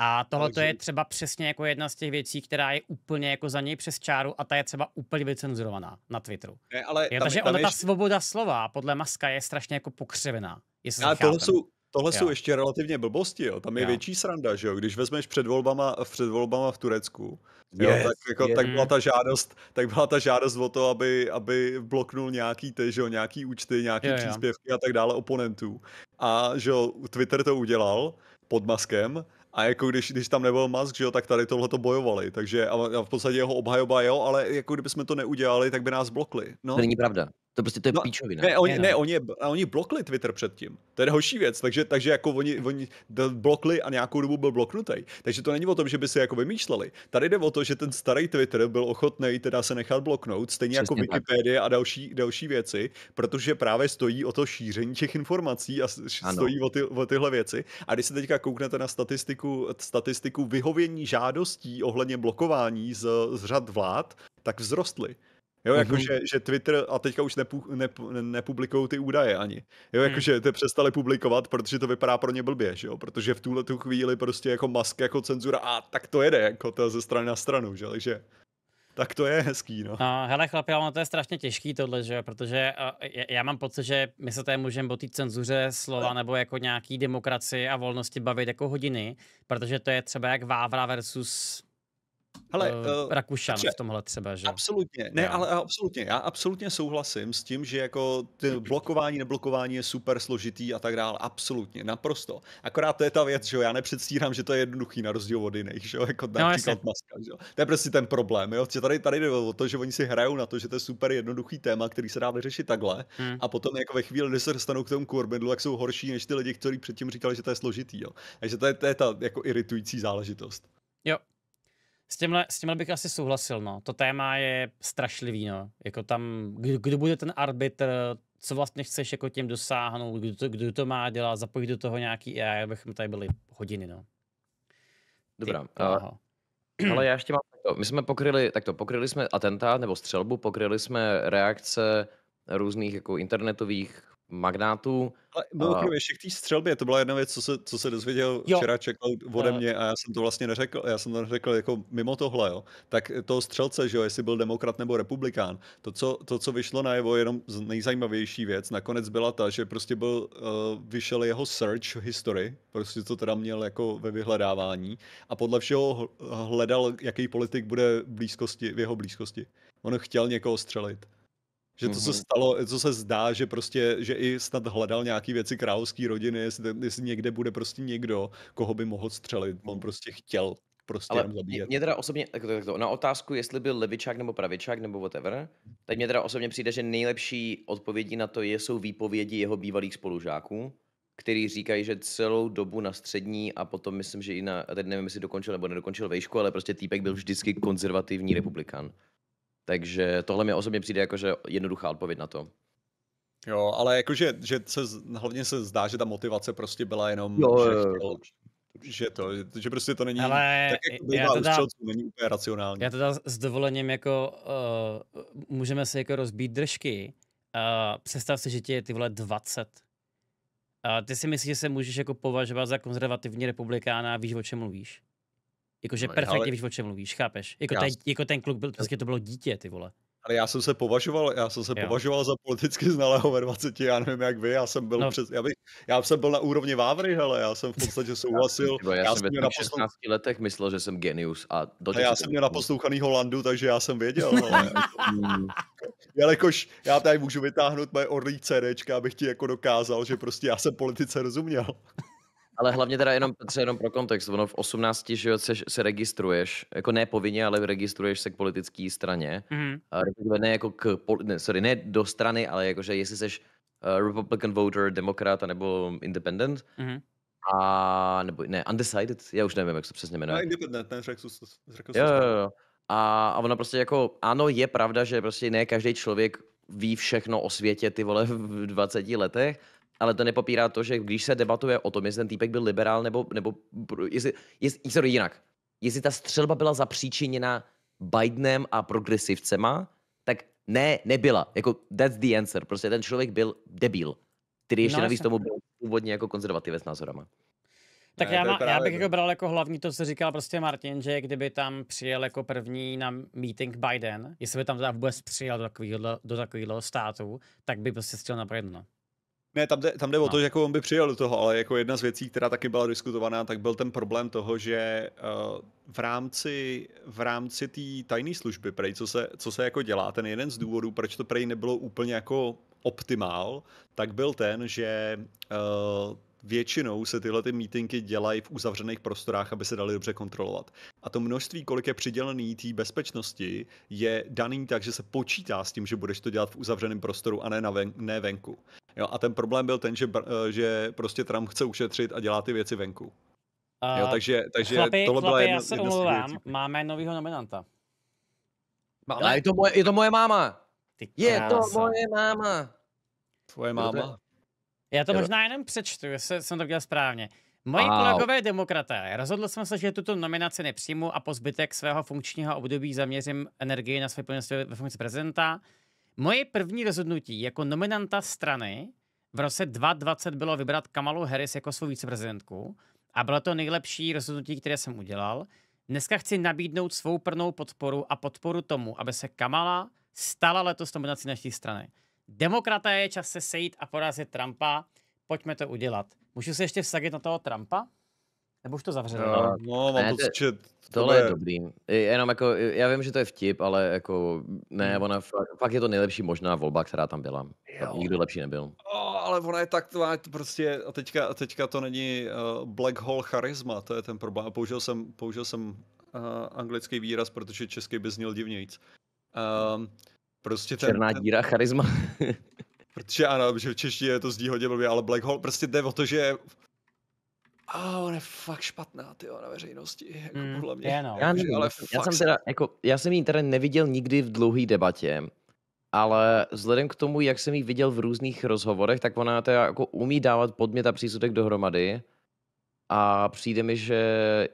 A tohle to je třeba přesně jako jedna z těch věcí, která je úplně jako za něj přes čáru a ta je třeba úplně vycenzurovaná na Twitteru. Ne, ale jo, tam, takže tam ona, ještě... ta svoboda slova podle Maska je strašně jako pokřivená. Ale tohle jsou, Tohle jo. jsou ještě relativně blbosti, jo. Tam je jo. větší sranda, že jo. Když vezmeš před volbama, před volbama v Turecku, yes, jo, tak, jako, yes. tak, byla ta žádost, tak byla ta žádost o to, aby, aby bloknul nějaký ty, že jo, nějaký účty, nějaký příspěvky jo. a tak dále oponentů. A že jo, Twitter to udělal pod maskem, a jako když, když tam nebyl Musk, že jo, tak tady tohle to bojovali. Takže a, v podstatě jeho obhajoba, jo, ale jako jsme to neudělali, tak by nás blokli. No. To není pravda. To prostě to je no, píčovina. Ne, oni, ne, ne no. oni, je, oni blokli Twitter předtím. To je horší věc, takže, takže jako oni, oni blokli a nějakou dobu byl bloknutý. Takže to není o tom, že by si jako vymýšleli. Tady jde o to, že ten starý Twitter byl ochotný teda se nechat bloknout, stejně jako Přesně jako Wikipedie a další, další věci, protože právě stojí o to šíření těch informací a stojí o, ty, o tyhle věci. A když se teďka kouknete na statistiku, statistiku vyhovění žádostí ohledně blokování z, z řad vlád, tak vzrostly. Jo, mhm. jakože mm-hmm. že Twitter a teďka už nepu, nep, nepublikují ty údaje ani. Jo, hmm. jakože to přestali publikovat, protože to vypadá pro ně blbě, že jo? Protože v tuhle tu chvíli prostě jako mask jako cenzura a tak to jede, jako to ze strany na stranu, že? Takže tak to je hezký, no. A, no, hele, chlapi, ono to je strašně těžký tohle, že jo, protože a, já mám pocit, že my se tady můžeme o té cenzuře slova no. nebo jako nějaký demokracii a volnosti bavit jako hodiny, protože to je třeba jak Vávra versus Hele, uh, Rakušan v tomhle třeba, že? Absolutně, ne, ale eh, absolutně, já absolutně souhlasím s tím, že jako ty blokování, neblokování je super složitý a tak dále, absolutně, naprosto. Akorát to je ta věc, že jo, já nepředstírám, že to je jednoduchý na rozdíl od jiných, že jo, jako no, například maska, že jo. To je prostě ten problém, jo, že tady, tady jde o to, že oni si hrajou na to, že to je super jednoduchý téma, který se dá vyřešit takhle hmm. a potom jako ve chvíli, kdy se dostanou k tomu kurbidlu, jak jsou horší než ty lidi, kteří předtím říkali, že to je složitý, jo. Takže to je, to je ta jako iritující záležitost. Jo, s tímhle, s tímhle bych asi souhlasil, no. To téma je strašlivý, no. Jako tam, kdo, kdo bude ten arbitr, co vlastně chceš jako tím dosáhnout, kdo to, kdo to má dělat, zapojit do toho nějaký já abychom tady byli hodiny, no. Dobrá. Ty, ale já ještě mám to. My jsme pokryli, tak to, pokryli jsme atentát nebo střelbu, pokryli jsme reakce různých jako internetových magnátů. Ale bylo uh, ještě k té střelbě, to byla jedna věc, co se, co se dozvěděl jo. včera čekal ode eh. mě a já jsem to vlastně neřekl, já jsem to neřekl jako mimo tohle, jo. tak toho střelce, že jo, jestli byl demokrat nebo republikán, to, co, to, co vyšlo na jeho jenom nejzajímavější věc, nakonec byla ta, že prostě byl, uh, vyšel jeho search history, prostě to teda měl jako ve vyhledávání a podle všeho hledal, jaký politik bude v blízkosti, v jeho blízkosti. On chtěl někoho střelit. Že to, co mm-hmm. stalo, co se zdá, že prostě, že i snad hledal nějaký věci královské rodiny, jestli, jestli, někde bude prostě někdo, koho by mohl střelit. On mm-hmm. prostě chtěl prostě Ale zabíjet. Mě teda osobně, tak to, tak to, na otázku, jestli byl levičák nebo pravičák nebo whatever, tak mě teda osobně přijde, že nejlepší odpovědi na to je, jsou výpovědi jeho bývalých spolužáků, který říkají, že celou dobu na střední a potom myslím, že i na, teď nevím, jestli dokončil nebo nedokončil vejšku, ale prostě týpek byl vždycky konzervativní republikán. Takže tohle mi osobně přijde jakože jednoduchá odpověď na to. Jo, ale jakože že se, hlavně se zdá, že ta motivace prostě byla jenom, jo, že chtěl, že to, že prostě to není Ale tak, jak bývá teda, střelců, není úplně racionální. Já teda s dovolením jako uh, můžeme si jako rozbít držky. Uh, představ si, že ti je ty vole 20. Uh, ty si myslíš, že se můžeš jako považovat za konzervativní republikána a víš, o čem mluvíš. Jakože no, perfektně ale... víš, o čem mluvíš, chápeš? Jako, já... ten, jako ten kluk byl, prostě to bylo dítě, ty vole. Ale já jsem se považoval, já jsem se jo. považoval za politicky znalého ve 20, já nevím jak vy, já jsem byl no. přes, já, bych, já jsem byl na úrovni Vávry, ale já jsem v podstatě souhlasil. já, já, já jsem ve na poslou... 16 letech myslel, že jsem genius a do já jsem měl naposlouchaný Holandu, takže já jsem věděl, Ale mm. Jelikož já tady můžu vytáhnout moje orlí CD, abych ti jako dokázal, že prostě já jsem politice rozuměl ale hlavně teda jenom, Petře, jenom pro kontext, ono v 18 že jo, se, se registruješ, jako ne povinně, ale registruješ se k politické straně, mm-hmm. ne jako k, ne, sorry, ne do strany, ale jakože jestli seš uh, Republican voter, demokrat nebo independent, mm-hmm. a nebo ne, undecided, já už nevím, jak se přesně jmenuje. No, independent, ne, řekl, řekl jo, jo, jo. A, a ono prostě jako, ano, je pravda, že prostě ne každý člověk ví všechno o světě, ty vole, v 20 letech, ale to nepopírá to, že když se debatuje o tom, jestli ten týpek byl liberál nebo, nebo jestli, jestli, jestli jinak, jestli ta střelba byla zapříčiněna Bidenem a progresivcema, tak ne, nebyla. Jako that's the answer. Prostě ten člověk byl debil, který ještě no, navíc jsem... tomu byl původně jako konzervativec s názorama. Tak ne, já, má, já bych jako bral jako hlavní to, co říkal prostě Martin, že kdyby tam přijel jako první na meeting Biden, jestli by tam vůbec přijel do takového do státu, tak by prostě chtěl na jedno. Ne, tam jde, tam jde no. o to, že jako on by přijel do toho, ale jako jedna z věcí, která taky byla diskutovaná, tak byl ten problém toho, že uh, v rámci, v rámci té tajné služby, prej, co se, co se jako dělá, ten jeden z důvodů, proč to prej nebylo úplně jako optimál, tak byl ten, že uh, většinou se tyhle ty meetingy dělají v uzavřených prostorách, aby se dali dobře kontrolovat. A to množství, kolik je přidělený té bezpečnosti, je daný tak, že se počítá s tím, že budeš to dělat v uzavřeném prostoru a ne, na ven, ne venku. Jo, a ten problém byl ten, že, eh, že prostě Trump chce ušetřit a dělá ty věci venku. jo, takže, takže chlapi, tohle chlapi, byla jedna, já se jedna omlouvám, věcí. máme nového nominanta. Máme? je, to moje, je to moje máma. Ty je to moje máma. Tvoje máma. Já to možná jenom přečtu, jestli jsem to viděl správně. Moji wow. kolegové demokraté, rozhodl jsem se, že tuto nominaci nepřijmu a po zbytek svého funkčního období zaměřím energii na své plnosti ve funkci prezidenta. Moje první rozhodnutí jako nominanta strany v roce 2020 bylo vybrat Kamalu Harris jako svou viceprezidentku a bylo to nejlepší rozhodnutí, které jsem udělal. Dneska chci nabídnout svou plnou podporu a podporu tomu, aby se Kamala stala letos nominací naší strany. Demokraté je čas se sejít a porazit Trumpa. Pojďme to udělat. Můžu se ještě vsadit na toho Trumpa? Nebo už to zavřeli? No, no, no mám ne, to, čet. Tohle je dobrý. Jenom jako, já vím, že to je vtip, ale jako, ne, hmm. ona fakt, fakt je to nejlepší možná volba, která tam byla. Jo. nikdo lepší nebyl. O, no, ale ona je tak, prostě, a teďka, a teďka to není uh, black hole charisma, to je ten problém. Použil jsem, použil jsem uh, anglický výraz, protože český by zněl divnějíc. Um, ehm, prostě ten, Černá ten, díra, charisma. protože ano, že v češtině je to zdí hodně blbě, ale black hole, prostě jde o to, že a oh, on je fakt špatná, ty na veřejnosti, jako mm, podle mě. Yeah, no. Já, nevím, ale já jsem teda, jako, já jsem ji teda neviděl nikdy v dlouhý debatě, ale vzhledem k tomu, jak jsem ji viděl v různých rozhovorech, tak ona teda jako umí dávat podmět a přísudek dohromady a přijde mi, že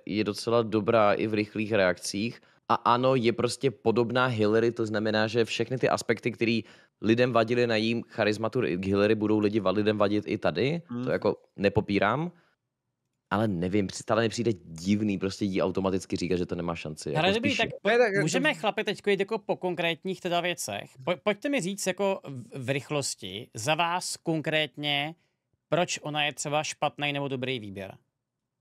je docela dobrá i v rychlých reakcích a ano, je prostě podobná Hillary, to znamená, že všechny ty aspekty, které lidem vadily na jím charizmatu Hillary, budou lidi lidem vadit i tady, mm. to hmm. jako nepopírám, ale nevím, stále mi přijde divný prostě jí automaticky říká, že to nemá šanci. jako dobrý, tak, jako- můžeme chlapi teď jít jako po konkrétních teda věcech. Po, pojďte mi říct jako v rychlosti za vás konkrétně, proč ona je třeba špatný nebo dobrý výběr.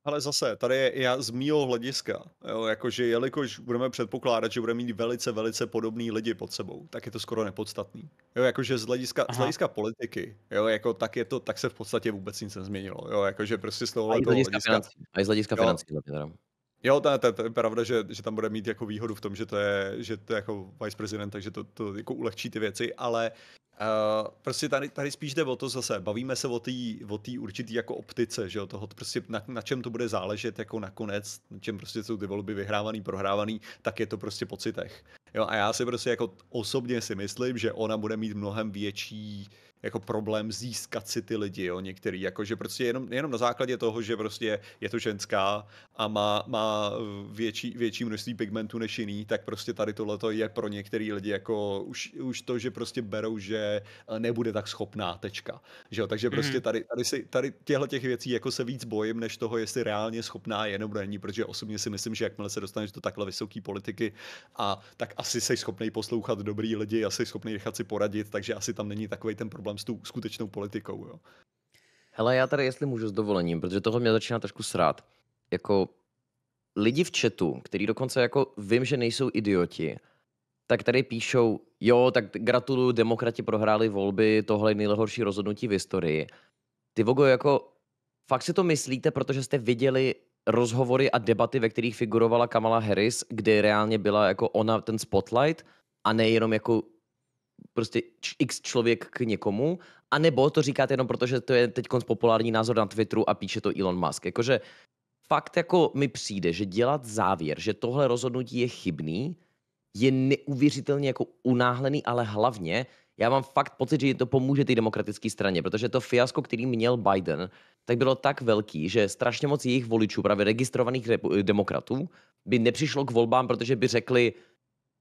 Ale zase, tady je já z mýho hlediska, jo, jakože jelikož budeme předpokládat, že budeme mít velice, velice podobný lidi pod sebou, tak je to skoro nepodstatný. Jo, jakože z hlediska, z hlediska politiky, jo, jako tak je to, tak se v podstatě vůbec nic nezměnilo, jo, jakože prostě z toho A i z hlediska, hlediska financí. A i z hlediska jo, financí, Jo, to, to, to je pravda, že, že tam bude mít jako výhodu v tom, že to je, že to je jako vice prezident, takže to, to jako ulehčí ty věci, ale Uh, prostě tady, tady spíš jde o to zase, bavíme se o té o tý určitý jako optice, že jo, toho prostě na, na, čem to bude záležet jako nakonec, na čem prostě jsou ty volby vyhrávaný, prohrávaný, tak je to prostě pocitech. Jo, a já si prostě jako osobně si myslím, že ona bude mít mnohem větší uh, jako problém získat si ty lidi, jo, některý, jako, že prostě jenom, jenom na základě toho, že prostě je to ženská a má, má větší, větší množství pigmentů než jiný, tak prostě tady tohleto je pro některý lidi jako už, už to, že prostě berou, že nebude tak schopná tečka, že jo, takže prostě mhm. tady, tady, si, tady těchto těch věcí jako se víc bojím, než toho, jestli reálně schopná je nebo není, protože osobně si myslím, že jakmile se dostaneš do takhle vysoké politiky a tak asi jsi schopný poslouchat dobrý lidi, asi schopný nechat si poradit, takže asi tam není takový ten problém problém s tou skutečnou politikou. Jo. Hele, já tady, jestli můžu s dovolením, protože tohle mě začíná trošku srát. Jako lidi v chatu, který dokonce jako vím, že nejsou idioti, tak tady píšou, jo, tak gratuluju, demokrati prohráli volby, tohle je nejhorší rozhodnutí v historii. Ty vogo, jako fakt si to myslíte, protože jste viděli rozhovory a debaty, ve kterých figurovala Kamala Harris, kde reálně byla jako ona ten spotlight a nejenom jako prostě x člověk k někomu, anebo to říkáte jenom proto, že to je teď populární názor na Twitteru a píše to Elon Musk. Jakože fakt jako mi přijde, že dělat závěr, že tohle rozhodnutí je chybný, je neuvěřitelně jako unáhlený, ale hlavně já mám fakt pocit, že to pomůže té demokratické straně, protože to fiasko, který měl Biden, tak bylo tak velký, že strašně moc jejich voličů, právě registrovaných demokratů, by nepřišlo k volbám, protože by řekli,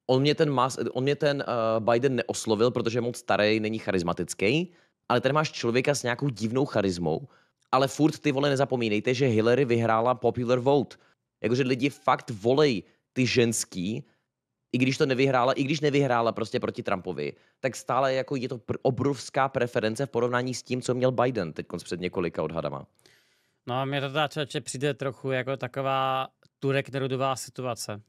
on mě ten, mas, on mě ten uh, Biden neoslovil, protože je moc starý, není charismatický, ale tady máš člověka s nějakou divnou charismou, ale furt ty vole nezapomínejte, že Hillary vyhrála popular vote. Jakože lidi fakt volej ty ženský, i když to nevyhrála, i když nevyhrála prostě proti Trumpovi, tak stále jako je to pr- obrovská preference v porovnání s tím, co měl Biden teď před několika odhadama. No a mě to teda přijde trochu jako taková nerudová situace.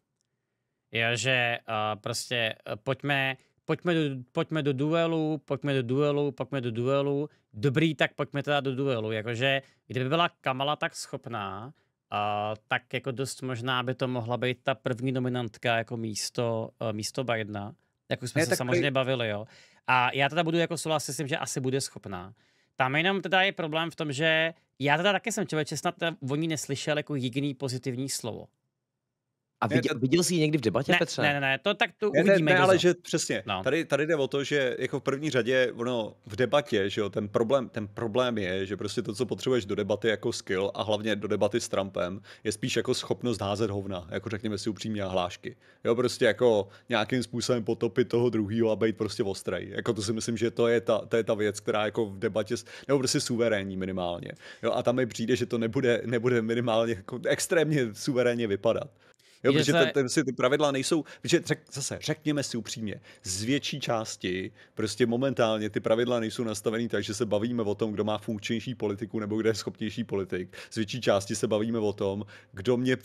Jo, že uh, prostě uh, pojďme, pojďme do, pojďme do duelu, pojďme do duelu, pojďme do duelu, dobrý, tak pojďme teda do duelu. Jakože kdyby byla Kamala tak schopná, Uh, tak jako dost možná by to mohla být ta první nominantka jako místo, uh, místo Bidena, jak už jsme ne, se samozřejmě prý... bavili, jo. A já teda budu jako souhlasit s tím, že asi bude schopná. Tam jenom teda je problém v tom, že já teda taky jsem člověče, snad oni neslyšel jako jediný pozitivní slovo. A viděl, ne, viděl jsi ji někdy v debatě, ne, Petře? Ne, ne, ne, to tak to ne, uvidíme. Ne, ne ale že přesně, no. tady, tady jde o to, že jako v první řadě, ono v debatě, že jo, ten problém, ten problém je, že prostě to, co potřebuješ do debaty jako skill a hlavně do debaty s Trumpem, je spíš jako schopnost házet hovna, jako řekněme si upřímně a hlášky. Jo, prostě jako nějakým způsobem potopit toho druhého a být prostě ostrej. Jako to si myslím, že to je ta, to je ta věc, která jako v debatě, nebo prostě suverénní minimálně. Jo, a tam mi přijde, že to nebude, nebude minimálně jako extrémně suverénně vypadat. Jo, protože se... ten, ten, ty pravidla nejsou, protože řek, zase řekněme si upřímně, z větší části prostě momentálně ty pravidla nejsou nastavený tak, že se bavíme o tom, kdo má funkčnější politiku nebo kdo je schopnější politik. Z větší části se bavíme o tom, kdo mě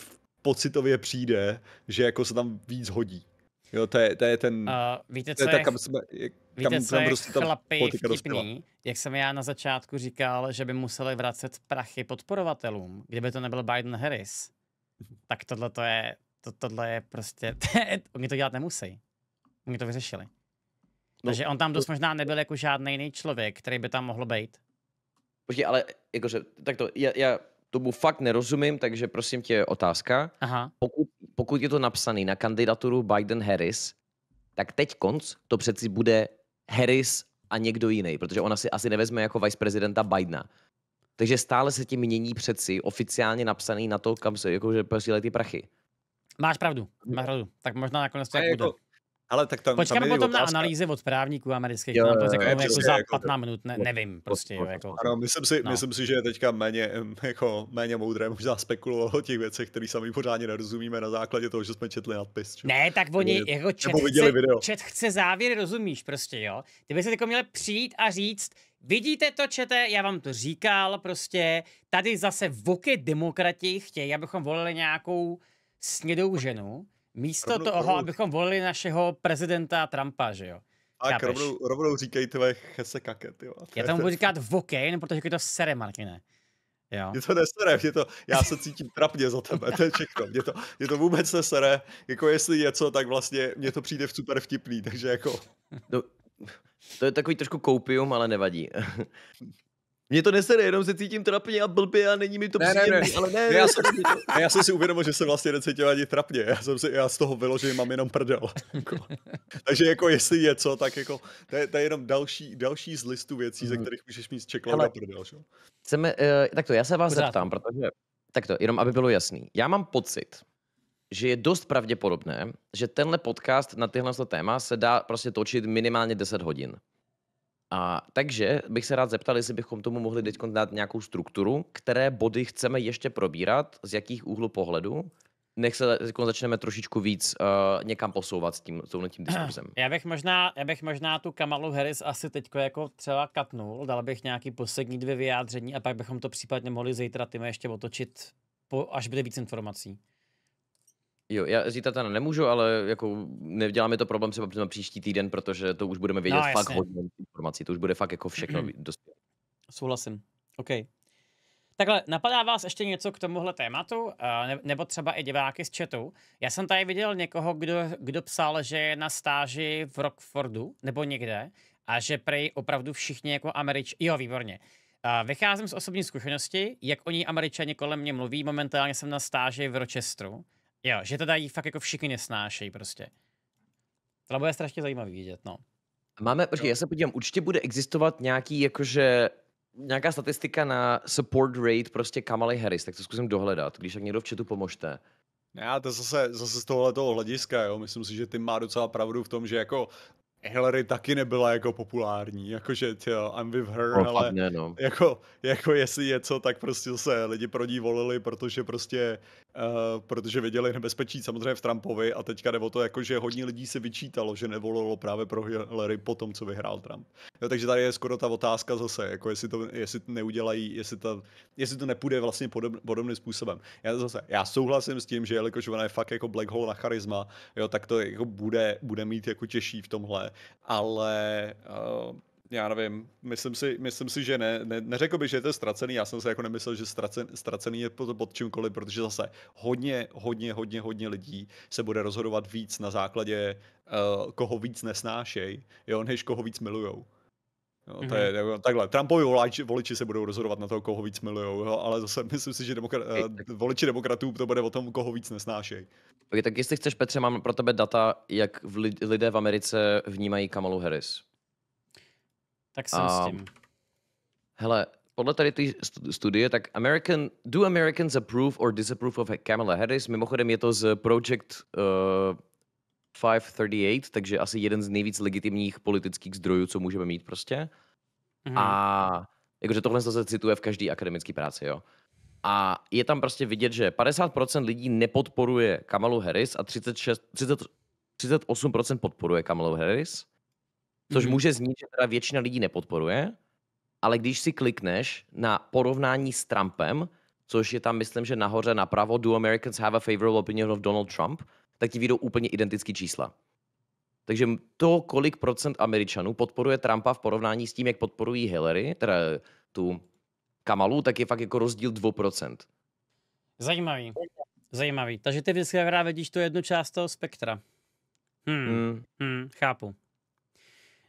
pocitově přijde, že jako se tam víc hodí. Jo, to je, to je ten... Uh, víte, co je, tak, kam jsme, kam, víte, co je prostě chlapi vtipný, jak jsem já na začátku říkal, že by museli vracet prachy podporovatelům, kdyby to nebyl Biden-Harris. Tak tohle to je, to, tohle je prostě, oni to dělat nemusí. Oni to vyřešili. No, Takže on tam dost no- možná nebyl jako žádný jiný člověk, který by tam mohl být. Počkej, ale jakože, tak to, já, já tomu fakt nerozumím, takže prosím tě, otázka. Aha. Pokud, pokud je to napsaný na kandidaturu Biden-Harris, tak teď konc to přeci bude Harris a někdo jiný, protože ona si asi nevezme jako viceprezidenta Bidena. Takže stále se tím mění přeci oficiálně napsaný na to, kam se jakože posílají ty prachy. Máš pravdu, máš pravdu. Tak možná nakonec to tak jako, bude. Ale tak tam, Počkáme tam potom otázka. na analýzy od právníků amerických, jo, nám to řeknou jako za jako, 15 minut, ne, nevím nevím prostě. To, jo, jako, ano, myslím si, no. myslím si, že je teďka méně, jako, méně moudré možná spekulovat o těch věcech, které sami pořádně nerozumíme na základě toho, že jsme četli nadpis. Čo? Ne, tak oni, je, jako čet, chce, video. čet chce závěr, rozumíš prostě, jo. Ty by se jako měli přijít a říct, Vidíte to, čete, já vám to říkal, prostě tady zase voky demokrati chtějí, abychom volili nějakou snědou ženu, místo rovnou, toho, rovnou. abychom volili našeho prezidenta Trumpa, že jo? A rovnou, rovnou říkej tvé chese kaket, jo. Já tomu budu říkat vokejn, protože je jako to sere, Martine. Jo. Mě to nesere, mě to, já se cítím trapně za tebe, to je všechno. Mě to, mě to vůbec nesere, jako jestli něco, tak vlastně mě to přijde v super vtipný, takže jako... To, to je takový trošku koupium, ale nevadí. Mě to nesere, jenom se cítím trapně a blbě a není mi to ne, příjemný, ne, ne. ale ne. ne. Já, jsem, já jsem si uvědomil, že jsem vlastně necítil ani trapně. Já jsem si, já z toho vyložil, mám jenom prdel. Jako. Takže jako jestli je co, tak jako to je, to je jenom další, další z listu věcí, mm. ze mhm. kterých můžeš mít čekla na prdel. Že? Chceme, uh, eh, takto, já se vás Pořád. zeptám, protože takto, jenom aby bylo jasný. Já mám pocit, že je dost pravděpodobné, že tenhle podcast na tyhle téma se dá prostě točit minimálně 10 hodin. A, takže bych se rád zeptal, jestli bychom tomu mohli teď dát nějakou strukturu, které body chceme ještě probírat, z jakých úhlu pohledu. Nech se začneme trošičku víc uh, někam posouvat s tím, s tím diskusem. Já bych, možná, já bych možná tu Kamalu Harris asi teď jako třeba katnul, dal bych nějaký poslední dvě vyjádření a pak bychom to případně mohli zítra tím ještě otočit, po, až bude víc informací. Jo, já zítra teda nemůžu, ale jako neděláme to problém třeba na příští týden, protože to už budeme vědět no, fakt hodně informací. To už bude fakt jako všechno dospělé. Souhlasím. OK. Takhle, napadá vás ještě něco k tomuhle tématu, eh, nebo třeba i diváky z chatu? Já jsem tady viděl někoho, kdo, kdo psal, že je na stáži v Rockfordu, nebo někde, a že prej opravdu všichni jako Američ... Jo, výborně. Eh, vycházím z osobní zkušenosti, jak oni Američani kolem mě mluví, momentálně jsem na stáži v Rochesteru Jo, že to tady fakt jako všichni nesnášejí prostě. To bude strašně zajímavý vidět, no. Máme, počkej, já se podívám, určitě bude existovat nějaký, jakože, nějaká statistika na support rate prostě Kamaly Harris, tak to zkusím dohledat, když tak někdo v chatu pomožte. Já to zase, zase z tohoto hlediska, jo, myslím si, že ty má docela pravdu v tom, že jako Hillary taky nebyla jako populární, jakože tjo, I'm with her, oh, ale ne, no. jako, jako jestli něco, tak prostě se lidi pro ní volili, protože prostě Eh, protože viděli nebezpečí samozřejmě v Trumpovi a teďka jde o to, jako, že hodně lidí si vyčítalo, že nevolilo právě pro Hillary po tom, co vyhrál Trump. Jo, takže tady je skoro ta otázka zase, jako jestli to, jestli to neudělají, jestli, ta, jestli to nepůjde vlastně podob, podobným způsobem. Já zase, já souhlasím s tím, že jelikož ona je fakt jako black hole na charisma, jo, tak to jako bude, bude mít jako těžší v tomhle, ale uh, já nevím, myslím si, myslím si že ne, ne, neřekl bych, že je to ztracený, já jsem se jako nemyslel, že ztracen, ztracený je pod, pod čímkoliv, protože zase hodně, hodně, hodně, hodně lidí se bude rozhodovat víc na základě, uh, koho víc nesnášej, jo, než koho víc milujou. Jo, to je, mm-hmm. takhle, Trumpovi voliči, voliči se budou rozhodovat na to, koho víc milujou, jo, ale zase myslím si, že demokra- eh, voliči demokratů to bude o tom, koho víc nesnášej. Okay, tak jestli chceš, Petře, mám pro tebe data, jak v lidé v Americe vnímají Kamalu Harris. Tak jsem a, s tím. Hele, podle tady té studie, tak American, do Americans approve or disapprove of Kamala Harris? Mimochodem je to z Project uh, eh, 538, takže asi jeden z nejvíc legitimních politických zdrojů, co můžeme mít prostě. Mm. A jakože tohle se cituje v každé akademické práci, jo. A je tam prostě vidět, že 50% lidí nepodporuje Kamalu Harris a 36, 30, 38% podporuje Kamalu Harris což mhm. může znít, že teda většina lidí nepodporuje, ale když si klikneš na porovnání s Trumpem, což je tam, myslím, že nahoře napravo, do Americans have a favorable opinion of Donald Trump, tak ti vyjdou úplně identické čísla. Takže to, kolik procent Američanů podporuje Trumpa v porovnání s tím, jak podporují Hillary, teda tu Kamalu, tak je fakt jako rozdíl 2%. Zajímavý. Zajímavý. Takže ty vždycky vidíš tu jednu část toho spektra. Hmm. Hmm. hmm. Chápu.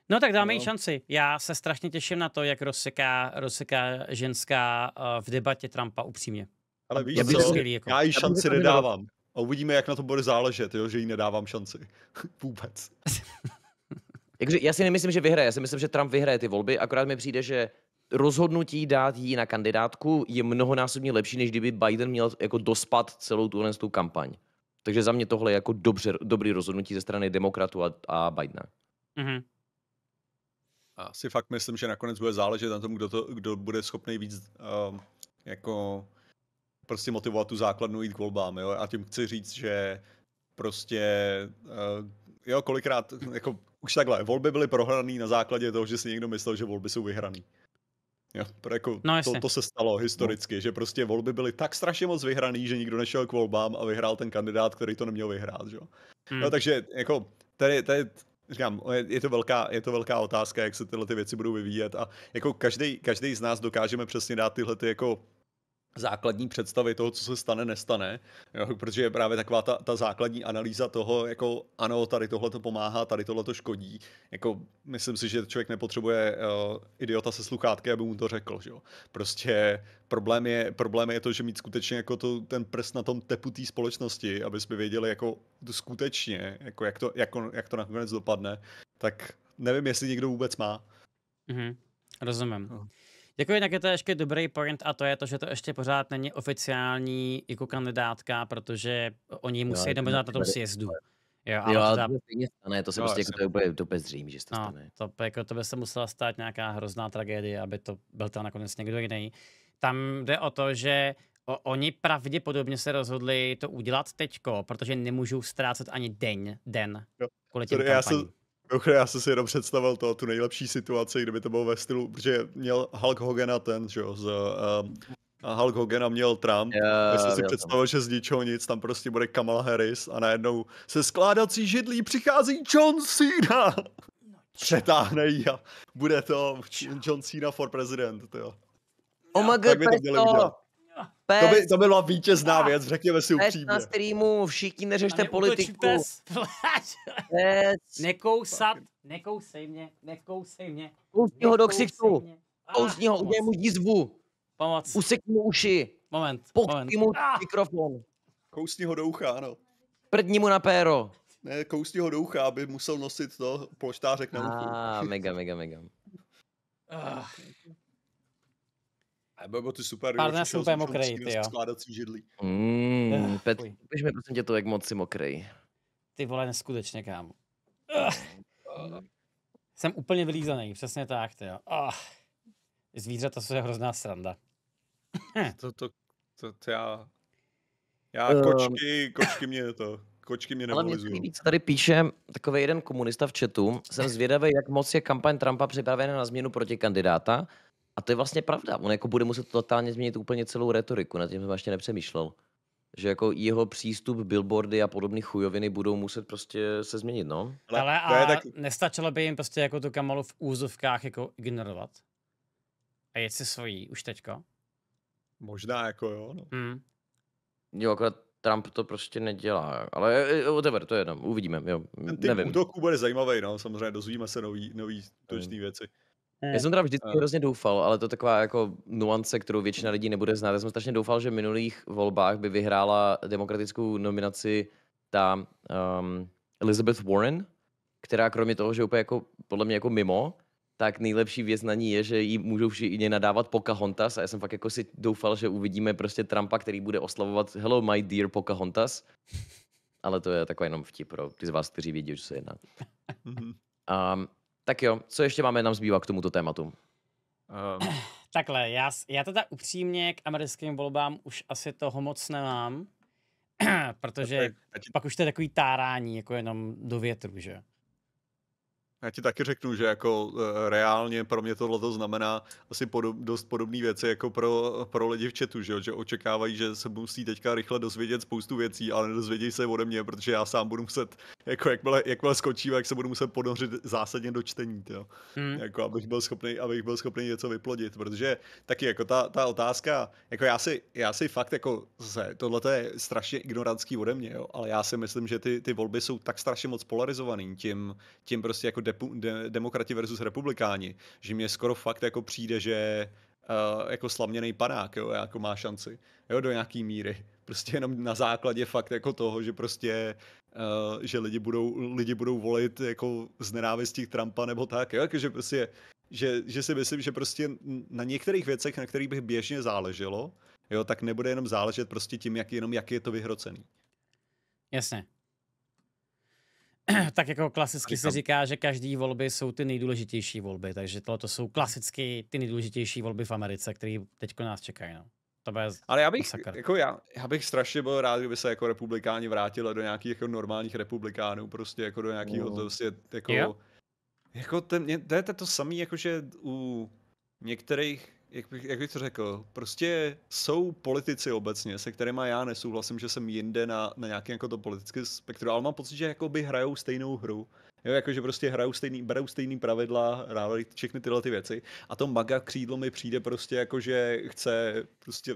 No tak dáme no. jí šanci. Já se strašně těším na to, jak rozseká, rozseká ženská eh, v debatě Trumpa upřímně. Ale víš co, skvělý, jako. já jí šanci já nedávám. A uvidíme, jak na to bude záležet, jo? že jí nedávám šanci. Vůbec. Takže já si nemyslím, že vyhraje. Já si myslím, že Trump vyhraje ty volby, akorát mi přijde, že rozhodnutí dát jí na kandidátku je mnohonásobně lepší, než kdyby Biden měl jako dospat celou tuhle tu kampaň. Takže za mě tohle je jako dobře, dobrý rozhodnutí ze strany demokratů a, a Bidena. Mm-hmm. A si fakt myslím, že nakonec bude záležet na tom, kdo, to, kdo bude schopný víc um, jako prostě motivovat tu základnu jít k volbám. Jo? A tím chci říct, že prostě uh, jo, kolikrát, jako už takhle, volby byly prohrané na základě toho, že si někdo myslel, že volby jsou vyhrané. Jo, jako no, to, to se stalo historicky, no. že prostě volby byly tak strašně moc vyhraný, že nikdo nešel k volbám a vyhrál ten kandidát, který to neměl vyhrát. Že? Mm. No, takže jako tady, tady Říkám, je to, velká, je to velká otázka, jak se tyhle ty věci budou vyvíjet a jako každý, každý z nás dokážeme přesně dát tyhle ty jako základní představy toho, co se stane, nestane, jo, protože je právě taková ta, ta základní analýza toho, jako ano, tady tohle to pomáhá, tady tohle to škodí, jako myslím si, že člověk nepotřebuje uh, idiota se sluchátky, aby mu to řekl, že jo. Prostě problém je, problém je to, že mít skutečně jako to, ten prst na tom tepu té společnosti, aby jsme věděli jako skutečně, jako jak to, jako, jak to nakonec dopadne, tak nevím, jestli někdo vůbec má. Mm-hmm. Rozumím. No. Jako jinak je to ještě dobrý point a to je to, že to ještě pořád není oficiální jako kandidátka, protože oni musí dominovat na tom sjezdu. Jo, ale jo, ale teda... to se stane, to se jo, prostě jako to je úplně to bezdřím, že se to no, stane. To, jako to by se musela stát nějaká hrozná tragédie, aby to byl tam nakonec někdo jiný. Tam jde o to, že o, oni pravděpodobně se rozhodli to udělat teďko, protože nemůžou ztrácet ani den, den kvůli těm Sorry, Ochra, já jsem si jenom představil to, tu nejlepší situaci, kdyby to bylo ve stylu, protože měl Hulk Hogana ten, že jo, z, um, a Hulk a měl Trump. Já jsem si představil, že z ničeho nic, tam prostě bude Kamala Harris a najednou se skládací židlí přichází John Cena. Přetáhne ji a bude to John Cena for president, jo. Oh my god, pes. To, by, to byla vítězná a, věc, řekněme si upřímně. na streamu, všichni neřešte politiku. pes. pes. Nekousat, nekousej mě, nekousej mě. Kousni ho do ksichtu. Ah, kousni ho, udělej mu jízvu. Pomoc. Usekni mu uši. Moment, Potkni mu ah. mikrofon. Kousni ho do ucha, ano. Prdni mu na péro. Ne, kousni ho do ucha, aby musel nosit to ploštářek na uchu. Ah, mega, mega, mega. Ah. Bylo to super. Pardon, jsem úplně ty jo. Skládací židlí. Mm, Pet, mi prosím tě to, jak moc si mokrej. Ty vole, neskutečně, kámo. Uh. Jsem úplně vylízaný, přesně tak, ty jo. Oh. Zvířata jsou hrozná sranda. Hm. to, to, to, to já... Já ehm. kočky, kočky mě to kočky mě Ale mě tady píše takový jeden komunista v chatu. Jsem zvědavý, jak moc je kampaň Trumpa připravena na změnu proti kandidáta a to je vlastně pravda. On jako bude muset totálně změnit úplně celou retoriku, nad tím jsem ještě nepřemýšlel. Že jako jeho přístup, billboardy a podobné chujoviny budou muset prostě se změnit, no. Ale a nestačilo by jim prostě jako tu kamalu v úzovkách jako ignorovat? A jet si svojí už teďko? Možná jako jo, no. Mm. Jo, akorát Trump to prostě nedělá, ale e, e, whatever, to je jedno, uvidíme, jo, Ten typ nevím. útoků bude zajímavý, no, samozřejmě dozvíme se nový, nový točný hmm. věci. Já hmm. jsem teda vždycky hrozně doufal, ale to je taková jako nuance, kterou většina lidí nebude znát. Já jsem strašně doufal, že v minulých volbách by vyhrála demokratickou nominaci ta um, Elizabeth Warren, která kromě toho, že úplně jako, podle mě jako mimo, tak nejlepší věc na ní je, že jí můžou všichni nadávat Pocahontas a já jsem fakt jako si doufal, že uvidíme prostě Trumpa, který bude oslavovat Hello my dear Pocahontas, ale to je takový jenom vtip pro ty z vás, kteří vědí, že se jedná. Mhm. um, tak jo, co ještě máme nám zbývá k tomuto tématu? Um. Takhle, já, já teda upřímně k americkým volbám už asi toho moc nemám, protože pak už to je takový tárání, jako jenom do větru, že? Já ti taky řeknu, že jako e, reálně pro mě tohle to znamená asi podob, dost podobné věci jako pro, pro lidi v chatu, že, že očekávají, že se musí teďka rychle dozvědět spoustu věcí, ale nedozvědějí se ode mě, protože já sám budu muset, jako jakmile, jakmile skočím, jak se budu muset ponořit zásadně do čtení, jo. Hmm. Jako abych byl schopný, abych byl schopný něco vyplodit, protože taky jako ta, ta otázka, jako já si, já si fakt jako zase, tohle je strašně ignorantský ode mě, jo, ale já si myslím, že ty, ty volby jsou tak strašně moc polarizovaný tím, tím prostě jako repu- de- demokrati versus republikáni, že mě skoro fakt jako přijde, že uh, jako slaměný panák, jo, jako má šanci, jo, do nějaký míry. Prostě jenom na základě fakt jako toho, že prostě, uh, že lidi budou, lidi budou volit jako z nenávistí Trumpa nebo tak, jo, že prostě, že, že si myslím, že prostě na některých věcech, na kterých bych běžně záleželo, jo, tak nebude jenom záležet prostě tím, jak, jenom jak je to vyhrocený. Jasně. tak jako klasicky se říká, že každý volby jsou ty nejdůležitější volby, takže tohle jsou klasicky ty nejdůležitější volby v Americe, které teď nás čekají. No. To bude Ale já bych, jako já, já, bych strašně byl rád, kdyby se jako republikáni vrátili do nějakých jako normálních republikánů, prostě jako do nějakého uh. prostě jako... Yeah. Jako ten, to je to samé, jakože u některých jak bych, jak bych to řekl, prostě jsou politici obecně, se kterými já nesouhlasím, že jsem jinde na, na nějaký jako to politický spektru, ale mám pocit, že jakoby hrajou stejnou hru. Jo, jakože prostě hrajou stejný, berou stejný pravidla, hrávají všechny tyhle ty věci. A to maga křídlo mi přijde prostě jako, že chce prostě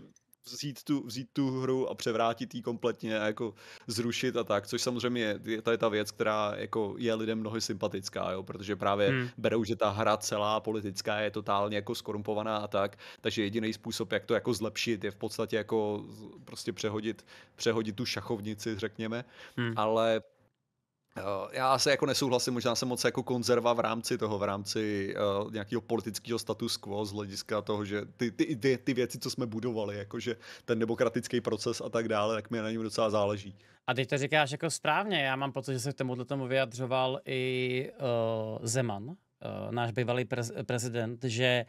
vzít tu, vzít tu hru a převrátit ji kompletně a jako zrušit a tak, což samozřejmě je, to je ta věc, která jako je lidem mnohem sympatická, jo, protože právě hmm. berou, že ta hra celá politická je totálně jako skorumpovaná a tak, takže jediný způsob, jak to jako zlepšit, je v podstatě jako prostě přehodit, přehodit tu šachovnici, řekněme, hmm. ale Eh, já se jako nesouhlasím, možná jsem moc jako konzerva v rámci toho, v rámci uh, nějakého politického status quo z hlediska toho, že ty, ty, ty, ty věci, co jsme budovali, jakože ten demokratický proces a tak dále, tak mi na něm docela záleží. A teď to říkáš jako správně, já mám pocit, že se k tomuhle tomu vyjadřoval i uh, Zeman, uh, náš bývalý prez- prezident, že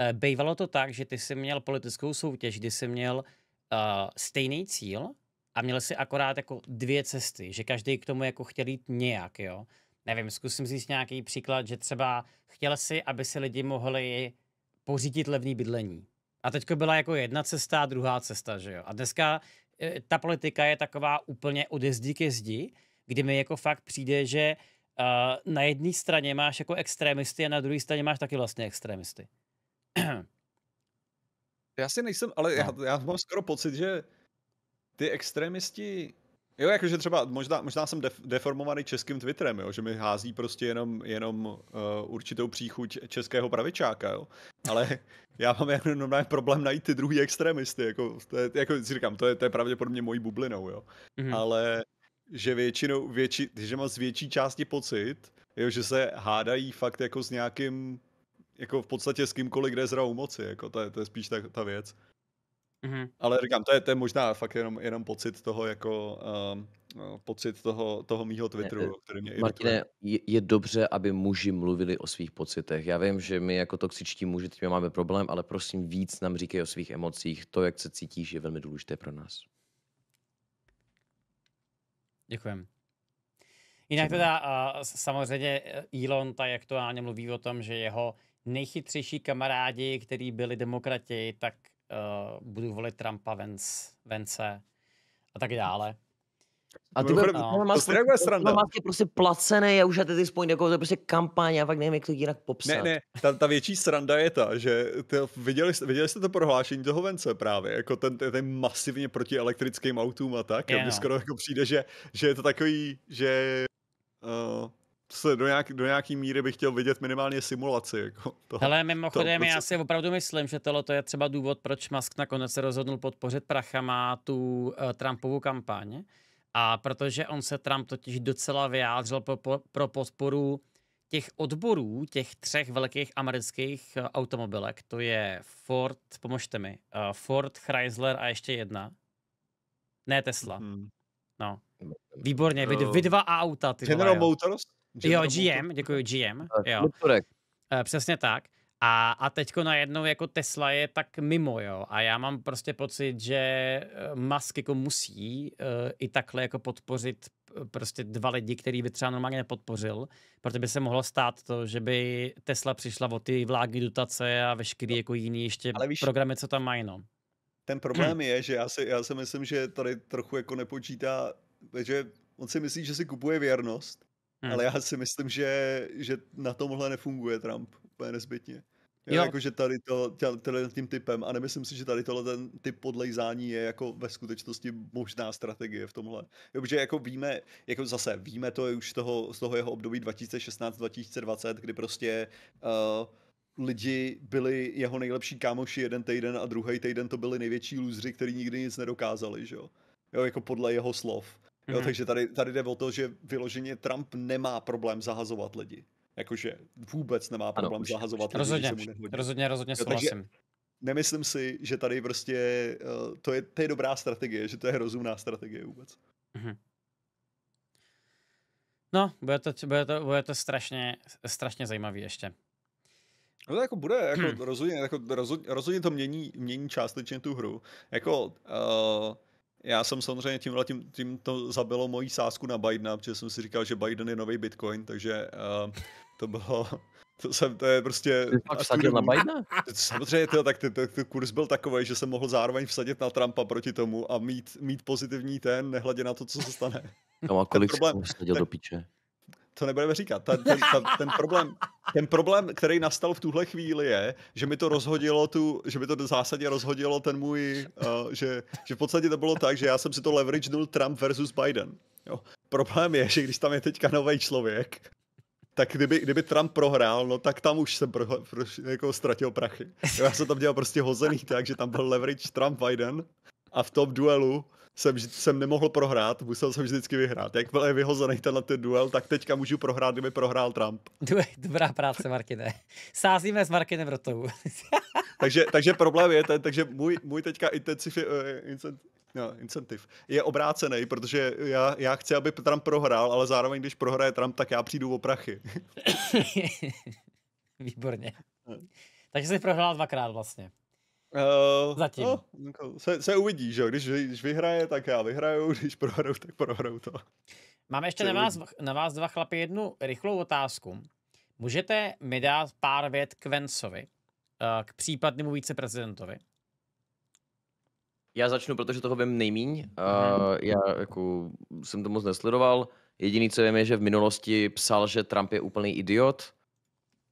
uh, bývalo to tak, že ty jsi měl politickou soutěž, kdy jsi měl uh, stejný cíl, a měl si akorát jako dvě cesty, že každý k tomu jako chtěl jít nějak, jo. Nevím, zkusím říct nějaký příklad, že třeba chtěl si, aby si lidi mohli pořídit levný bydlení. A teď byla jako jedna cesta a druhá cesta, že jo. A dneska eh, ta politika je taková úplně od jezdí ke zdi, kdy mi jako fakt přijde, že uh, na jedné straně máš jako extremisty a na druhé straně máš taky vlastně extremisty. Já si nejsem, ale no. já, já mám skoro pocit, že ty extremisti Jo, jakože třeba možná, možná jsem def, deformovaný českým Twitterem, jo, že mi hází prostě jenom, jenom uh, určitou příchuť českého pravičáka, jo. Ale já mám jenom problém najít ty druhý extremisty, jako, to je, jako si říkám, to je, to je pravděpodobně mojí bublinou, jo. Mm-hmm. Ale že většinou, větši, že mám z větší části pocit, jo, že se hádají fakt jako s nějakým, jako v podstatě s kýmkoliv, kde je zra moci, jako to je, to je spíš ta, ta věc. Mm-hmm. Ale říkám, to je, to je možná fakt jenom, jenom pocit toho jako um, no, pocit toho, toho mýho Twitteru, ne, eh, který mě Martine, je, je dobře, aby muži mluvili o svých pocitech. Já vím, že my jako toxičtí muži teď máme problém, ale prosím víc nám říkej o svých emocích. To, jak se cítíš, je velmi důležité pro nás. Děkujem. Jinak teda uh, samozřejmě eh, Elon tak aktuálně mluví o tom, že jeho nejchytřejší kamarádi, který byli demokrati, tak uh, budu volit Trumpa vence, vence a tak dále. A ty byl, no, Musk, je vlastně prostě placený a už a ty point, jako to je prostě kampaň, a pak nevím, jak to jinak popsat. Ne, ne, ta, ta větší sranda je ta, že ty, viděli, viděli jste to prohlášení toho Vence právě, jako ten, ten, ten masivně proti elektrickým autům a tak, je, no. skoro jako přijde, že, že je to takový, že... Uh, se do, nějak, do nějaký míry bych chtěl vidět minimálně simulaci. Jako to, Hele, mimochodem, to, já si opravdu myslím, že tohle je třeba důvod, proč Musk nakonec se rozhodnul podpořit prachama tu uh, Trumpovu kampaň. A protože on se Trump totiž docela vyjádřil pro, pro, pro podporu těch odborů, těch třech velkých amerických eh, automobilek, to je Ford, pomožte mi, uh, Ford, Chrysler a ještě jedna. Ne Tesla. Mm-hmm. No. Výborně, vy, vy dva auta. Ty General vole, Motors? GM jo, GM, to... děkuji, GM. Jo. Motorek. Eh, přesně tak. A, a teďko najednou jako Tesla je tak mimo, jo. A já mám prostě pocit, že eh, Musk jako musí uh, i takhle jako podpořit prostě dva lidi, který by třeba normálně nepodpořil, protože by se mohlo stát to, že by Tesla přišla o ty vládní dotace a veškerý no, jako jiný ještě Ale víš, programy, co tam mají, no. Ten problém je, že já si, já si myslím, že tady trochu jako nepočítá, že on si myslí, že si kupuje věrnost, Hmm. Ale já si myslím, že, že na tomhle nefunguje Trump úplně nezbytně. Jo, jo. Jakože tady to, tady tím typem, a nemyslím si, že tady tohle ten typ podlejzání je jako ve skutečnosti možná strategie v tomhle. Jo, protože jako víme, jako zase víme to je už toho, z toho jeho období 2016-2020, kdy prostě uh, lidi byli jeho nejlepší kámoši jeden týden a druhý týden to byli největší lůzři, kteří nikdy nic nedokázali, že jo? jo jako podle jeho slov. Jo, mm-hmm. takže tady, tady jde o to, že vyloženě Trump nemá problém zahazovat lidi. Jakože vůbec nemá problém ano, už, zahazovat už, lidi. Rozhodně, se mu rozhodně, rozhodně jo, souhlasím. Takže nemyslím si, že tady prostě uh, to, je, to je dobrá strategie, že to je rozumná strategie vůbec. Mm-hmm. No, bude to, bude to, bude to strašně, strašně zajímavý ještě. No to jako bude, jako hmm. rozhodně, jako rozhodně, rozhodně to mění, mění částečně tu hru. Jako uh, já jsem samozřejmě tímhle tím, tím to zabilo moji sázku na Bidena, protože jsem si říkal, že Biden je nový Bitcoin, takže uh, to bylo, to, jsem, to je prostě... Ty na Bidena? Samozřejmě, tyjo, tak ten kurz byl takový, že jsem mohl zároveň vsadit na Trumpa proti tomu a mít, mít pozitivní ten, nehledě na to, co se stane. No a kolik ten problém, jsi vsadil ten, do piče? to nebudeme říkat. Ten, ten, ten, ten, problém, ten problém, který nastal v tuhle chvíli je, že mi to rozhodilo tu, že mi to v zásadě rozhodilo ten můj, uh, že, že v podstatě to bylo tak, že já jsem si to leveragenul Trump versus Biden. Jo. Problém je, že když tam je teďka nový člověk, tak kdyby, kdyby Trump prohrál, no tak tam už jsem pro, pro, jako ztratil prachy. Jo, já jsem tam dělal prostě hozený tak, že tam byl leverage Trump-Biden a v tom duelu jsem, jsem nemohl prohrát, musel jsem vždycky vyhrát. Jak byl je vyhozený tenhle ten duel, tak teďka můžu prohrát, kdyby prohrál Trump. Dobrá práce, Markine. Sázíme s Markinem rotou. takže, takže problém je ten, takže můj, můj teďka intensif, uh, eh, incent, no, incentiv je obrácený, protože já, já chci, aby Trump prohrál, ale zároveň, když prohraje Trump, tak já přijdu o prachy. Výborně. Takže jsi prohrál dvakrát vlastně. Uh, Zatím. No, jako se, se uvidí, že když, když vyhraje, tak já vyhraju, když prohraju, tak prohraju to. Máme ještě na vás, na vás dva chlapy jednu rychlou otázku. Můžete mi dát pár vět k Vencovi, eh, k případnému viceprezidentovi? Já začnu, protože toho vím nejmíň. Uh, já jako jsem to moc nesledoval. Jediný, co vím, je, že v minulosti psal, že Trump je úplný idiot.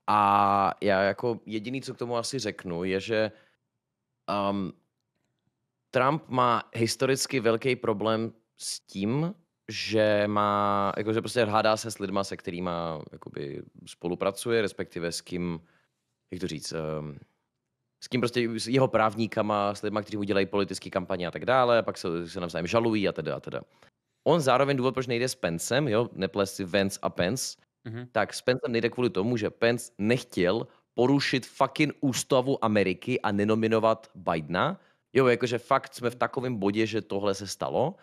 A já jako jediný, co k tomu asi řeknu, je, že uh, Um, Trump má historicky velký problém s tím, že má, jakože prostě hádá se s lidma, se kterými jakoby spolupracuje, respektive s kým, jak to říct, um, s kým prostě, s jeho právníkama, s lidma, kteří mu dělají politické kampaně a tak dále, pak se, se navzájem žalují a teda a teda. On zároveň důvod, proč nejde s Pencem, jo, neplést si Vance a Pence, mm-hmm. tak s Pencem nejde kvůli tomu, že Pence nechtěl porušit fucking ústavu Ameriky a nenominovat Bidena. Jo, jakože fakt jsme v takovém bodě, že tohle se stalo.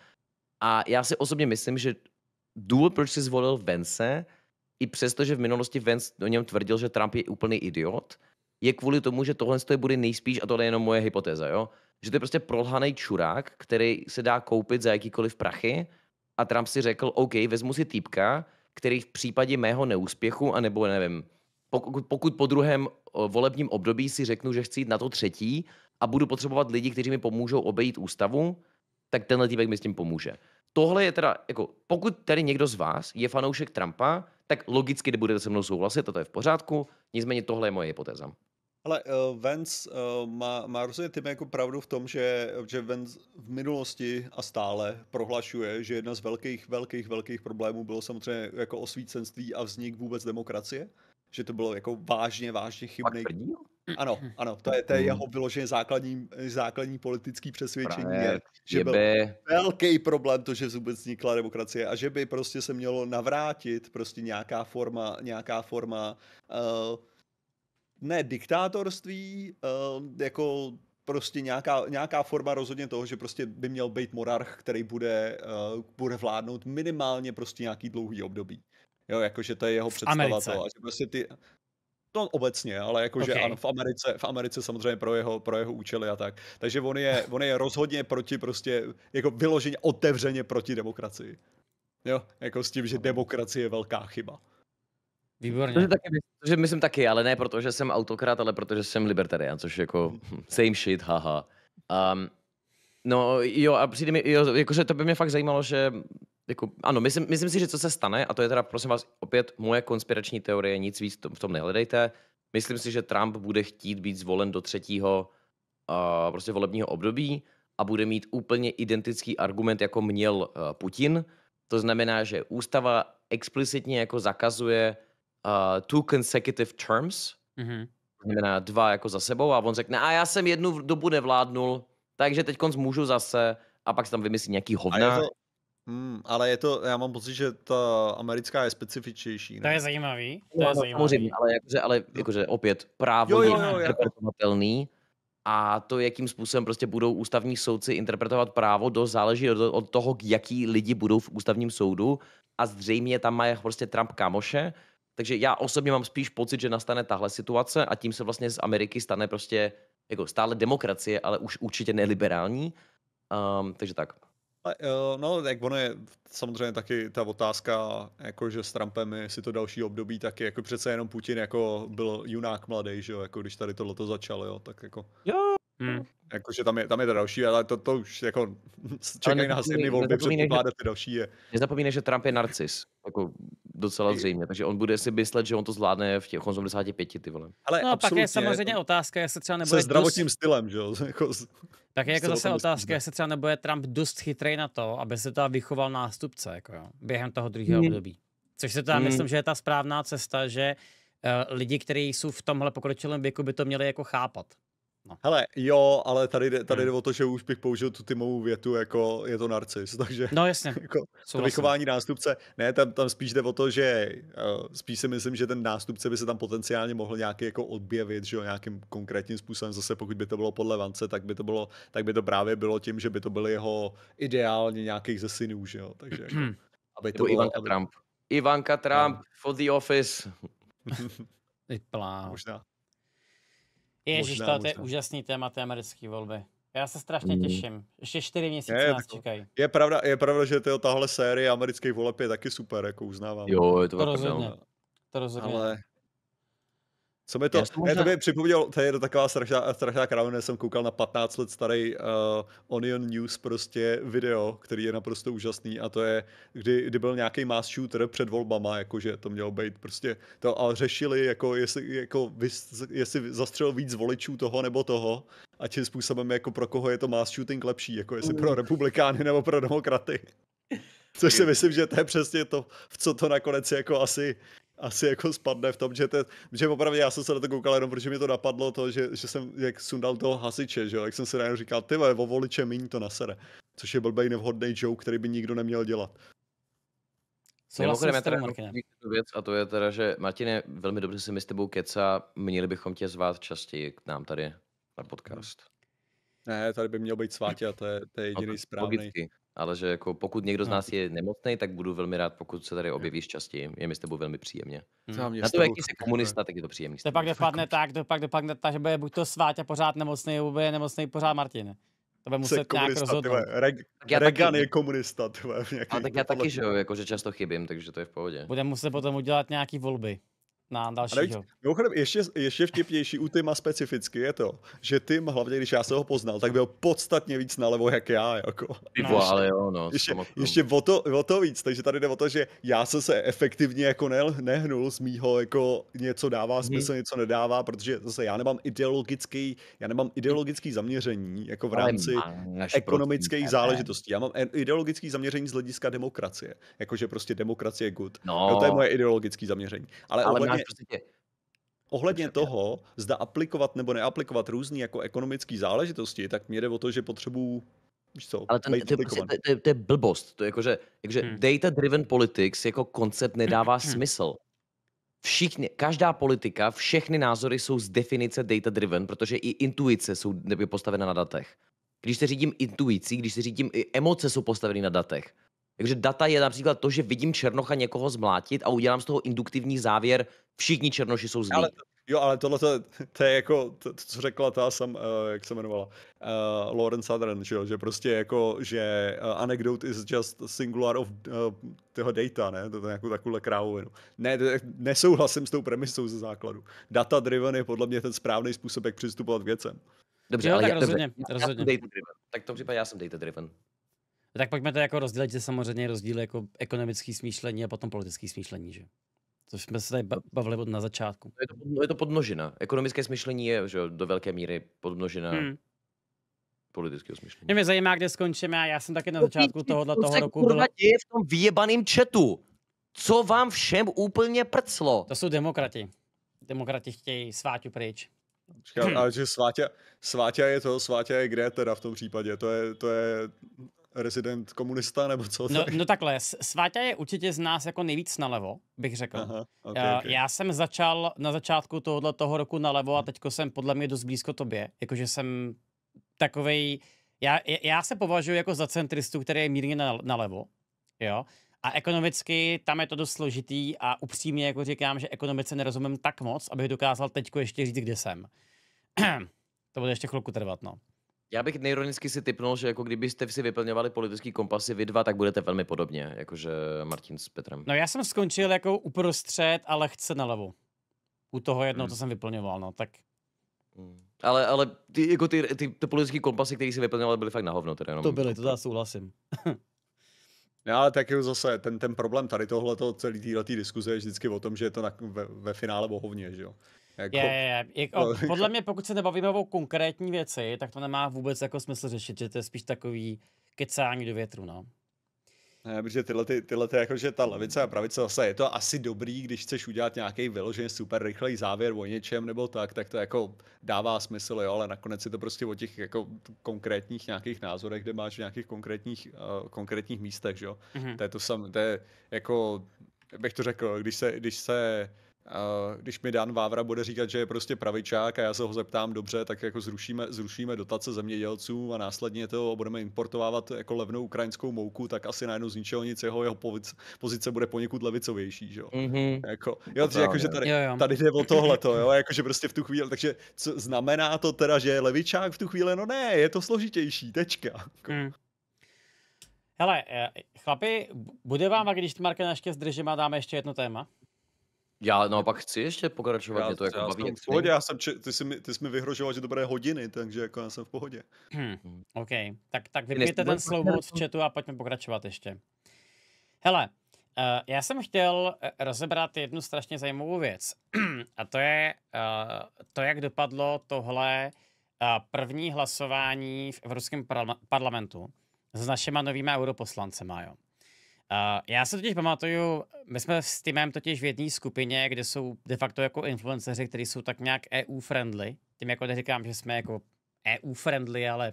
A já si osobně myslím, že důvod, proč si zvolil Vence, i přesto, že v minulosti Vence o něm tvrdil, že Trump je úplný idiot, je kvůli tomu, že tohle je bude nejspíš, a tohle je jenom moje hypotéza, jo? že to je prostě prolhaný čurák, který se dá koupit za jakýkoliv prachy a Trump si řekl, OK, vezmu si týpka, který v případě mého neúspěchu, anebo nevím, pokud, pokud po druhém volebním období si řeknu, že chci jít na to třetí a budu potřebovat lidi, kteří mi pomůžou obejít ústavu, tak tenhle týpek mi s tím pomůže. Tohle je teda, jako, pokud tady někdo z vás je fanoušek Trumpa, tak logicky budete se mnou souhlasit a to je v pořádku, nicméně tohle je moje hypotéza. Ale uh, Vance uh, má, má rozhodně tím jako pravdu v tom, že, že Vance v minulosti a stále prohlašuje, že jedna z velkých, velkých, velkých problémů bylo samozřejmě jako osvícenství a vznik vůbec demokracie že to bylo jako vážně, vážně chybný. Ano, ano, to je, to je mm. jeho vyloženě základní, základní politický přesvědčení, je, že byl by... velký problém to, že vůbec vznikla demokracie a že by prostě se mělo navrátit prostě nějaká forma, nějaká forma uh, ne diktátorství, uh, jako prostě nějaká, nějaká forma rozhodně toho, že prostě by měl být monarch, který bude, uh, bude vládnout minimálně prostě nějaký dlouhý období. Jo, jakože to je jeho to. A že prostě ty, No obecně, ale jakože okay. ano, v Americe, v Americe samozřejmě pro jeho, pro jeho účely a tak. Takže on je, on je rozhodně proti prostě, jako vyloženě otevřeně proti demokracii. Jo, jako s tím, že demokracie je velká chyba. Výborně. To, že, taky, to, že myslím taky, ale ne proto, že jsem autokrat, ale protože jsem libertarian, což jako hmm. hm, same shit, haha. Um, no jo, a přijde mi, jo, jakože to by mě fakt zajímalo, že jako, ano, myslím, myslím si, že co se stane, a to je teda, prosím vás, opět moje konspirační teorie, nic víc v tom nehledejte. Myslím si, že Trump bude chtít být zvolen do třetího uh, prostě volebního období a bude mít úplně identický argument, jako měl uh, Putin. To znamená, že ústava explicitně jako zakazuje uh, two consecutive terms, mm-hmm. znamená dva jako za sebou a on řekne, a já jsem jednu dobu nevládnul, takže teď konc můžu zase a pak se tam vymyslí nějaký hovna. A je to, Hmm, ale je to, já mám pocit, že ta americká je specifičtější. Ne? To je zajímavý. To no, je no, zajímavý. Samozřejmě, ale jakože, ale jakože opět právo jo, jo, je interpretovatelný a to, jakým způsobem prostě budou ústavní soudci interpretovat právo, dost záleží od, od toho, jaký lidi budou v ústavním soudu a zřejmě tam má prostě Trump kamoše, takže já osobně mám spíš pocit, že nastane tahle situace a tím se vlastně z Ameriky stane prostě jako stále demokracie, ale už určitě neliberální. Um, takže tak. No, tak ono je samozřejmě taky ta otázka, jako že s Trumpem si to další období taky, jako přece jenom Putin jako byl junák mladý, že jo, jako když tady tohle to začalo, jo, tak jako. Jo, Hmm. Jakože tam je, tam je ta další, ale to, to už jako čekají nás jedny volby, předpokládat ty další je. Nezapomínej, že Trump je narcis, jako docela zřejmě, takže on bude si myslet, že on to zvládne v těch 85, ty vole. Ale no a pak je samozřejmě jako otázka, jestli třeba nebude... Se zdravotním dost... stylem, že jo? Jako, tak je jako zase otázka, jestli třeba nebude Trump dost chytrý na to, aby se to vychoval nástupce, jako jo, během toho druhého hmm. období. Což se tam hmm. myslím, že je ta správná cesta, že uh, lidi, kteří jsou v tomhle pokročilém věku, by to měli jako chápat. No. Hele, jo, ale tady, jde, tady jde hmm. o to, že už bych použil tu Timovou větu, jako je to narcis, takže... No jasně, jako, To vychování nástupce, ne, tam, tam spíš jde o to, že uh, spíš si myslím, že ten nástupce by se tam potenciálně mohl nějaký jako odběvit, že jo, nějakým konkrétním způsobem, zase pokud by to bylo podle Vance, tak by to, bylo, tak by to právě bylo tím, že by to byl jeho ideálně nějakých ze synů, že jo, takže... Jako, hmm. aby to bylo, Ivanka aby... Trump. Ivanka no. Trump no. for the office. Plán. Možná. Ježíš, to je úžasný téma té americké volby. Já se strašně mm. těším. Ještě čtyři měsíce je, nás čekají. Je pravda, je pravda, že to, tahle série amerických voleb je taky super, jako uznávám. Jo, je to, to rozhodně. To rozhodně. Ale co mi to, možná... ne, to mi to je taková strašná, strašná kravina, jsem koukal na 15 let starý uh, Onion News prostě video, který je naprosto úžasný a to je, kdy, kdy byl nějaký mass shooter před volbama, jakože to mělo být prostě to a řešili, jako jestli, jako jestli zastřelil víc voličů toho nebo toho a tím způsobem, jako pro koho je to mass shooting lepší, jako jestli pro republikány nebo pro demokraty. Což si myslím, že to je přesně to, v co to nakonec jako asi asi jako spadne v tom, že, te, že opravdu já jsem se na to koukal jenom, protože mi to napadlo to, že, že jsem jak sundal toho hasiče, že jo, jak jsem se najednou říkal, ty vole, voliče míň to sere, což je blbej nevhodný joke, který by nikdo neměl dělat. Mimochodem, já teda věc a to je teda, že Martine, velmi dobře se mi s tebou keca, měli bychom tě zvát častěji k nám tady na podcast. Ne, tady by měl být svátě a to je, to je jediný okay, správný. Logicky ale že jako pokud někdo z no, nás je nemocný, tak budu velmi rád, pokud se tady objevíš častěji. Je mi s tebou velmi příjemně. Hmm. Na to, jaký jsi komunista, jako- tak je to příjemný. To pak dopadne tak, to pak dopadne tak, že bude buď to a pořád nemocný, nebo bude nemocný pořád Martin. To bude muset nějak rozhodnout. Reg- je komunista, tyhle, A tak já taky, že jo, jako, že často chybím, takže to je v pohodě. Budeme muset potom udělat nějaký volby na dalšího. Mimochodem, ještě, ještě vtipnější u Tima specificky je to, že Tim, hlavně když já se ho poznal, tak byl podstatně víc nalevo, jak já. Jako. No, no, ale jo, no, ještě, ještě o, to, o to víc, takže tady jde o to, že já jsem se efektivně jako ne, nehnul z mýho, jako něco dává mhm. smysl, hmm. něco nedává, protože zase já nemám ideologický, já nemám ideologický zaměření jako v rámci ekonomických záležitostí. Já mám ideologický zaměření z hlediska demokracie, jakože prostě demokracie je good. No. Jo, to je moje ideologické zaměření. Ale, ale máš prostě Ohledně toho, zda aplikovat nebo neaplikovat různé jako ekonomické záležitosti, tak mě jde o to, že potřebuju co, Ale ten, to, to, prostě to, je, to je blbost. To je jako, že, že hmm. data-driven politics jako koncept nedává hmm. smysl. Všichni, každá politika, všechny názory jsou z definice data-driven, protože i intuice jsou postavené na datech. Když se řídím intuicí, když se řídím, i emoce jsou postaveny na datech. Takže data je například to, že vidím Černocha někoho zmlátit a udělám z toho induktivní závěr, všichni Černoši jsou zlí. Ale jo, ale tohle to, to je jako, to, to, co řekla ta sam, uh, jak se jmenovala, uh, Lauren Southern, že, jo? že prostě jako, že uh, eh, anecdote is just singular of uh, toho data, ne, to, je jako takovou krávovinu. Ne, nesouhlasím s tou premisou ze základu. Data driven je podle mě ten správný způsob, jak přistupovat k věcem. Dobře, jo, ale tak já, rozhodně, dobře, rozhodně. Já jsem data driven. Tak v tom případě já jsem data driven. Tak pojďme to jako rozdělit, že samozřejmě rozdíl jako ekonomický smýšlení a potom politický smýšlení, že? Což jsme se tady bavili od na začátku. No je to, no je to podmnožina. Ekonomické smýšlení je že, do velké míry podmnožina hmm. politického smýšlení. Mě, zajímá, kde skončíme. Já jsem taky na začátku tohohle toho roku... Byl... děje v tom vyjebaným chatu? Co vám všem úplně prclo? To jsou demokrati. Demokrati chtějí sváťu pryč. ale že sváťa, sváťa, je to, sváťa je kde teda v tom případě, to je, to je rezident komunista nebo co? No, no takhle, Sváťa je určitě z nás jako nejvíc nalevo, bych řekl. Aha, okay, eh, okay. Já jsem začal na začátku tohohle toho roku nalevo a teďko jsem podle mě dost blízko tobě. Jakože jsem takovej, já, já se považuji jako za centristu, který je mírně nalevo, jo. A ekonomicky tam je to dost složitý a upřímně jako říkám, že ekonomice nerozumím tak moc, abych dokázal teďko ještě říct, kde jsem. to bude ještě chvilku trvat, no. Já bych neironicky si typnul, že jako kdybyste si vyplňovali politický kompasy vy dva, tak budete velmi podobně, jakože Martin s Petrem. No já jsem skončil jako uprostřed a lehce na levu. U toho jednoho hmm. to jsem vyplňoval, no tak. Hmm. Ale, ale ty, jako ty, ty, ty politické kompasy, které si vyplňoval, byly fakt na hovno. Teda jenom... To byly, to já souhlasím. No ale taky zase ten, ten problém tady tohle celý této diskuze je vždycky o tom, že je to na, ve, ve finále bohovně, že jo. Jako, je, je, je. Jako, podle mě, pokud se nebavíme o konkrétní věci, tak to nemá vůbec jako smysl řešit, že to je spíš takový kecání do větru, no. Ne, protože tyhle, ty, tyhle ty, jako, že ta levice a pravice zase je to asi dobrý, když chceš udělat nějaký vyloženě super rychlej závěr o něčem nebo tak, tak to jako dává smysl, jo, ale nakonec je to prostě o těch jako konkrétních nějakých názorech, kde máš v nějakých konkrétních, uh, konkrétních místech, jo. Mm-hmm. To je to samé, to je jako, jak bych to řekl, když se, když se uh, když mi Dan Vávra bude říkat, že je prostě pravičák a já se ho zeptám dobře, tak jako zrušíme, zrušíme dotace zemědělcům a následně to budeme importovávat jako levnou ukrajinskou mouku, tak asi najednou z ničeho nic jeho, jeho pozice bude poněkud levicovější, že Mm-hmm. Jako, jo, to jako, že tady, jo, jo. tady jde o tohleto, jo, jako, že prostě v tu chvíli, takže co, znamená to teda, že je levičák v tu chvíli, no ne, je to složitější, tečka. Mm. Hele, eh, chlapi, bude vám, a když Marka ještě zdržím a dáme ještě jedno téma? Já naopak chci ještě pokračovat, já, mě to jako já baví. Jsem v pohodě, já jsem, či, ty, jsi mi, ty jsi mi vyhrožoval, že dobré hodiny, takže jako já jsem v pohodě. Hm, hmm, OK, tak, tak vypněte ten slow v chatu a pojďme pokračovat ještě. Hele, uh, já jsem chtěl eh, rozebrat jednu strašně zajímavou věc. a to je uh, to, jak dopadlo tohle uh, první hlasování v Evropském parlamentu s našima novými europoslancema, jo já se totiž pamatuju, my jsme s týmem totiž v jedné skupině, kde jsou de facto jako influenceři, kteří jsou tak nějak EU-friendly. Tím jako neříkám, že jsme jako EU-friendly, ale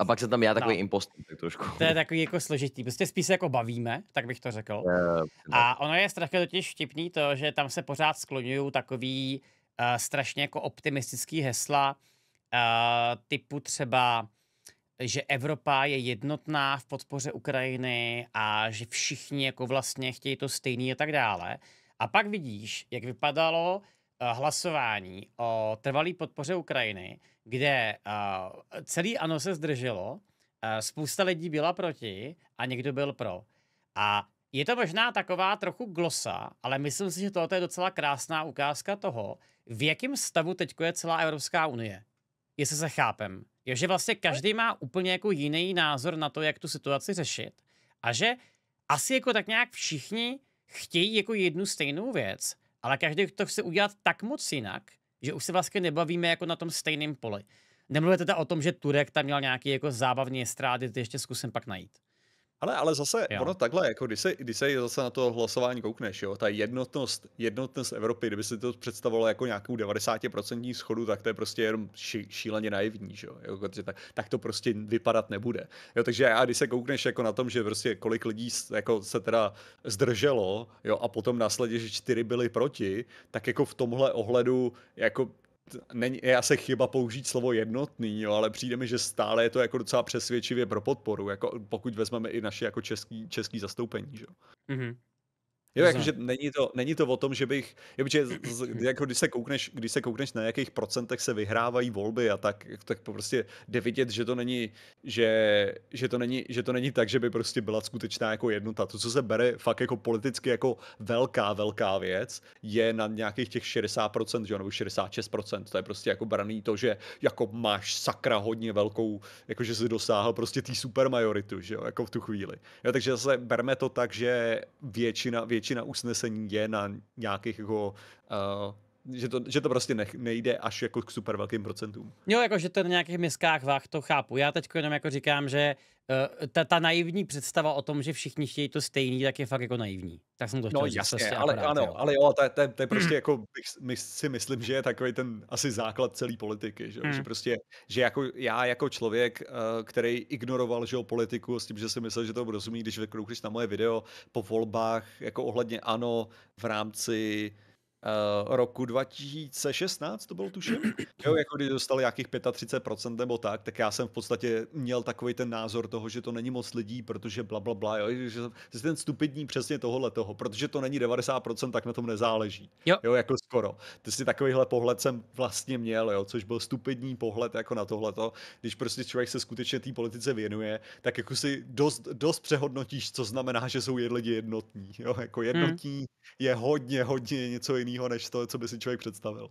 a pak se tam já takový no. impost, tak trošku. To je takový jako složitý. Prostě spíš se jako bavíme, tak bych to řekl. Uh, A ono je strašně totiž vtipný to, že tam se pořád skloňují takový uh, strašně jako optimistický hesla uh, typu třeba že Evropa je jednotná v podpoře Ukrajiny a že všichni jako vlastně chtějí to stejný a tak dále. A pak vidíš, jak vypadalo eh, hlasování o trvalé podpoře Ukrajiny, kde eh, celý ano se zdrželo, eh, spousta lidí byla proti a někdo byl pro. A je to možná taková trochu glosa, ale myslím si, že tohle je docela krásná ukázka toho, v jakém stavu teď je celá Evropská unie jestli se chápem, je, že vlastně každý má úplně jako jiný názor na to, jak tu situaci řešit a že asi jako tak nějak všichni chtějí jako jednu stejnou věc, ale každý to chce udělat tak moc jinak, že už se vlastně nebavíme jako na tom stejném poli. Nemluvě teda o tom, že Turek tam měl nějaký jako zábavný estrády, ty ještě zkusím pak najít. Ale, ale zase, jo. ono takhle, jako když se, když se zase na to hlasování koukneš, jo, ta jednotnost, jednotnost Evropy, kdyby si to představovalo jako nějakou 90% schodu, tak to je prostě jenom ši, šíleně naivní, že jo, jako, tak, tak, to prostě vypadat nebude. Jo, takže a když se koukneš jako na tom, že prostě kolik lidí jako se teda zdrželo, jo, a potom následně, že čtyři byli proti, tak jako v tomhle ohledu, jako není, je asi chyba použít slovo jednotný, jo, ale přijde mi, že stále je to jako docela přesvědčivě pro podporu, jako pokud vezmeme i naše jako český, český zastoupení. Že? Mm-hmm. Jo, jakože není to, není to o tom, že bych, jo, protože jako když se koukneš, když se koukneš na jakých procentech se vyhrávají volby a tak, tak prostě jde vidět, že to není, že, že, to není, že to není tak, že by prostě byla skutečná jako jednota. To, co se bere fakt jako politicky jako velká, velká věc, je na nějakých těch 60%, že, nebo 66%. To je prostě jako braný to, že jako máš sakra hodně velkou, jakože si dosáhl prostě tý supermajoritu, že jo, jako v tu chvíli. Jo, takže zase berme to tak, že většina, většina většina usnesení je na nějakých jako uh, že to, že to prostě ne, nejde až jako k super velkým procentům. Jo, jako že to na nějakých miskách váh, to chápu. Já teď jenom jako říkám, že uh, ta, ta naivní představa o tom, že všichni chtějí to stejný, tak je fakt jako naivní. Tak jsem to chtěl No jasně, prostě ale akorát, ano, jo. ale jo, to, je, to je prostě hmm. jako, my si myslím, že je takový ten asi základ celé politiky, že, hmm. že prostě, že jako já jako člověk, eh, který ignoroval, že jo, politiku s tím, že si myslel, že to rozumí, když vykroukneš na moje video po volbách, jako ohledně ano, v rámci Uh, roku 2016 to bylo tuším, jo, jako když dostali nějakých 35% nebo tak, tak já jsem v podstatě měl takový ten názor toho, že to není moc lidí, protože bla, bla, bla, jo, že jsem ten stupidní přesně tohohle toho, protože to není 90%, tak na tom nezáleží, jo, jo jako skoro. Ty si takovýhle pohled jsem vlastně měl, jo, což byl stupidní pohled jako na tohleto, když prostě člověk se skutečně té politice věnuje, tak jako si dost, dost přehodnotíš, co znamená, že jsou lidi jednotní, jo, jako hmm. jednotní hmm. je hodně, hodně něco jiného jiného, než to, co by si člověk představil.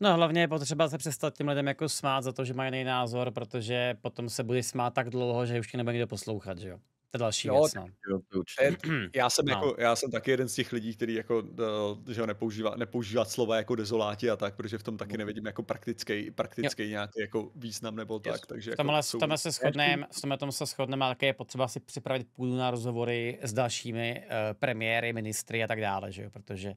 No hlavně je potřeba se přestat těm lidem jako smát za to, že mají jiný názor, protože potom se bude smát tak dlouho, že už ti nebude nikdo poslouchat, že jo? To je další jo, věc, no. jo, já, jsem no. jako, já jsem taky jeden z těch lidí, který jako, eh, že nepoužívá, nepoužívá slova jako dezoláti a tak, protože v tom taky hm. nevidím jako praktický, praktický nějaký jako význam nebo tak. Yes. Takže jako tomhle, jsou... tomhle se shodneme, v tomhle tom se shodneme, ale je potřeba si připravit půdu na rozhovory s dalšími uh, premiéry, ministry a tak dále, že jo? protože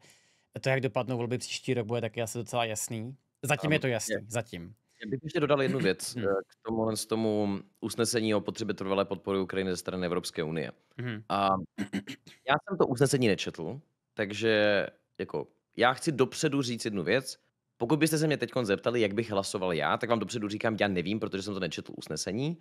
to, jak dopadnou volby příští rok, bude taky asi docela jasný. Zatím ano, je to jasný, je. zatím. Já bych ještě dodal jednu věc hmm. eh, k tomu, z tomu usnesení o potřebě trvalé podpory Ukrajiny ze strany Evropské unie. Hmm. A já jsem to usnesení nečetl, takže jako já chci dopředu říct jednu věc. Pokud byste se mě teď zeptali, jak bych hlasoval já, tak vám dopředu říkám, já nevím, protože jsem to nečetl usnesení.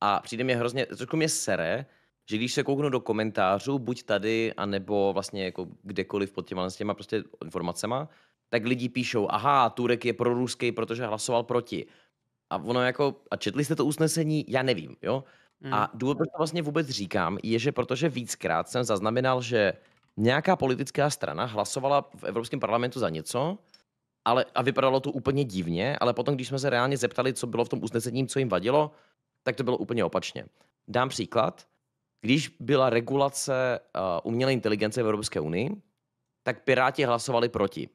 A přijde mě hrozně, trošku mě sere, že když se kouknu do komentářů, buď tady, anebo vlastně jako kdekoliv pod těma, s těma prostě informacema, tak lidi píšou, aha, Turek je pro ruský, protože hlasoval proti. A ono jako, a četli jste to usnesení, já nevím, jo? Hmm. A důvod, proč to vlastně vůbec říkám, je, že protože víckrát jsem zaznamenal, že nějaká politická strana hlasovala v Evropském parlamentu za něco, ale, a vypadalo to úplně divně, ale potom, když jsme se reálně zeptali, co bylo v tom usnesení, co jim vadilo, tak to bylo úplně opačně. Dám příklad. Když byla regulace uh, umělé inteligence v Evropské unii, tak Piráti hlasovali proti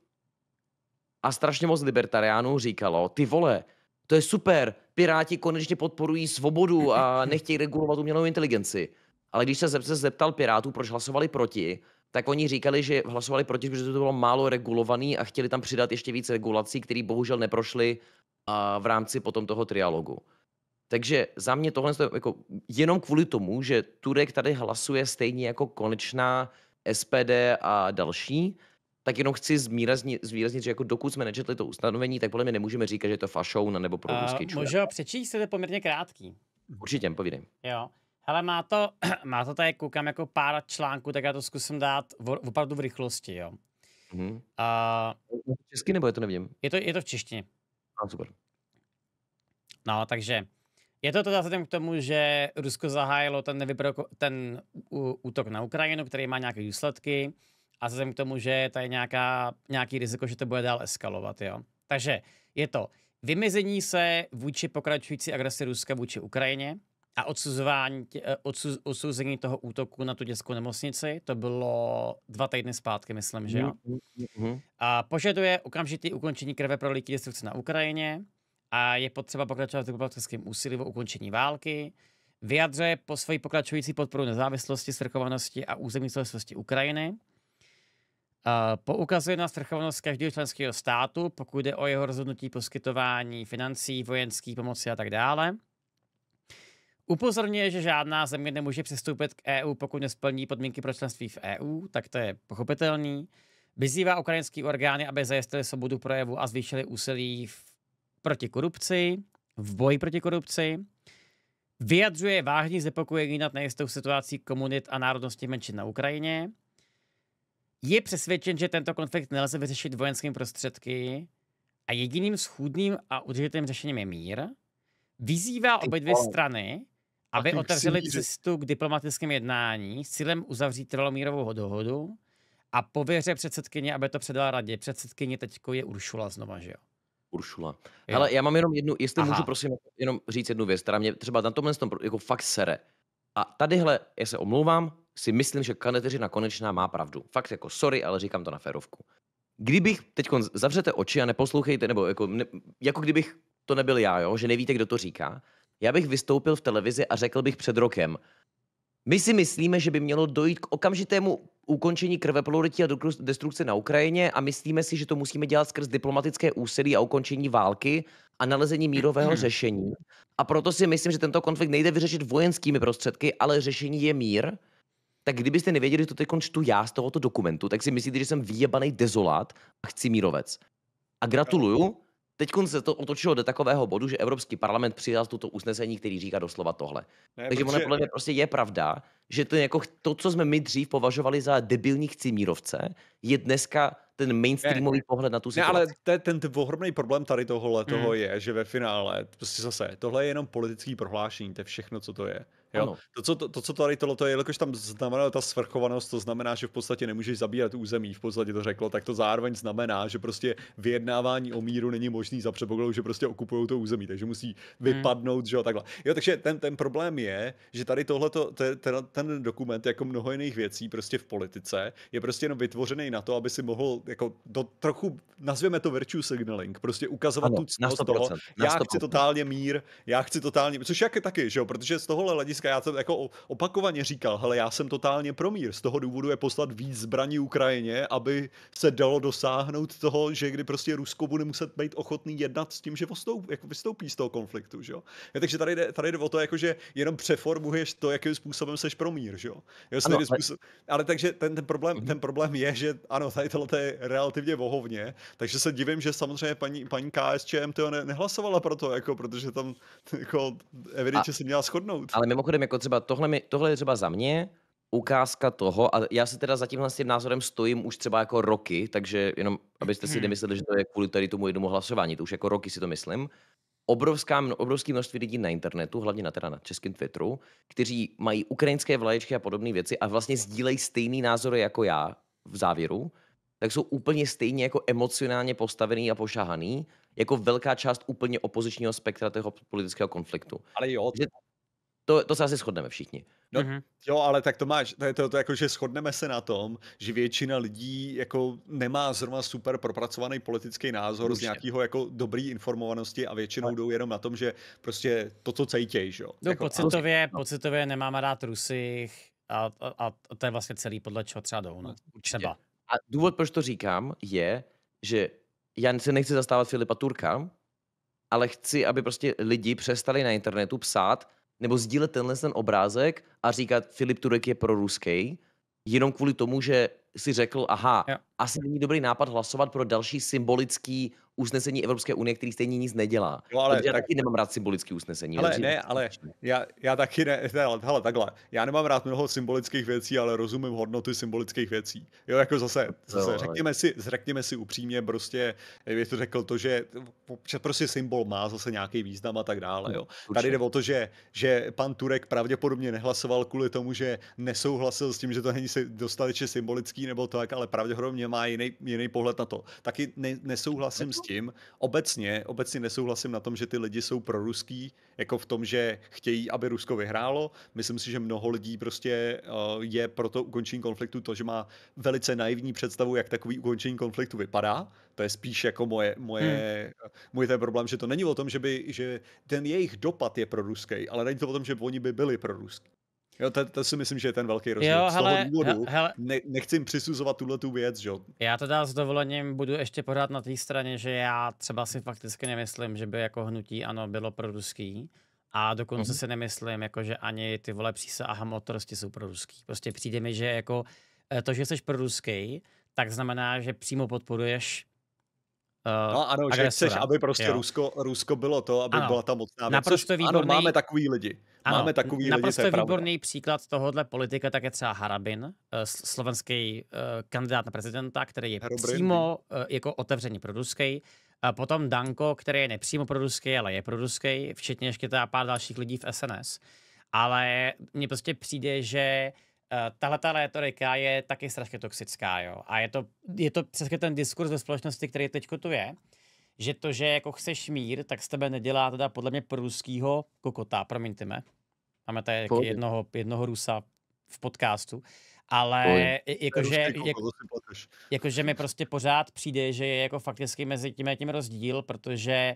a strašně moc libertariánů říkalo, ty vole, to je super, Piráti konečně podporují svobodu a nechtějí regulovat umělou inteligenci. Ale když se zeptal Pirátů, proč hlasovali proti, tak oni říkali, že hlasovali proti, protože to bylo málo regulovaný a chtěli tam přidat ještě víc regulací, které bohužel neprošly v rámci potom toho trialogu. Takže za mě tohle je jako jenom kvůli tomu, že Turek tady hlasuje stejně jako konečná SPD a další, tak jenom chci zvýraznit, zvýraznit že jako dokud jsme nečetli to ustanovení, tak podle mě nemůžeme říkat, že je to fašouna nebo pro ruský čurák. Můžu ho přečíst, je to poměrně krátký. Určitě, povídej. Jo. Hele, má to, má to tady, koukám, jako pár článků, tak já to zkusím dát v, opravdu v rychlosti, jo. Mm-hmm. Uh, česky nebo je to nevím? Je to, je to v češtině. No, super. No, takže je to teda vzhledem k tomu, že Rusko zahájilo ten, nevyproko- ten útok na Ukrajinu, který má nějaké důsledky a vzhledem k tomu, že tady je nějaká, nějaký riziko, že to bude dál eskalovat. Jo? Takže je to vymezení se vůči pokračující agresi Ruska vůči Ukrajině a odsuzování, eh, odsuz, toho útoku na tu dětskou nemocnici, to bylo dva týdny zpátky, myslím, že jo? Mm-hmm. A požaduje okamžitý ukončení krve pro líky destrukce na Ukrajině a je potřeba pokračovat v diplomatickém úsilí o ukončení války, vyjadřuje po svoji pokračující podporu nezávislosti, svrchovanosti a územní celosti Ukrajiny, Poukazuje na svrchovanost každého členského státu, pokud jde o jeho rozhodnutí poskytování financí, vojenské pomoci a tak dále. Upozorňuje, že žádná země nemůže přistoupit k EU, pokud nesplní podmínky pro členství v EU, tak to je pochopitelný. Vyzývá ukrajinský orgány, aby zajistili svobodu projevu a zvýšili úsilí v, proti korupci, v boji proti korupci. Vyjadřuje vážný znepokojení nad nejistou situací komunit a národnosti menšin na Ukrajině je přesvědčen, že tento konflikt nelze vyřešit vojenskými prostředky a jediným schůdným a udržitelným řešením je mír, vyzývá obě dvě strany, aby otevřeli cestu k diplomatickým jednání s cílem uzavřít trvalomírovou dohodu a pověře předsedkyně, aby to předala radě. Předsedkyně teď je Uršula znova, že jo? Uršula. Ale já mám jenom jednu, jestli Aha. můžu prosím jenom říct jednu věc, která mě třeba na tomhle jako fakt sere. A tadyhle, já se omlouvám, si myslím, že Kaneteřina Konečná má pravdu. Fakt jako sorry, ale říkám to na férovku. Kdybych teď zavřete oči a neposlouchejte, nebo jako, ne, jako kdybych to nebyl já, jo, že nevíte, kdo to říká, já bych vystoupil v televizi a řekl bych před rokem, my si myslíme, že by mělo dojít k okamžitému ukončení krveprolití a destrukce na Ukrajině a myslíme si, že to musíme dělat skrz diplomatické úsilí a ukončení války a nalezení mírového řešení. A proto si myslím, že tento konflikt nejde vyřešit vojenskými prostředky, ale řešení je mír tak kdybyste nevěděli, že to teď čtu já z tohoto dokumentu, tak si myslíte, že jsem výjebaný dezolát a chci mírovec. A gratuluju, Teď se to otočilo do takového bodu, že Evropský parlament přijal toto usnesení, který říká doslova tohle. Ne, Takže protože... ono podle mě prostě je pravda, že to, jako to, co jsme my dřív považovali za debilní mírovce, je dneska ten mainstreamový ne, pohled na tu situaci. Ne, ale te, ten ohromný problém tady tohohle toho toho hmm. je, že ve finále, prostě zase, tohle je jenom politický prohlášení, to je všechno, co to je. Jo? To, co, to, to, co tady tohle je, jakož tam znamená ta svrchovanost, to znamená, že v podstatě nemůžeš zabírat území, v podstatě to řeklo, tak to zároveň znamená, že prostě vyjednávání o míru není možný za předpokladu, že prostě okupují to území, takže musí hmm. vypadnout, hmm. že jo, takhle. Jo, takže ten, ten problém je, že tady tohle, ten, ten dokument, jako mnoho jiných věcí prostě v politice, je prostě jenom vytvořený na to, aby si mohl jako do trochu, nazveme to virtue signaling, prostě ukazovat ano, tu cnost toho, já chci totálně mír, já chci totálně, což jak taky, že jo, protože z tohohle hlediska hlediska, já jsem jako opakovaně říkal, hele, já jsem totálně promír, z toho důvodu je poslat víc zbraní Ukrajině, aby se dalo dosáhnout toho, že kdy prostě Rusko bude muset být ochotný jednat s tím, že vostoup, jako vystoupí z toho konfliktu, že jo. Ja, takže tady jde, tady jde o to, jako, že jenom přeformuješ to, jakým způsobem seš promír, že jo. Ja, ano, způsob... Ale takže ten, ten, problém, mhm. ten problém je, že ano, tady tohle je relativně vohovně, takže se divím, že samozřejmě paní, paní KSČM to ne, nehlasovala pro to, jako, protože tam jako, evidentně se měla shodnout. Ale mimochodem mimochodem, jako třeba tohle, mi, tohle je třeba za mě ukázka toho, a já se teda za tímhle s tím názorem stojím už třeba jako roky, takže jenom abyste si hmm. nemysleli, že to je kvůli tady tomu jednomu hlasování, to už jako roky si to myslím, obrovská, obrovský množství lidí na internetu, hlavně na, teda na českém Twitteru, kteří mají ukrajinské vlaječky a podobné věci a vlastně sdílejí stejný názory jako já v závěru, tak jsou úplně stejně jako emocionálně postavený a pošahaný, jako velká část úplně opozičního spektra toho politického konfliktu. Ale jo, že to, to se asi shodneme všichni. No, mm-hmm. Jo, ale tak to máš, to je to, to jako, že shodneme se na tom, že většina lidí jako nemá zrovna super propracovaný politický názor Už z nějakého jako dobrý informovanosti a většinou no. jdou jenom na tom, že prostě to, co cejtěj, jo. No, jako, pocitově, a... pocitově nemáme rád Rusích a, a, a to je vlastně celý podle čeho třeba jdou, no. no třeba. A důvod, proč to říkám, je, že já se nechci zastávat Filipa Turka, ale chci, aby prostě lidi přestali na internetu psát nebo sdílet tenhle ten obrázek a říkat, Filip Turek je pro ruský jenom kvůli tomu, že si řekl, aha, jo. asi není dobrý nápad hlasovat pro další symbolický usnesení Evropské unie, který stejně nic nedělá. No, ale, tak... taky nemám rád symbolický usnesení. Ale ne, ale já, já taky ne, hele, hele, takhle, já nemám rád mnoho symbolických věcí, ale rozumím hodnoty symbolických věcí. Jo, jako zase, zase no, řekněme, ale... si, řekněme si upřímně, prostě, jak to řekl to, že, že prostě symbol má zase nějaký význam a tak dále, jo. Tady jde o to, že, že pan Turek pravděpodobně nehlasoval kvůli tomu, že nesouhlasil s tím, že to není dostatečně symbolický hnutí nebo tak, ale pravděpodobně má jiný, jiný pohled na to. Taky ne, nesouhlasím jako? s tím, obecně, obecně nesouhlasím na tom, že ty lidi jsou proruský, jako v tom, že chtějí, aby Rusko vyhrálo. Myslím si, že mnoho lidí prostě uh, je pro to ukončení konfliktu to, že má velice naivní představu, jak takový ukončení konfliktu vypadá. To je spíš jako moje, moje, hmm. můj ten problém, že to není o tom, že by, že ten jejich dopad je proruský, ale není to o tom, že oni by byli proruský. Jo, to, to si myslím, že je ten velký rozdíl. Jo, z toho důvodu hele, ne, nechci jim přisuzovat tuhle tu věc, jo. Já teda s dovolením budu ještě pořád na té straně, že já třeba si fakticky nemyslím, že by jako hnutí ano bylo proruský. A dokonce uh-huh. si nemyslím, jako, že ani ty vole přísa a hamotorosti jsou proruský. Prostě přijde mi, že jako eh, to, že jsi proruský, tak znamená, že přímo podporuješ Uh, no ano, agresora. že chceš, aby prostě Rusko, Rusko bylo to, aby ano. byla ta mocná věc. Naprosto výborný, ano, máme takový lidi. Ano, Máme takový naprosto lidi, výborný pravda. příklad tohohle politika, tak je třeba Harabin, eh, slovenský eh, kandidát na prezidenta, který je Harabin. přímo eh, jako otevřeně proruský. A potom Danko, který je nepřímo proruský, ale je proruský, včetně ještě teda pár dalších lidí v SNS. Ale mně prostě přijde, že tahle ta retorika je taky strašně toxická, jo. A je to, je to přesně ten diskurs ve společnosti, který teď tu je že to, že jako chceš mír, tak z tebe nedělá teda podle mě pruskýho kokota, promiňte me. Máme tady Pojď. jednoho, jednoho Rusa v podcastu, ale jakože jako, jako, jako, mi prostě pořád přijde, že je jako fakticky mezi tím a tím rozdíl, protože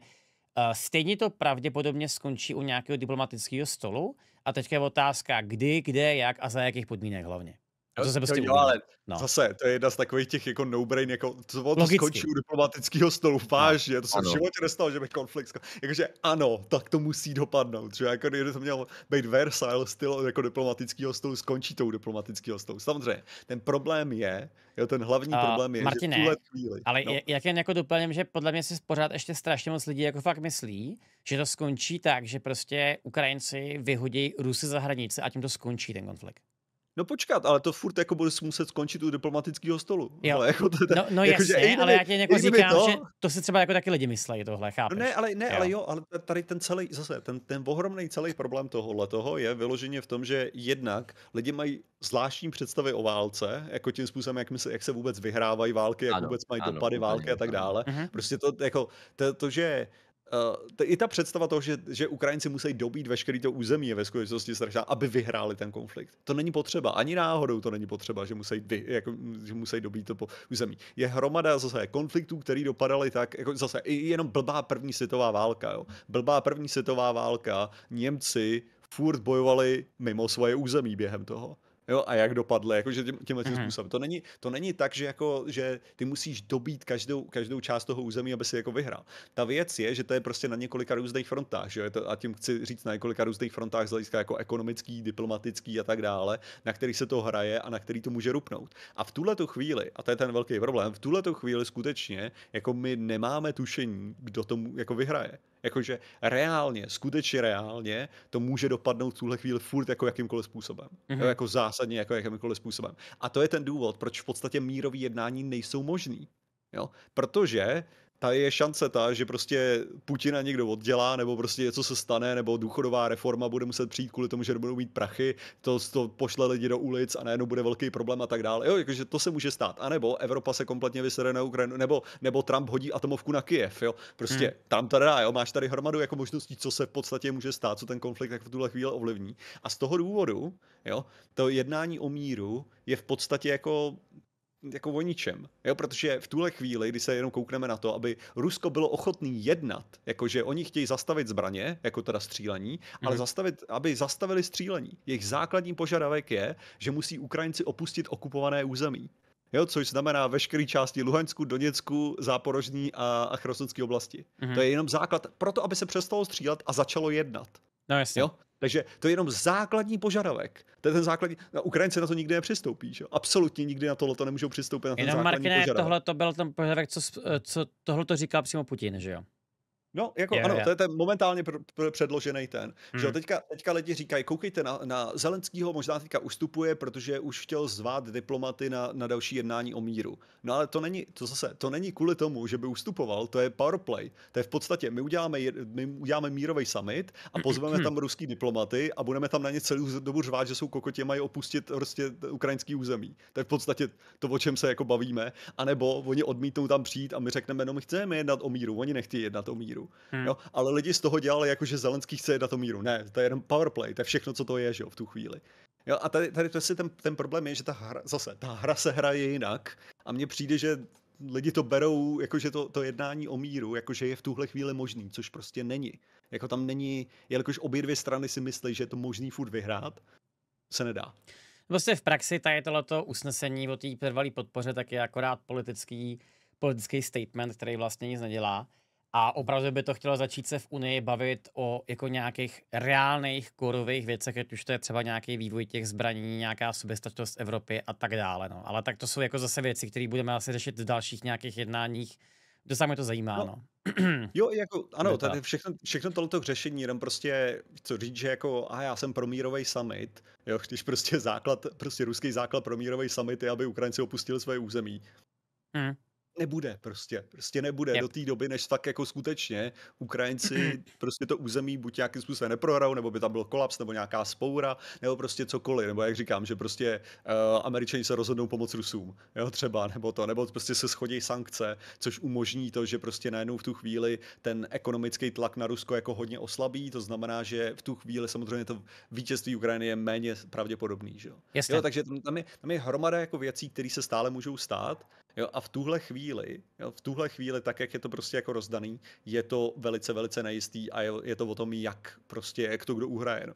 uh, stejně to pravděpodobně skončí u nějakého diplomatického stolu a teďka je otázka, kdy, kde, jak a za jakých podmínek hlavně. A to se prostě jo, ale no. zase, to je jedna z takových těch jako no-brain, jako to, to skončí u diplomatického stolu, vážně, no. to se v životě nestalo, že by konflikt, jakože ano, tak to musí dopadnout, že jako kdyby to mělo být Versailles styl jako diplomatického stolu, skončí to u diplomatického stolu. Samozřejmě, ten problém je, jo, ten hlavní uh, problém je, Martine, že tuhle chvíli. Ale no. jak jen jako doplním, že podle mě si pořád ještě strašně moc lidí jako fakt myslí, že to skončí tak, že prostě Ukrajinci vyhodí Rusy za hranice a tím to skončí ten konflikt. No počkat, ale to furt jako bude muset skončit u diplomatického stolu. Jo. Ale jako to, no, no jako, jasně, že, ale já tě jako říkám, to. že to se třeba jako taky lidi myslejí tohle, chápeš? No ne, ale, ne, jo. ale jo, ale tady ten celý, zase, ten, ten ohromný celý problém tohohle toho je vyloženě v tom, že jednak lidi mají zvláštní představy o válce, jako tím způsobem, jak, my se, jak se vůbec vyhrávají války, jak ano, vůbec mají ano, dopady války ano, války a tak dále. Ano. Mhm. Prostě to, jako, to, to že Uh, I ta představa toho, že, že Ukrajinci musí dobít veškerý to území, je ve skutečnosti strašná, aby vyhráli ten konflikt. To není potřeba, ani náhodou to není potřeba, že musí, vy, jako, že musí dobít to po území. Je hromada zase konfliktů, který dopadaly tak, jako zase i jenom blbá první světová válka. Jo. Blbá první světová válka, Němci furt bojovali mimo svoje území během toho. Jo, a jak dopadle? jakože tím, tímhle tím mhm. způsobem. To není, to není tak, že, jako, že ty musíš dobít každou, každou část toho území, aby si jako vyhrál. Ta věc je, že to je prostě na několika různých frontách, že jo? a tím chci říct na několika různých frontách z hlediska jako ekonomický, diplomatický a tak dále, na který se to hraje a na který to může rupnout. A v tuhle chvíli, a to je ten velký problém, v tuhle chvíli skutečně jako my nemáme tušení, kdo tomu jako vyhraje. Jakože reálně, skutečně reálně, to může dopadnout v tuhle chvíli furt jako jakýmkoliv způsobem. Mm-hmm. jako zásadně jako jakýmkoliv způsobem. A to je ten důvod, proč v podstatě mírový jednání nejsou možný. Jo? Protože tady je šance ta, že prostě Putina někdo oddělá, nebo prostě něco se stane, nebo důchodová reforma bude muset přijít kvůli tomu, že nebudou mít prachy, to, to pošle lidi do ulic a najednou bude velký problém a tak dále. Jo, jakože to se může stát. A nebo Evropa se kompletně vysere na Ukrajinu, nebo, nebo Trump hodí atomovku na Kiev, jo. Prostě hmm. tam teda, jo. Máš tady hromadu jako možností, co se v podstatě může stát, co ten konflikt tak v tuhle chvíli ovlivní. A z toho důvodu, jo, to jednání o míru je v podstatě jako jako o ničem. Jo, protože v tuhle chvíli, kdy se jenom koukneme na to, aby Rusko bylo ochotný jednat, jakože oni chtějí zastavit zbraně, jako teda střílení, mm-hmm. ale mhm. zastavit, aby zastavili střílení. Jejich základní požadavek je, že musí Ukrajinci opustit okupované území. Jo, což znamená veškeré části Luhansku, Doněcku, Záporožní a, a Chrosonské oblasti. Mm-hmm. To je jenom základ pro to, aby se přestalo střílet a začalo jednat. No jasně. Jo? Takže to je jenom základní požadavek. To je ten základní, na Ukrajinci na to nikdy nepřistoupí. Že? Absolutně nikdy na tohle to nemůžou přistoupit. Na ten jenom základní Markine, požadavek. tohle to byl ten požadavek, co, co tohle to říká přímo Putin, že jo? No, jako yeah, ano, yeah. to je ten momentálně pr- pr- předložený ten. Mm. Že hmm. teďka, teďka lidi říkají, koukejte na, na Zelenskýho, možná teďka ustupuje, protože už chtěl zvát diplomaty na, na další jednání o míru. No ale to není, to zase, to není kvůli tomu, že by ustupoval, to je powerplay. To je v podstatě, my uděláme, my uděláme mírový summit a pozveme hmm. tam ruský diplomaty a budeme tam na ně celou dobu řvát, že jsou kokotě, mají opustit prostě ukrajinský území. To je v podstatě to, o čem se jako bavíme. A nebo oni odmítnou tam přijít a my řekneme, no my chceme jednat o míru, oni nechtějí jednat o míru. Hmm. Jo? Ale lidi z toho dělali jako, že Zelenský chce na to míru. Ne, to je jenom powerplay, to je všechno, co to je, že jo, v tu chvíli. Jo, a tady, tady to si ten, ten problém je, že ta hra, zase, ta hra se hraje jinak a mně přijde, že lidi to berou, jakože to, to jednání o míru, jakože je v tuhle chvíli možný, což prostě není. Jako tam není, jelikož obě dvě strany si myslí, že je to možný furt vyhrát, se nedá. Vlastně v praxi tady tohleto usnesení o té trvalé podpoře tak je akorát politický, politický statement, který vlastně nic nedělá. A opravdu by to chtělo začít se v Unii bavit o jako nějakých reálných korových věcech, ať už to je třeba nějaký vývoj těch zbraní, nějaká soběstačnost Evropy a tak dále. No. Ale tak to jsou jako zase věci, které budeme asi řešit v dalších nějakých jednáních. To samé to zajímá, no. no. Jo, jako, ano, tady všechno, všechno tohleto řešení, jenom prostě, co říct, že jako, a já jsem pro mírový summit, jo, když prostě základ, prostě ruský základ pro mírový summit je, aby Ukrajinci opustili své území. Mm nebude prostě, prostě nebude yep. do té doby, než fakt jako skutečně Ukrajinci prostě to území buď nějakým způsobem neprohrajou, nebo by tam byl kolaps, nebo nějaká spoura, nebo prostě cokoliv, nebo jak říkám, že prostě uh, Američani se rozhodnou pomoct Rusům, jo, třeba, nebo to, nebo prostě se schodí sankce, což umožní to, že prostě najednou v tu chvíli ten ekonomický tlak na Rusko jako hodně oslabí, to znamená, že v tu chvíli samozřejmě to vítězství Ukrajiny je méně pravděpodobný, že jo. jo takže tam je, tam je hromada jako věcí, které se stále můžou stát, Jo, a v tuhle chvíli, jo, v tuhle chvíli, tak jak je to prostě jako rozdaný, je to velice, velice nejistý a je, je to o tom, jak prostě, jak to kdo uhraje. No.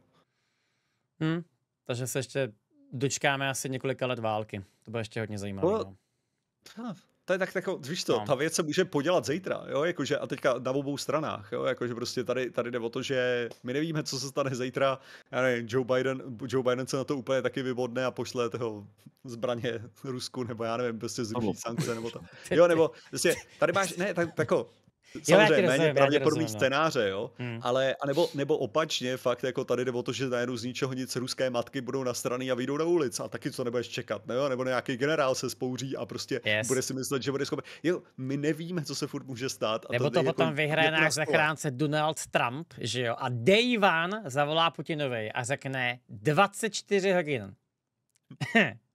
Hmm, takže se ještě dočkáme asi několika let války. To bude ještě hodně zajímavé. No, no to je tak, tak jako, víš to, no. ta věc se může podělat zítra, jo, jakože a teďka na obou stranách, jo, jakože prostě tady, tady jde o to, že my nevíme, co se stane zítra, já nevím, Joe Biden, Joe Biden se na to úplně taky vybodne a pošle toho zbraně Rusku, nebo já nevím, prostě zruší sankce, nebo to, jo, nebo prostě, tady máš, ne, tak, tako, Samozřejmě méně pravděpodobný rozumím, no. scénáře, jo. Hmm. Ale, a nebo opačně, fakt jako tady jde o to, že najednou z ničeho nic ruské matky budou na strany a vyjdou na ulici a taky co nebudeš čekat, ne? nebo nějaký generál se spouří a prostě yes. bude si myslet, že bude schopen. Jo, my nevíme, co se furt může stát. A nebo to, to jako potom jako, vyhraje náš zachránce Donald Trump, že jo, a Dejvan zavolá Putinovi a řekne 24 hodin.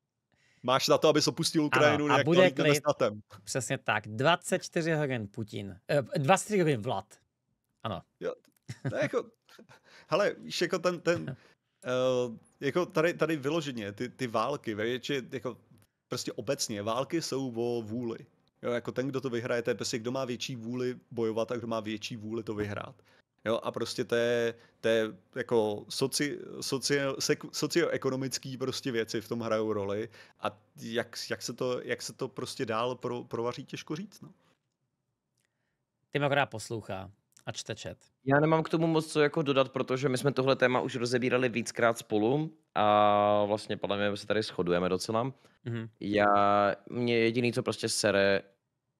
Máš na to, aby opustil Ukrajinu, ano, a bude klid, statem. Přesně tak. 24 hodin Putin. Eh, 24 hodin Vlad. Ano. Jo, je jako, hele, víš, jako ten, ten uh, jako tady, tady vyloženě, ty, ty války, větši, jako prostě obecně, války jsou o vůli. Jo, jako ten, kdo to vyhraje, to je prostě, kdo má větší vůli bojovat a kdo má větší vůli to vyhrát. Jo, a prostě to je, to je jako soci, soci, socioekonomické prostě věci v tom hrajou roli a jak, jak, se, to, jak se to prostě dál pro, provaří, těžko říct. No. Ty mě poslouchá a čte čet. Já nemám k tomu moc co jako dodat, protože my jsme tohle téma už rozebírali víckrát spolu a vlastně podle mě se tady shodujeme docela. Mm-hmm. Já, mě jediný, co prostě sere,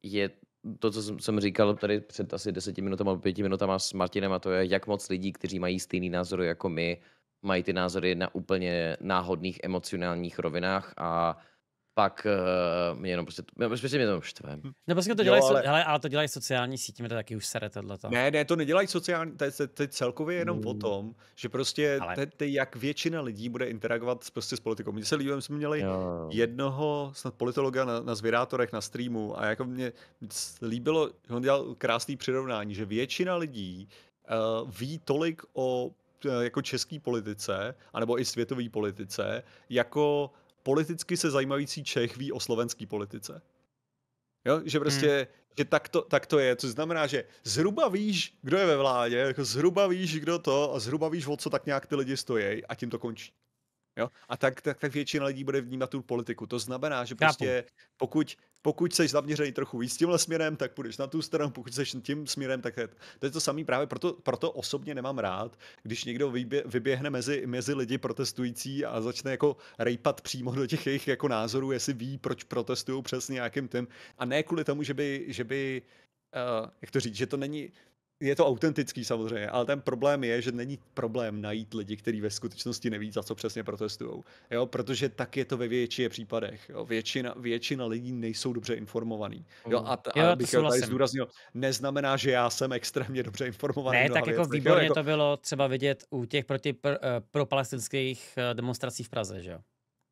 je to, co jsem říkal tady před asi deseti minutami nebo pěti minutami s Martinem, a to je, jak moc lidí, kteří mají stejný názor jako my, mají ty názory na úplně náhodných emocionálních rovinách a pak uh, mě jenom prostě, prostě mě to štve. Hm. Ne, no, prostě to dělají, jo, ale... So, hele, ale to dělají sociální sítě, mě to taky už sere tohleto. Ne, ne, to nedělají sociální, to je, to je celkově jenom mm. o tom, že prostě ale... te, te, jak většina lidí bude interagovat s, prostě s politikou. Mně se líbilo, jsme měli jo. jednoho snad politologa na, na zvědátorech na streamu a jako mě líbilo, on dělal krásný přirovnání, že většina lidí uh, ví tolik o eh, jako české politice, anebo i světové politice, jako politicky se zajímající Čech ví o slovenské politice. Jo? Že prostě, hmm. že tak to, tak to je, což znamená, že zhruba víš, kdo je ve vládě, jako zhruba víš, kdo to a zhruba víš, o co tak nějak ty lidi stojí a tím to končí. Jo? A tak, tak, tak většina lidí bude vnímat tu politiku. To znamená, že prostě pokud, pokud jsi zaměřený trochu víc tímhle směrem, tak půjdeš na tu stranu, pokud jsi tím směrem, tak je, to je to samé právě proto, proto osobně nemám rád, když někdo vybě, vyběhne mezi, mezi lidi protestující a začne jako rejpat přímo do těch jejich jako názorů, jestli ví, proč protestují přesně nějakým tím. A ne kvůli tomu, že by, že by uh, jak to říct, že to není, je to autentický samozřejmě, ale ten problém je, že není problém najít lidi, kteří ve skutečnosti neví, za co přesně protestují. Jo, protože tak je to ve většině případech. Jo, většina, většina lidí nejsou dobře informovaný. Jo, mm. a, t- jo, a bych tady zdůraznil, neznamená, že já jsem extrémně dobře informovaný. Ne, tak věc, jako výborně jo, jako... to bylo třeba vidět u těch proti pr, eh, pro palestinských eh, demonstrací v Praze, že jo?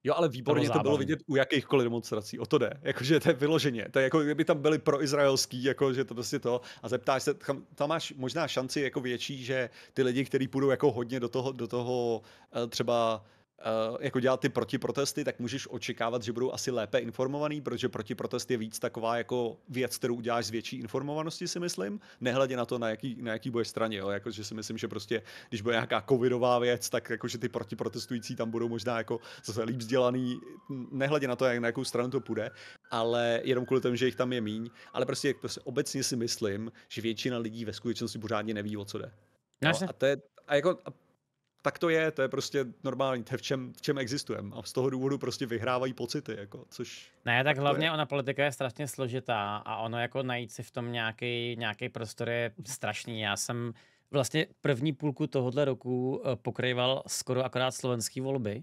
Jo, ale výborně to, to bylo vidět u jakýchkoliv demonstrací, o to jde. Jakože to je vyloženě, to je jako kdyby tam byli proizraelský, jako že to prostě to a zeptáš se, tam, tam máš možná šanci jako větší, že ty lidi, kteří půjdou jako hodně do toho, do toho eh, třeba Eh, jako dělat ty protiprotesty, tak můžeš očekávat, že budou asi lépe informovaný, protože protiprotest je víc taková jako věc, kterou uděláš z větší informovanosti, si myslím, nehledě na to, na jaký, na jaký bude straně, jo, jakože si myslím, že prostě, když bude nějaká covidová věc, tak jakože ty protiprotestující tam budou možná jako zase líp vzdělaný, nehledě na to, jak, na jakou stranu to půjde, ale jenom kvůli tomu, že jich tam je míň, ale prostě, prostě obecně si myslím, že většina lidí ve skutečnosti pořádně neví, o co jde. No, a to je, a jako, a tak to je, to je prostě normální, to je v čem, v čem existujeme. A z toho důvodu prostě vyhrávají pocity, jako, což... Ne, tak, tak hlavně ona politika je strašně složitá a ono jako najít si v tom nějaký, nějaký prostor je strašný. Já jsem vlastně první půlku tohohle roku eh, pokrýval skoro akorát slovenský volby.